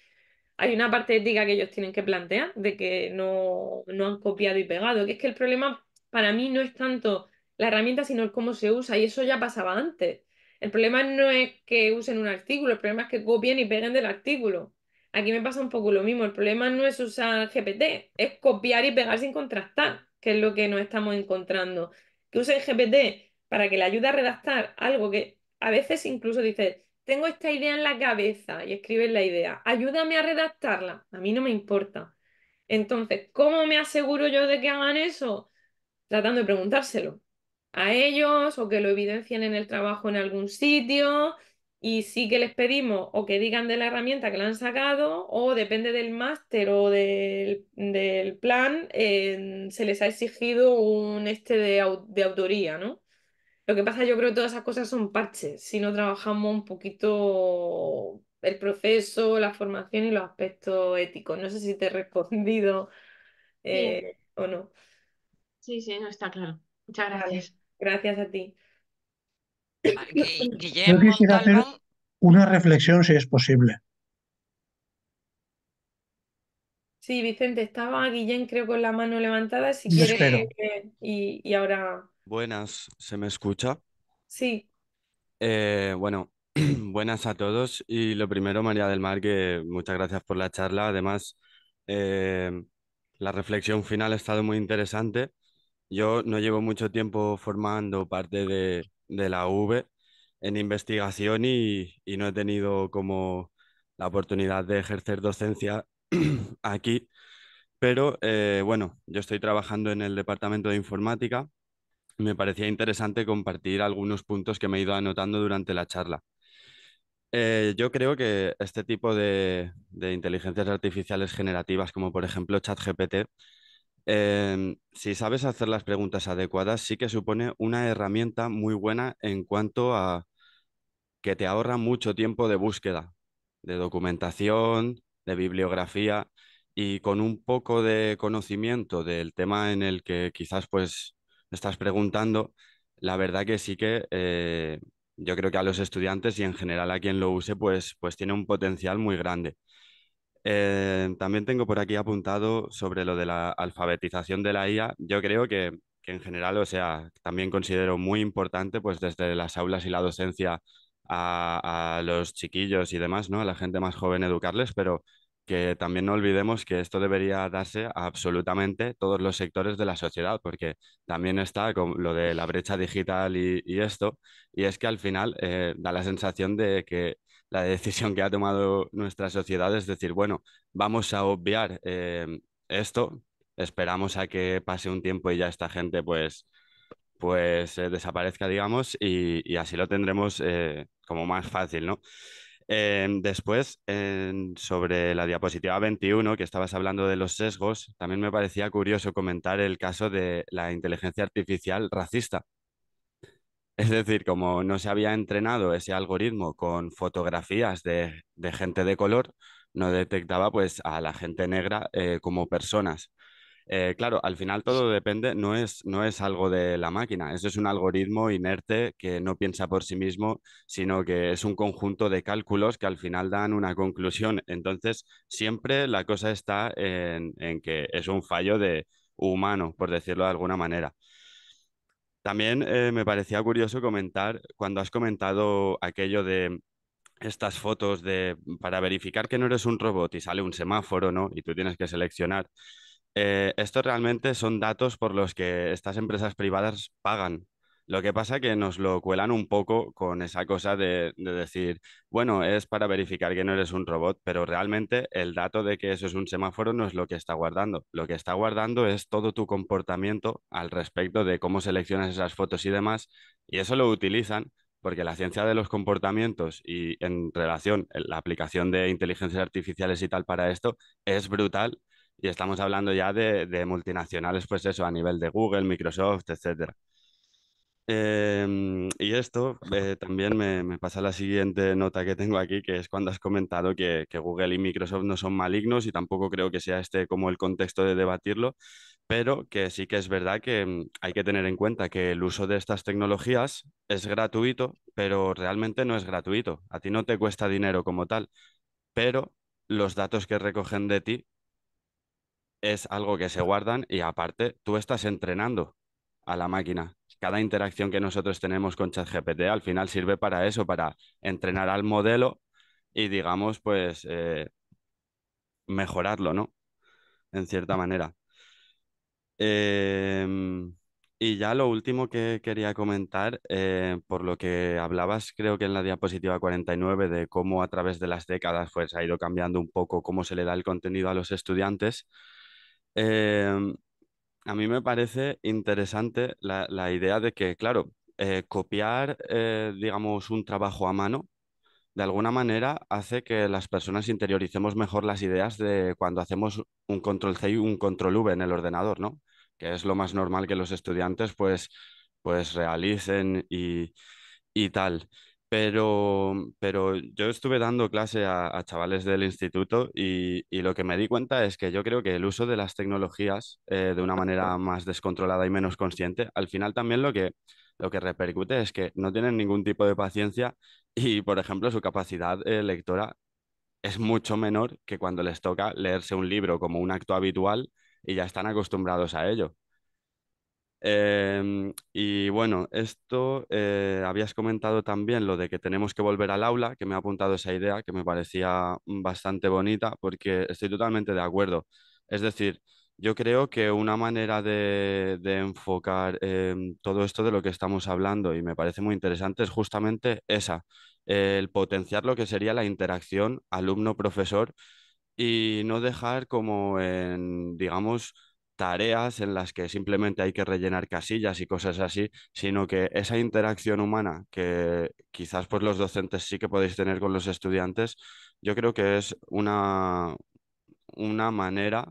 hay una parte ética que ellos tienen que plantear, de que no, no han copiado y pegado, que es que el problema para mí no es tanto la herramienta, sino cómo se usa. Y eso ya pasaba antes. El problema no es que usen un artículo, el problema es que copien y peguen del artículo. Aquí me pasa un poco lo mismo. El problema no es usar GPT, es copiar y pegar sin contrastar, que es lo que nos estamos encontrando. Que usen GPT para que le ayude a redactar algo que a veces incluso dices, tengo esta idea en la cabeza y escribes la idea, ayúdame a redactarla. A mí no me importa. Entonces, ¿cómo me aseguro yo de que hagan eso? Tratando de preguntárselo a ellos o que lo evidencien en el trabajo en algún sitio y sí que les pedimos o que digan de la herramienta que la han sacado o depende del máster o del, plan, se les ha exigido un este de, autoría, ¿no? Lo que pasa, yo creo que todas esas cosas son parches, si no trabajamos un poquito el proceso, la formación y los aspectos éticos. No sé si te he respondido eh, o no. Sí, sí, no está claro. Muchas gracias. Gracias a ti. Yo quisiera hacer una reflexión si es posible. Sí, Vicente, estaba Guillén creo con la mano levantada, si quiere y, ahora... Buenas, ¿se me escucha? Sí. Eh, bueno, buenas a todos y lo primero, María del Mar, que muchas gracias por la charla. Además, eh, la reflexión final ha estado muy interesante yo no llevo mucho tiempo formando parte de, la V en investigación y, no he tenido como la oportunidad de ejercer docencia aquí, pero eh, bueno, yo estoy trabajando en el departamento de informática. Me parecía interesante compartir algunos puntos que me he ido anotando durante la charla. Eh, yo creo que este tipo de, de, inteligencias artificiales generativas, como por ejemplo ChatGPT, Em, si sabes hacer las preguntas adecuadas, sí que supone una herramienta muy buena en cuanto a que te ahorra mucho tiempo de búsqueda, de documentación, de bibliografía y con un poco de conocimiento del tema en el que quizás pues estás preguntando, la verdad que sí que eh, yo creo que a los estudiantes y en general a quien lo use pues, pues tiene un potencial muy grande. Eh, también tengo por aquí apuntado sobre lo de la alfabetización de la IA. Yo creo que, en general, o sea, también considero muy importante, pues desde las aulas y la docencia a, los chiquillos y demás, ¿no? A la gente más joven educarles, pero que también no olvidemos que esto debería darse a absolutamente todos los sectores de la sociedad, porque también está con lo de la brecha digital y, esto, y es que al final eh, da la sensación de que la decisión que ha tomado nuestra sociedad es decir, bueno, vamos a obviar eh, esto, esperamos a que pase un tiempo y ya esta gente pues, pues eh, desaparezca, digamos, y, así lo tendremos eh, como más fácil, ¿no? después, sobre la diapositiva 21, que estabas hablando de los sesgos, también me parecía curioso comentar el caso de la inteligencia artificial racista, es decir, como no se había entrenado ese algoritmo con fotografías de, gente de color, no detectaba pues a la gente negra eh, como personas. Eh, claro, al final todo depende, no es, no es algo de la máquina, eso es un algoritmo inerte que no piensa por sí mismo, sino que es un conjunto de cálculos que al final dan una conclusión. Entonces, siempre la cosa está en, en que es un fallo de humano, por decirlo de alguna manera. También eh, me parecía curioso comentar, cuando has comentado aquello de estas fotos de mm, para verificar que no eres un robot y sale un semáforo, ¿no? Y tú tienes que seleccionar. Eh, ¿Esto estos realmente son datos por los que estas empresas privadas pagan lo que pasa que nos lo cuelan un poco con esa cosa de, decir, bueno, es para verificar que no eres un robot, pero realmente el dato de que eso es un semáforo no es lo que está guardando. Lo que está guardando es todo tu comportamiento al respecto de cómo seleccionas esas fotos y demás, y eso lo utilizan porque la ciencia de los comportamientos y en relación eh, la aplicación de inteligencias artificiales y tal para esto es brutal y estamos hablando ya de, de multinacionales, pues eso, a nivel de Google, Microsoft, etcétera. Em, y esto eh, también me, pasa la siguiente nota que tengo aquí, que es cuando has comentado que, que, Google y Microsoft no son malignos y tampoco creo que sea este como el contexto de debatirlo, pero que sí que es verdad que mm, hay que tener en cuenta que el uso de estas tecnologías es gratuito, pero realmente no es gratuito. A ti no te cuesta dinero como tal, pero los datos que recogen de ti es algo que se guardan y aparte tú estás entrenando a la máquina cada interacción que nosotros tenemos con ChatGPT al final sirve para eso, para entrenar al modelo y, digamos, pues eh, mejorarlo, ¿no? En cierta manera. Em, y ya lo último que quería comentar, eh, por lo que hablabas, creo que en la diapositiva 49, de cómo a través de las décadas pues, ha ido cambiando un poco cómo se le da el contenido a los estudiantes. Em, a mí me parece interesante la, idea de que, claro, eh, copiar, eh, digamos, un trabajo a mano, de alguna manera hace que las personas interioricemos mejor las ideas de cuando hacemos un control C y un control V en el ordenador, ¿no? Que es lo más normal que los estudiantes pues, pues realicen y, y tal. Pero, pero yo estuve dando clase a, chavales del instituto y, lo que me di cuenta es que yo creo que el uso de las tecnologías eh, de una manera más descontrolada y menos consciente, al final también lo que, lo que repercute es que no tienen ningún tipo de paciencia y, por ejemplo, su capacidad eh, lectora es mucho menor que cuando les toca leerse un libro como un acto habitual y ya están acostumbrados a ello. Em, y bueno, esto eh, habías comentado también lo de que tenemos que volver al aula, que me ha apuntado esa idea, que me parecía bastante bonita, porque estoy totalmente de acuerdo. Es decir, yo creo que una manera de, enfocar em, todo esto de lo que estamos hablando, y me parece muy interesante, es justamente esa, el potenciar lo que sería la interacción alumno-profesor y no dejar como en, digamos, tareas en las que simplemente hay que rellenar casillas y cosas así, sino que esa interacción humana que quizás pues los docentes sí que podéis tener con los estudiantes, yo creo que es una, una manera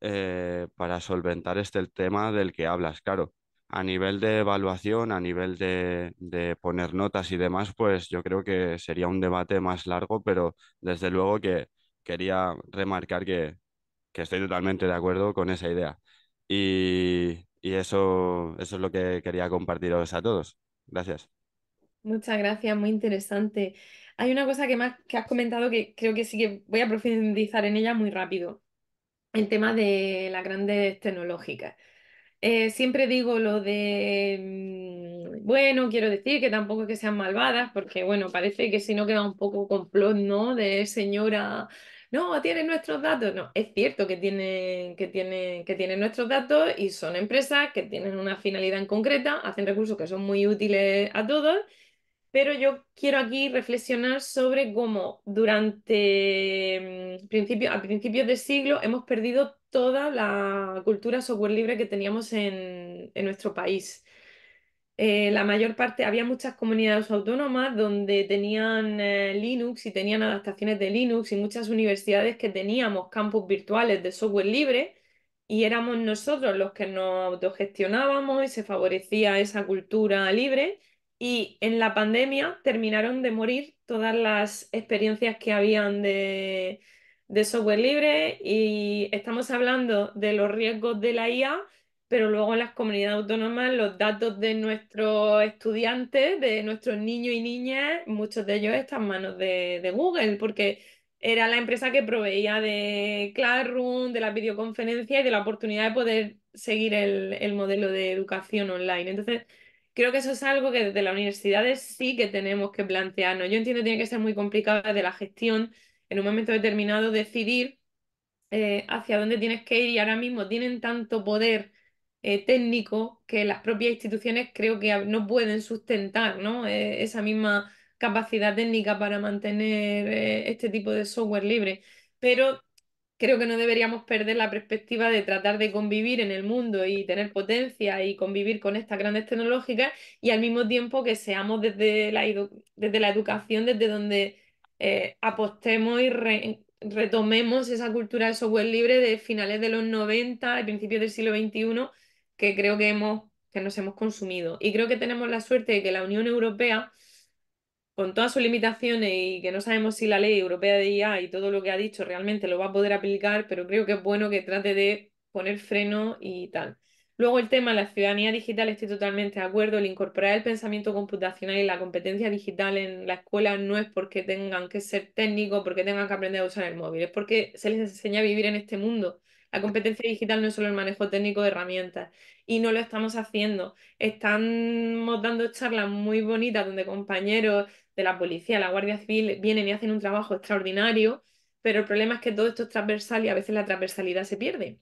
eh, para solventar este tema del que hablas, claro. A nivel de evaluación, a nivel de, poner notas y demás, pues yo creo que sería un debate más largo, pero desde luego que quería remarcar que, que estoy totalmente de acuerdo con esa idea. Y, eso, eso es lo que quería compartiros a todos. Gracias. Muchas gracias, muy interesante. Hay una cosa que más que has comentado que creo que sí que voy a profundizar en ella muy rápido. El tema de las grandes tecnológicas. Eh, siempre digo lo de, mm, bueno, quiero decir que tampoco que sean malvadas, porque bueno, parece que si no queda un poco complot, ¿no? De señora no, tienen nuestros datos. No, es cierto que tienen, que, que nuestros datos y son empresas que tienen una finalidad en concreta, hacen recursos que son muy útiles a todos, pero yo quiero aquí reflexionar sobre cómo durante mm, principio, a principios de siglo hemos perdido toda la cultura software libre que teníamos en, en nuestro país. Eh, la mayor parte, había muchas comunidades autónomas donde tenían eh, Linux y tenían adaptaciones de Linux y muchas universidades que teníamos campus virtuales de software libre y éramos nosotros los que nos autogestionábamos y se favorecía esa cultura libre. Y en la pandemia terminaron de morir todas las experiencias que habían de, de software libre y estamos hablando de los riesgos de la IA pero luego en las comunidades autónomas los datos de nuestros estudiantes, de nuestros niños y niñas, muchos de ellos están en manos de, Google, porque era la empresa que proveía de Classroom, de las videoconferencias y de la oportunidad de poder seguir el, modelo de educación online. Entonces, creo que eso es algo que desde las universidades sí que tenemos que plantearnos. Yo entiendo que tiene que ser muy complicado desde la gestión, en un momento determinado, decidir eh, hacia dónde tienes que ir y ahora mismo tienen tanto poder eh, técnico que las propias instituciones creo que no pueden sustentar eh, esa misma capacidad técnica para mantener eh, este tipo de software libre. Pero creo que no deberíamos perder la perspectiva de tratar de convivir en el mundo y tener potencia y convivir con estas grandes tecnológicas y al mismo tiempo que seamos desde la, desde la educación, desde donde apostemos y retomemos esa cultura de software libre de finales de los 90 y principios del siglo XXI creo que, hemos, que nos hemos consumido. Y creo que tenemos la suerte de que la Unión Europea, con todas sus limitaciones y que no sabemos si la ley europea de IA y todo lo que ha dicho realmente lo va a poder aplicar, pero creo que es bueno que trate de poner freno y tal. Luego el tema de la ciudadanía digital, estoy totalmente de acuerdo, el incorporar el pensamiento computacional y la competencia digital en la escuela no es porque tengan que ser técnicos, porque tengan que aprender a usar el móvil, es porque se les enseña a vivir en este mundo. La competencia digital no es solo el manejo técnico de herramientas, y no lo estamos haciendo. Estamos dando charlas muy bonitas donde compañeros de la policía, la Guardia Civil, vienen y hacen un trabajo extraordinario, pero el problema es que todo esto es transversal y a veces la transversalidad se pierde.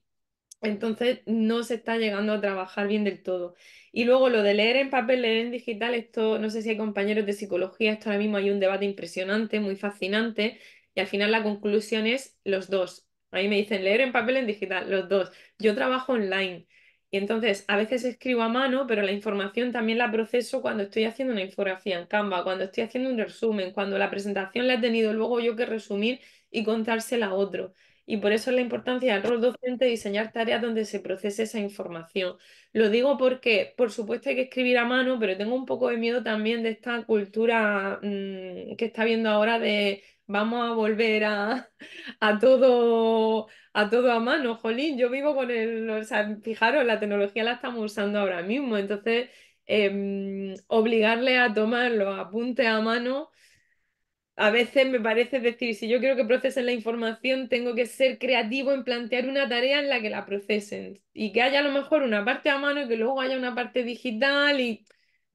Entonces no se está llegando a trabajar bien del todo. Y luego lo de leer en papel, leer en digital, esto no sé si hay compañeros de psicología, esto ahora mismo hay un debate impresionante, muy fascinante, y al final la conclusión es los dos. A mí me dicen leer en papel, en digital, los dos. Yo trabajo online, y entonces, a veces escribo a mano, pero la información también la proceso cuando estoy haciendo una infografía en Canva, cuando estoy haciendo un resumen, cuando la presentación la he tenido luego yo que resumir y contársela a otro. Y por eso es la importancia del rol docente diseñar tareas donde se procese esa información. Lo digo porque, por supuesto, hay que escribir a mano, pero tengo un poco de miedo también de esta cultura mm, que está viendo ahora de vamos a volver a, todo, a todo a mano, jolín, yo vivo con el, o sea, fijaros, la tecnología la estamos usando ahora mismo, entonces em, obligarle a tomar los apuntes a mano, a veces me parece decir, si yo quiero que procesen la información, tengo que ser creativo en plantear una tarea en la que la procesen y que haya a lo mejor una parte a mano y que luego haya una parte digital y...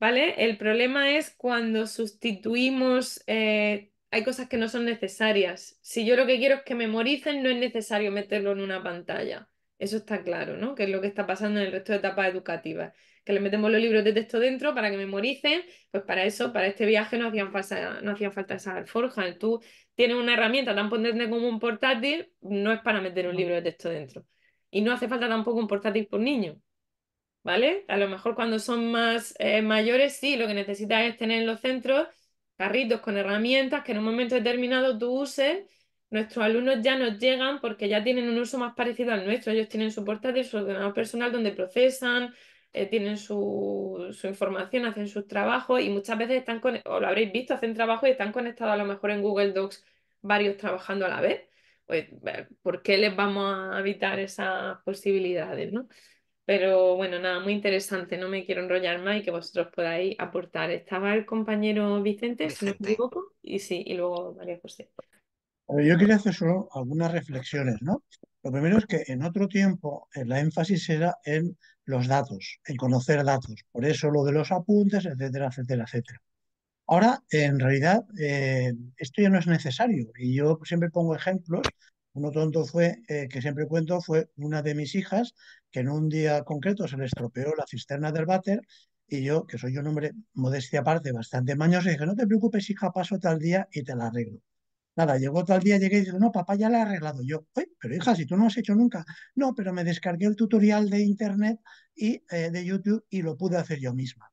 ¿Vale? El problema es cuando sustituimos eh, hay cosas que no son necesarias. Si yo lo que quiero es que memoricen, no es necesario meterlo en una pantalla. Eso está claro, ¿no? Que es lo que está pasando en el resto de etapas educativas. Que le metemos los libros de texto dentro para que memoricen, pues para eso, para este viaje no hacían falta, no hacían falta esas alforjas. Tú tienes una herramienta tan potente como un portátil, no es para meter un libro de texto dentro. Y no hace falta tampoco un portátil por niño. ¿Vale? A lo mejor cuando son más eh, mayores, sí, lo que necesitas es tener en los centros carritos con herramientas que en un momento determinado tú uses. Nuestros alumnos ya nos llegan porque ya tienen un uso más parecido al nuestro. Ellos tienen su portátil, su ordenador personal donde procesan, eh, tienen su, información, hacen sus trabajos y muchas veces están, con, o lo habréis visto, hacen trabajo y están conectados a lo mejor en Google Docs varios trabajando a la vez. Pues, eh, ¿por qué les vamos a evitar esas posibilidades? ¿no? Pero bueno, nada, muy interesante, no me quiero enrollar más y que vosotros podáis aportar. Estaba el compañero Vicente, si no me equivoco, y sí, y luego María José. Yo quería hacer solo algunas reflexiones, ¿no? Lo primero es que en otro tiempo eh, la énfasis era en los datos, en conocer datos, por eso lo de los apuntes, etcétera, etcétera, etcétera. Ahora, en realidad, eh, esto ya no es necesario y yo siempre pongo ejemplos uno tonto fue, eh, que siempre cuento, fue una de mis hijas que en un día concreto se le estropeó la cisterna del váter y yo, que soy un hombre, modestia aparte, bastante mañoso, dije, no te preocupes, hija, paso tal día y te la arreglo. Nada, llegó tal día, llegué y dije, no, papá ya la he arreglado. Yo, Oye, pero hija, si tú no has hecho nunca. No, pero me descargué el tutorial de internet y eh, de YouTube y lo pude hacer yo misma.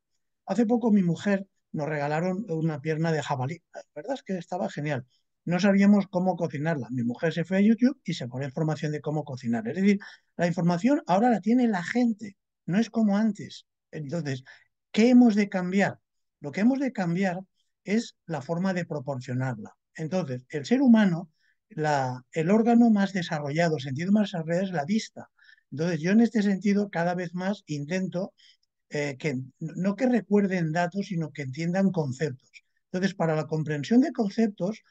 Hace poco mi mujer nos regalaron una pierna de jabalí. La verdad es que estaba genial no sabíamos cómo cocinarla. Mi mujer se fue a YouTube y se pone información de cómo cocinar. Es decir, la información ahora la tiene la gente, no es como antes. Entonces, ¿qué hemos de cambiar? Lo que hemos de cambiar es la forma de proporcionarla. Entonces, el ser humano, la, el órgano más desarrollado, sentido más desarrollado es la vista. Entonces, yo en este sentido cada vez más intento eh, que no que recuerden datos, sino que entiendan conceptos. Entonces, para la comprensión de conceptos,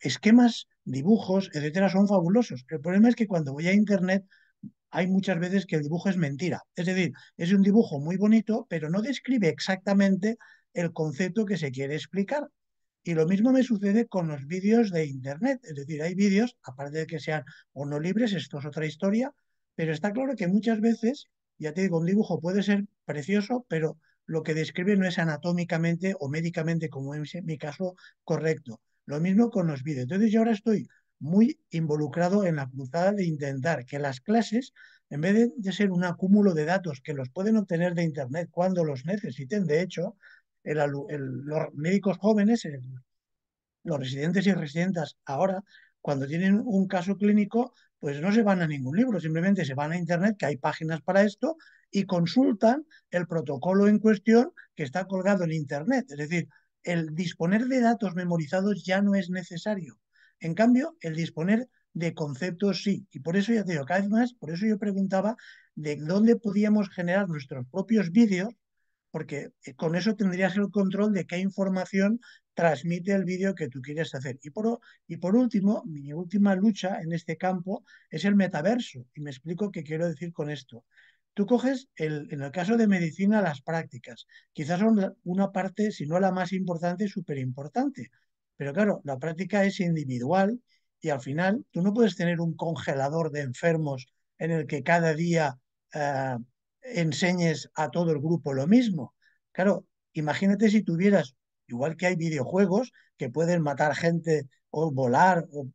esquemas, dibujos, etcétera, son fabulosos. El problema es que cuando voy a Internet hay muchas veces que el dibujo es mentira. Es decir, es un dibujo muy bonito, pero no describe exactamente el concepto que se quiere explicar. Y lo mismo me sucede con los vídeos de Internet. Es decir, hay vídeos, aparte de que sean o no libres, esto es otra historia, pero está claro que muchas veces, ya te digo, un dibujo puede ser precioso, pero lo que describe no es anatómicamente o médicamente, como es mi caso, correcto. Lo mismo con los vídeos. Entonces yo ahora estoy muy involucrado en la cruzada de intentar que las clases, en vez de, ser un acúmulo de datos que los pueden obtener de Internet cuando los necesiten, de hecho, los médicos jóvenes, los residentes y residentas ahora, cuando tienen un caso clínico, pues no se van a ningún libro, simplemente se van a Internet, que hay páginas para esto, y consultan el protocolo en cuestión que está colgado en Internet. Es decir, el disponer de datos memorizados ya no es necesario. En cambio, el disponer de conceptos sí. Y por eso ya te digo, cada vez más, por eso yo preguntaba de dónde podíamos generar nuestros propios vídeos, porque eh, con eso tendrías el control de qué información transmite el vídeo que tú quieres hacer. Y por, y por último, mi última lucha en este campo es el metaverso. Y me explico qué quiero decir con esto. Tú coges, el, en el caso de medicina, las prácticas. Quizás son una parte, si no la más importante, súper importante. Pero claro, la práctica es individual y al final tú no puedes tener un congelador de enfermos en el que cada día eh, enseñes a todo el grupo lo mismo. Claro, imagínate si tuvieras, igual que hay videojuegos que pueden matar gente o volar o,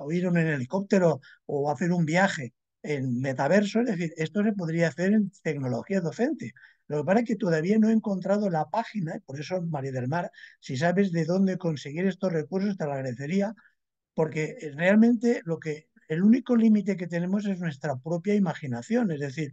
o ir en helicóptero o hacer un viaje, en metaverso, es decir, esto se podría hacer en tecnología docente. Lo que pasa es que todavía no he encontrado la página, por eso María del Mar, si sabes de dónde conseguir estos recursos, te lo agradecería, porque eh, realmente lo que el único límite que tenemos es nuestra propia imaginación, es decir,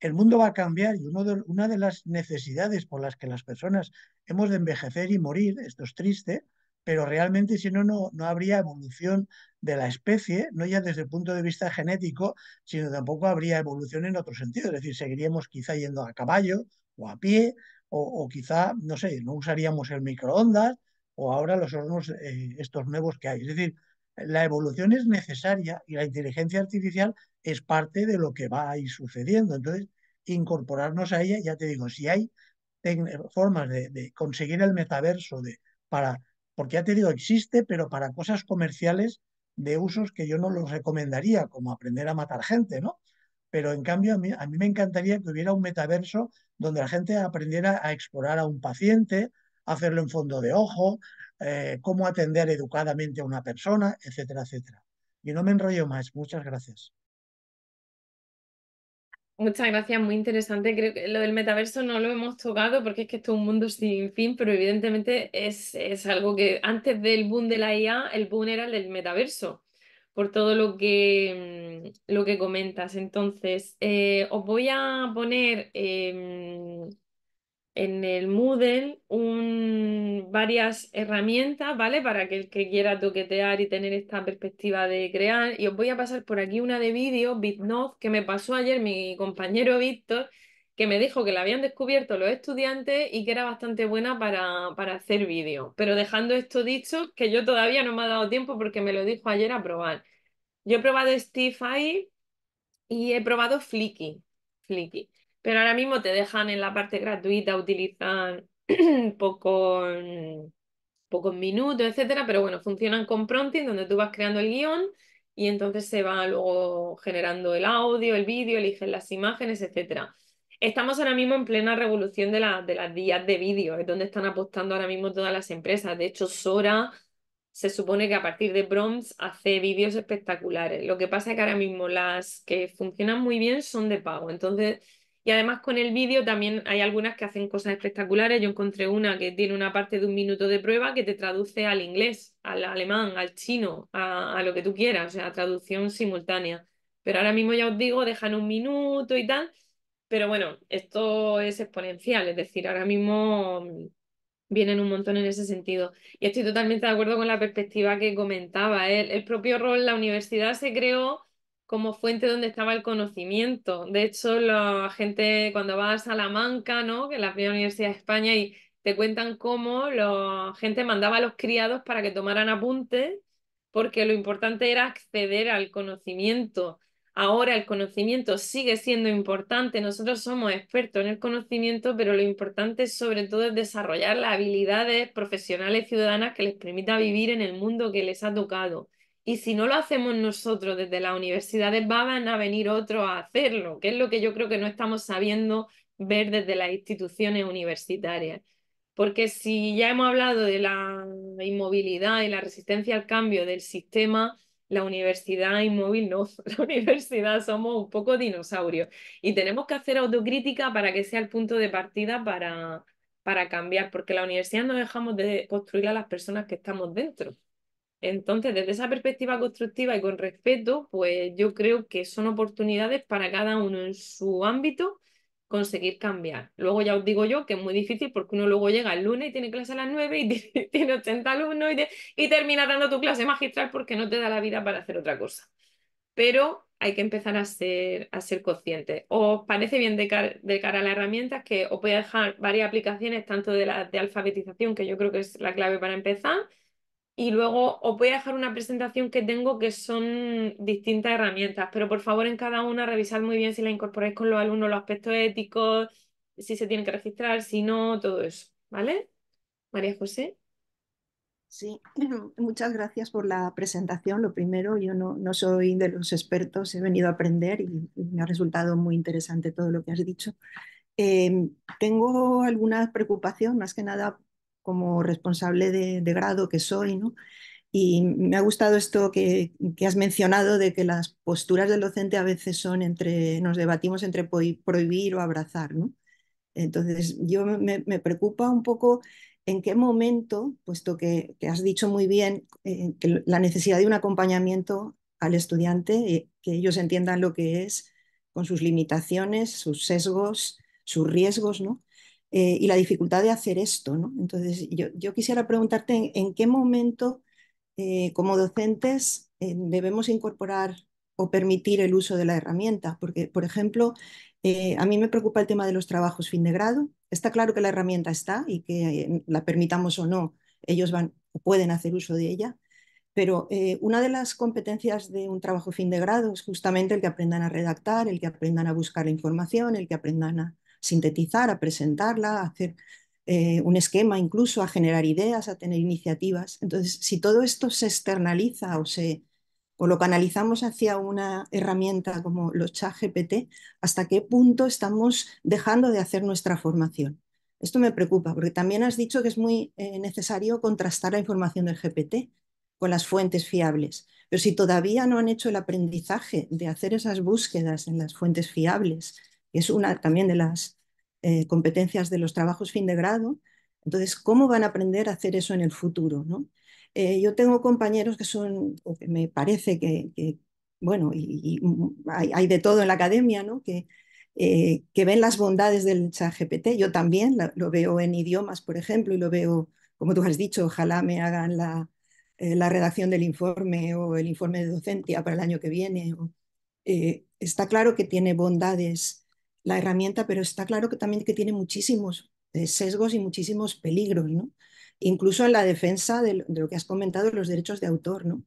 el mundo va a cambiar y una de las necesidades por las que las personas hemos de envejecer y morir, esto es triste, pero realmente si no, no, habría evolución de la especie, no ya desde el punto de vista genético, sino tampoco habría evolución en otro sentido, es decir, seguiríamos quizá yendo a caballo o a pie, o, quizá, no sé, no usaríamos el microondas o ahora los hornos eh, estos nuevos que hay. Es decir, la evolución es necesaria y la inteligencia artificial es parte de lo que va a ir sucediendo. Entonces, incorporarnos a ella, ya te digo, si hay formas de, de conseguir el metaverso de, para porque ya te digo, existe, pero para cosas comerciales de usos que yo no los recomendaría, como aprender a matar gente, ¿no? Pero en cambio, a mí, me encantaría que hubiera un metaverso donde la gente aprendiera a explorar a un paciente, hacerlo en fondo de ojo, eh, cómo atender educadamente a una persona, etcétera, etcétera. Y no me enrollo más. Muchas gracias. Muchas gracias, muy interesante. Creo que lo del metaverso no lo hemos tocado porque es que esto es un mundo sin fin, pero evidentemente es, algo que antes del boom de la IA, el boom era el del metaverso, por todo lo que, mm, lo que comentas. Entonces, eh, os voy a poner em, en el Moodle un, varias herramientas, ¿vale? Para que el que quiera toquetear y tener esta perspectiva de crear. Y os voy a pasar por aquí una de vídeo, BitNov, que me pasó ayer mi compañero Víctor, que me dijo que la habían descubierto los estudiantes y que era bastante buena para, para hacer vídeo. Pero dejando esto dicho, que yo todavía no me ha dado tiempo porque me lo dijo ayer a probar. Yo he probado Steefy y he probado Flicky. Flicky. Pero ahora mismo te dejan en la parte gratuita, utilizan pocos pocos minutos, etcétera, pero bueno, funcionan con prompting, donde tú vas creando el guión y entonces se va luego generando el audio, el vídeo, eligen las imágenes, etcétera. Estamos ahora mismo en plena revolución de, la, de las guías de vídeo, es donde están apostando ahora mismo todas las empresas. De hecho, Sora se supone que a partir de prompts hace vídeos espectaculares. Lo que pasa es que ahora mismo las que funcionan muy bien son de pago. Entonces, y además con el vídeo también hay algunas que hacen cosas espectaculares. Yo encontré una que tiene una parte de un minuto de prueba que te traduce al inglés, al alemán, al chino, a, lo que tú quieras, o sea, traducción simultánea. Pero ahora mismo ya os digo, dejan un minuto y tal. Pero bueno, esto es exponencial, es decir, ahora mismo vienen un montón en ese sentido. Y estoy totalmente de acuerdo con la perspectiva que comentaba. el propio rol, la universidad se creó como fuente donde estaba el conocimiento. De hecho, la gente cuando va a Salamanca, ¿no? que es la primera universidad de España, y te cuentan cómo la gente mandaba a los criados para que tomaran apuntes, porque lo importante era acceder al conocimiento. Ahora el conocimiento sigue siendo importante, nosotros somos expertos en el conocimiento, pero lo importante sobre todo es desarrollar las habilidades profesionales ciudadanas que les permita vivir en el mundo que les ha tocado y si no lo hacemos nosotros desde las universidades, van a venir otros a hacerlo, que es lo que yo creo que no estamos sabiendo ver desde las instituciones universitarias. Porque si ya hemos hablado de la inmovilidad y la resistencia al cambio del sistema, la universidad inmóvil no, la universidad somos un poco dinosaurios y tenemos que hacer autocrítica para que sea el punto de partida para, para cambiar, porque la universidad no dejamos de construir a las personas que estamos dentro. Entonces, desde esa perspectiva constructiva y con respeto, pues yo creo que son oportunidades para cada uno en su ámbito conseguir cambiar. Luego ya os digo yo que es muy difícil porque uno luego llega el lunes y tiene clase a las 9 y tiene, 80 alumnos y, y termina dando tu clase magistral porque no te da la vida para hacer otra cosa. Pero hay que empezar a ser, a ser consciente, ¿Os parece bien de, cara a las herramientas que os voy a dejar varias aplicaciones, tanto de la de alfabetización, que yo creo que es la clave para empezar, y luego os voy a dejar una presentación que tengo que son distintas herramientas, pero por favor en cada una revisad muy bien si la incorporáis con los alumnos los aspectos éticos, si se tienen que registrar, si no, todo eso, ¿vale? María José. Sí, muchas gracias por la presentación. Lo primero, yo no, no soy de los expertos, he venido a aprender y, me ha resultado muy interesante todo lo que has dicho. Em, tengo alguna preocupación, más que nada como responsable de, grado que soy, ¿no? Y me ha gustado esto que, has mencionado de que las posturas del docente a veces son entre, nos debatimos entre prohibir o abrazar, ¿no? Entonces, yo me, preocupa un poco en qué momento, puesto que, has dicho muy bien eh, la necesidad de un acompañamiento al estudiante, eh, que ellos entiendan lo que es con sus limitaciones, sus sesgos, sus riesgos, ¿no? Eh, y la dificultad de hacer esto. Entonces, yo, quisiera preguntarte en, qué momento eh, como docentes eh, debemos incorporar o permitir el uso de la herramienta, porque, por ejemplo, a mí me preocupa el tema de los trabajos fin de grado. Está claro que la herramienta está y que la permitamos o no, ellos van, pueden hacer uso de ella, pero una de las competencias de un trabajo fin de grado es justamente el que aprendan a redactar, el que aprendan a buscar la información, el que aprendan a, sintetizar, a presentarla, a hacer eh, un esquema incluso, a generar ideas, a tener iniciativas. Entonces, si todo esto se externaliza o se lo canalizamos hacia una herramienta como los CHAC-GPT, ¿hasta qué punto estamos dejando de hacer nuestra formación? Esto me preocupa, porque también has dicho que es muy eh, necesario contrastar la información del GPT con las fuentes fiables. Pero si todavía no han hecho el aprendizaje de hacer esas búsquedas en las fuentes fiables, es una también de las eh, competencias de los trabajos fin de grado. Entonces, ¿cómo van a aprender a hacer eso en el futuro? ¿no? Eh, yo tengo compañeros que son, o que me parece que, bueno, y, hay, de todo en la academia, ¿no? que, eh, que ven las bondades del chat Yo también lo veo en idiomas, por ejemplo, y lo veo, como tú has dicho, ojalá me hagan la, redacción del informe o el informe de docencia para el año que viene. está claro que tiene bondades la herramienta, pero está claro que también que tiene muchísimos eh, sesgos y muchísimos peligros, ¿no? Incluso en la defensa de, lo que has comentado, los derechos de autor, ¿no?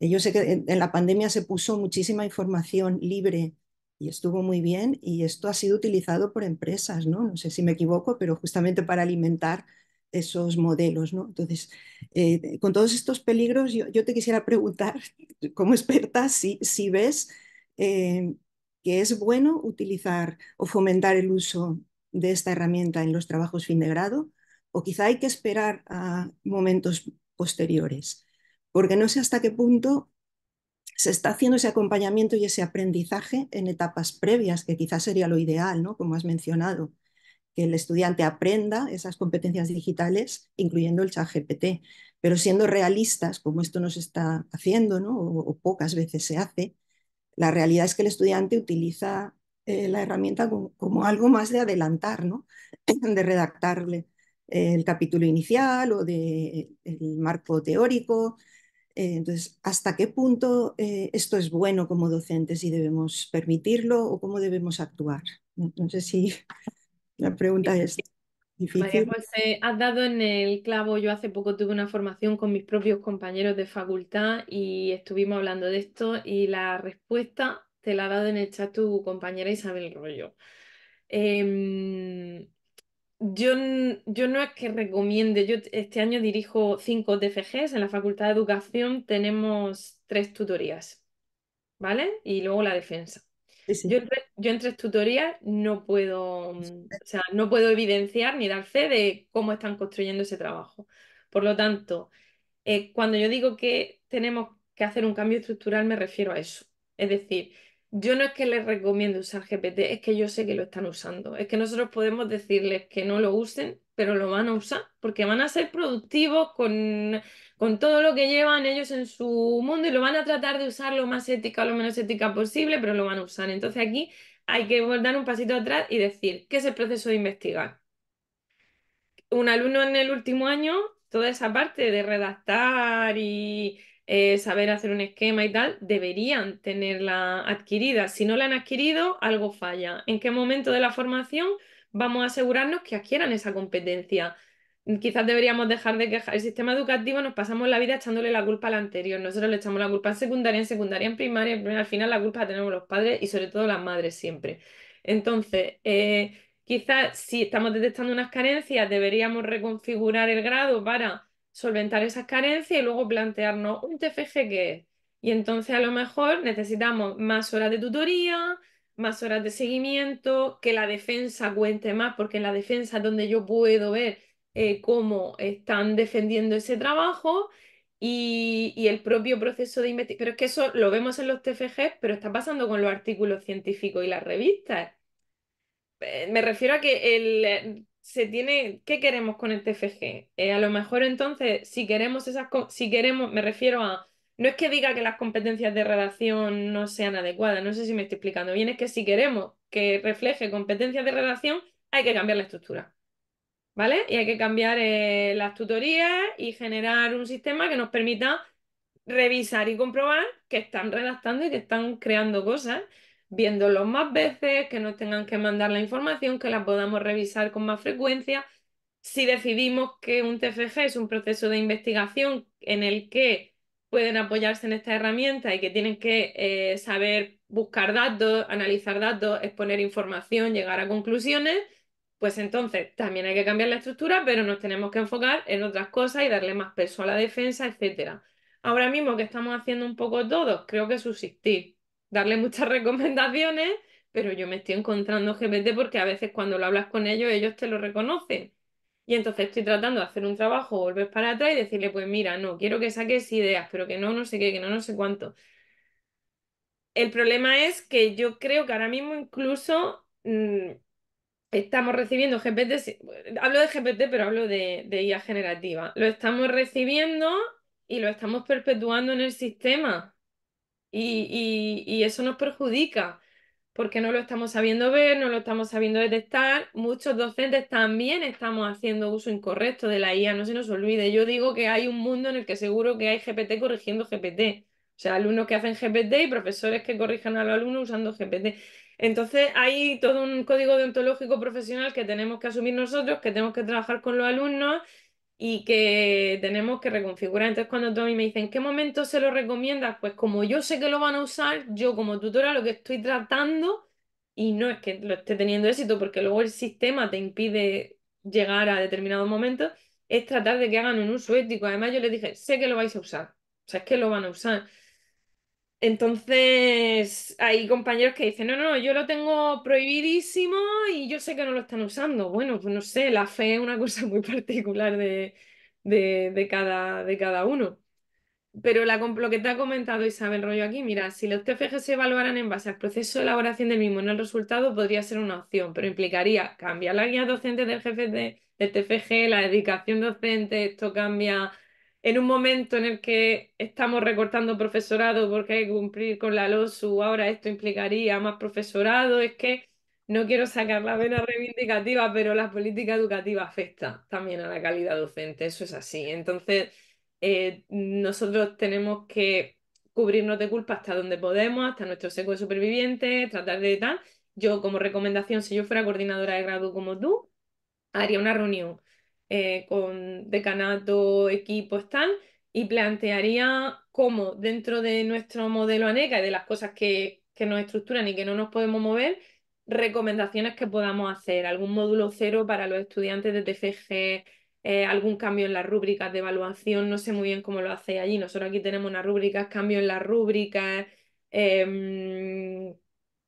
Eh, yo sé que en la pandemia se puso muchísima información libre y estuvo muy bien y esto ha sido utilizado por empresas, ¿no? No sé si me equivoco, pero justamente para alimentar esos modelos, ¿no? Entonces, eh, con todos estos peligros, yo, te quisiera preguntar, como experta, si, ves que es bueno utilizar o fomentar el uso de esta herramienta en los trabajos fin de grado o quizá hay que esperar a momentos posteriores, porque no sé hasta qué punto se está haciendo ese acompañamiento y ese aprendizaje en etapas previas, que quizás sería lo ideal, ¿no? como has mencionado, que el estudiante aprenda esas competencias digitales, incluyendo el chat GPT, pero siendo realistas, como esto no se está haciendo o pocas veces se hace, la realidad es que el estudiante utiliza eh, la herramienta como, algo más de adelantar, ¿no? de redactarle eh, el capítulo inicial o de, el marco teórico. Eh, entonces, ¿hasta qué punto esto es bueno como docentes y debemos permitirlo o cómo debemos actuar? no sé si la pregunta es... María José, has dado en el clavo. Yo hace poco tuve una formación con mis propios compañeros de facultad y estuvimos hablando de esto y la respuesta te la ha dado en el chat tu compañera Isabel Rollo. Em, yo, yo, no es que recomiende, yo este año dirijo cinco DFGs, en la Facultad de Educación tenemos tres tutorías, ¿vale? Y luego la defensa. Yo, en yo, entre tutorías no puedo, mm, sea, no puedo evidenciar ni dar fe de cómo están construyendo ese trabajo. Por lo tanto, eh, cuando yo digo que tenemos que hacer un cambio estructural, me refiero a eso. Es decir, yo no es que les recomiendo usar GPT, es que yo sé que lo están usando. Es que nosotros podemos decirles que no lo usen, pero lo van a usar porque van a ser productivos con con todo lo que llevan ellos en su mundo y lo van a tratar de usar lo más ética o lo menos ética posible, pero lo van a usar. Entonces aquí hay que dar un pasito atrás y decir, ¿qué es el proceso de investigar? Un alumno en el último año, toda esa parte de redactar y eh, saber hacer un esquema y tal, deberían tenerla adquirida. Si no la han adquirido, algo falla. ¿En qué momento de la formación vamos a asegurarnos que adquieran esa competencia? quizás deberíamos dejar de quejar. El sistema educativo nos pasamos la vida echándole la culpa al anterior. Nosotros le echamos la culpa en secundaria, en secundaria, en primaria, Al final la culpa la tenemos los padres y sobre todo las madres siempre. Entonces, eh, quizás si estamos detectando unas carencias, deberíamos reconfigurar el grado para solventar esas carencias y luego plantearnos un TFG que es. Y entonces a lo mejor necesitamos más horas de tutoría, más horas de seguimiento, que la defensa cuente más, porque en la defensa es donde yo puedo ver eh, cómo están defendiendo ese trabajo y, el propio proceso de investigación. Pero es que eso lo vemos en los TFG pero está pasando con los artículos científicos y las revistas. Eh, me refiero a que eh, se tiene, ¿qué queremos con el TFG? a lo mejor entonces, si queremos esas, si queremos, me refiero a, no es que diga que las competencias de redacción no sean adecuadas, no sé si me estoy explicando bien, es que si queremos que refleje competencias de redacción, hay que cambiar la estructura. ¿vale? Y hay que cambiar eh, las tutorías y generar un sistema que nos permita revisar y comprobar que están redactando y que están creando cosas, viéndolos más veces, que nos tengan que mandar la información, que la podamos revisar con más frecuencia. Si decidimos que un TFG es un proceso de investigación en el que pueden apoyarse en esta herramienta y que tienen que eh, saber buscar datos, analizar datos, exponer información, llegar a conclusiones, pues entonces también hay que cambiar la estructura, pero nos tenemos que enfocar en otras cosas y darle más peso a la defensa, etc. Ahora mismo que estamos haciendo un poco todos, creo que subsistir, darle muchas recomendaciones, pero yo me estoy encontrando GPT porque a veces cuando lo hablas con ellos, ellos te lo reconocen. Y entonces estoy tratando de hacer un trabajo, volver para atrás y decirle, pues mira, no, quiero que saques ideas, pero que no, no sé qué, que no, no sé cuánto. El problema es que yo creo que ahora mismo incluso mm, estamos recibiendo GPT, hablo de GPT, pero hablo de, IA generativa. Lo estamos recibiendo y lo estamos perpetuando en el sistema. Y, y, eso nos perjudica porque no lo estamos sabiendo ver, no lo estamos sabiendo detectar. Muchos docentes también estamos haciendo uso incorrecto de la IA, no se nos olvide. Yo digo que hay un mundo en el que seguro que hay GPT corrigiendo GPT. O sea, alumnos que hacen GPT y profesores que corrijan a los alumnos usando GPT. Entonces hay todo un código deontológico profesional que tenemos que asumir nosotros, que tenemos que trabajar con los alumnos y que tenemos que reconfigurar. Entonces cuando tú a mí me dicen, ¿en qué momento se lo recomiendas? Pues como yo sé que lo van a usar, yo como tutora lo que estoy tratando, y no es que lo esté teniendo éxito, porque luego el sistema te impide llegar a determinados momentos, es tratar de que hagan un uso ético. Además yo les dije, sé que lo vais a usar, o sea, es que lo van a usar. Entonces, hay compañeros que dicen, no, no, yo lo tengo prohibidísimo y yo sé que no lo están usando. Bueno, pues no sé, la fe es una cosa muy particular de, de, cada, de cada uno. Pero la, lo que te ha comentado Isabel Rollo aquí, mira, si los TFG se evaluaran en base al proceso de elaboración del mismo, no el resultado, podría ser una opción, pero implicaría cambiar la guía docente del jefe de, del TFG, la dedicación docente, esto cambia en un momento en el que estamos recortando profesorado porque hay que cumplir con la LOSU, ahora esto implicaría más profesorado, es que no quiero sacar la vena reivindicativa, pero la política educativa afecta también a la calidad docente, eso es así. Entonces, eh, nosotros tenemos que cubrirnos de culpa hasta donde podemos, hasta nuestro seco de supervivientes, tratar de tal. Yo como recomendación, si yo fuera coordinadora de grado como tú, haría una reunión eh, con decanato, equipo, tal, y plantearía cómo dentro de nuestro modelo ANECA y de las cosas que, que nos estructuran y que no nos podemos mover, recomendaciones que podamos hacer, algún módulo cero para los estudiantes de TFG, eh, algún cambio en las rúbricas de evaluación, no sé muy bien cómo lo hacéis allí. Nosotros aquí tenemos unas rúbricas, cambio en las rúbricas, em,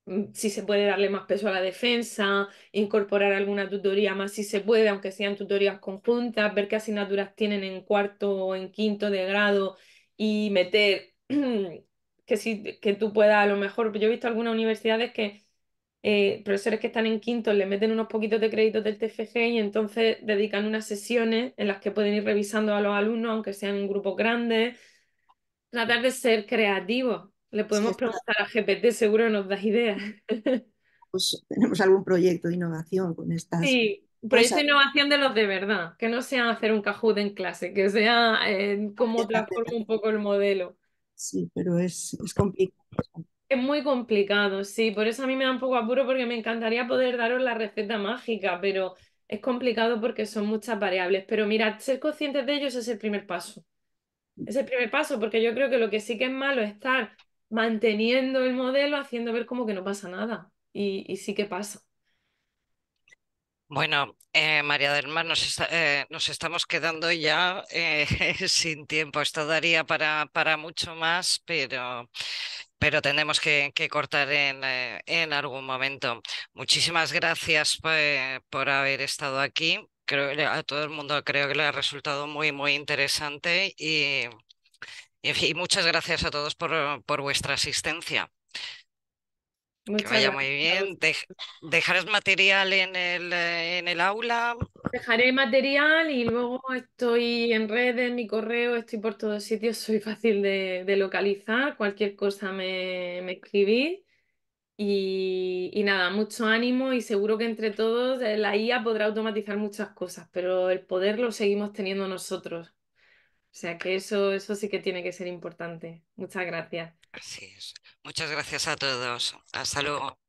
Mm, si se puede darle más peso a la defensa, incorporar alguna tutoría más si se puede, aunque sean tutorías conjuntas, ver qué asignaturas tienen en cuarto o en quinto de grado y meter que, si, que tú puedas, a lo mejor, yo he visto algunas universidades que eh, profesores que están en quinto le meten unos poquitos de créditos del TFG y entonces dedican unas sesiones en las que pueden ir revisando a los alumnos, aunque sean en grupos grandes, tratar de ser creativos le podemos preguntar a GPT, seguro nos da ideas. Pues tenemos algún proyecto de innovación con estas. Sí, proyecto de innovación de los de verdad, que no sea hacer un cajú en clase, que sea eh, como transforma un poco el modelo. Sí, pero es, es complicado. Es muy complicado, sí, por eso a mí me da un poco apuro porque me encantaría poder daros la receta mágica, pero es complicado porque son muchas variables. Pero mira, ser conscientes de ellos es el primer paso. Es el primer paso, porque yo creo que lo que sí que es malo es estar manteniendo el modelo, haciendo ver como que no pasa nada. Y, sí que pasa. Bueno, eh, María del Mar, nos, eh, nos estamos quedando ya eh, sin tiempo. Esto daría para, para mucho más, pero, pero tenemos que, cortar en, algún momento. Muchísimas gracias por, haber estado aquí. Creo a todo el mundo creo que le ha resultado muy, muy interesante y, y muchas gracias a todos por, eh, vuestra asistencia. que vaya muy bien. dejaré material eh, en el, aula? Dejaré material y luego estoy en redes, en mi correo, estoy por todos sitios, soy fácil de, localizar, cualquier cosa me, me escribís. Y, y, nada, mucho ánimo y seguro que entre todos eh, la IA podrá automatizar muchas cosas, pero el poder lo seguimos teniendo nosotros. O sea que eso, eso sí que tiene que ser importante. Muchas gracias. Así es. Muchas gracias a todos. Hasta luego.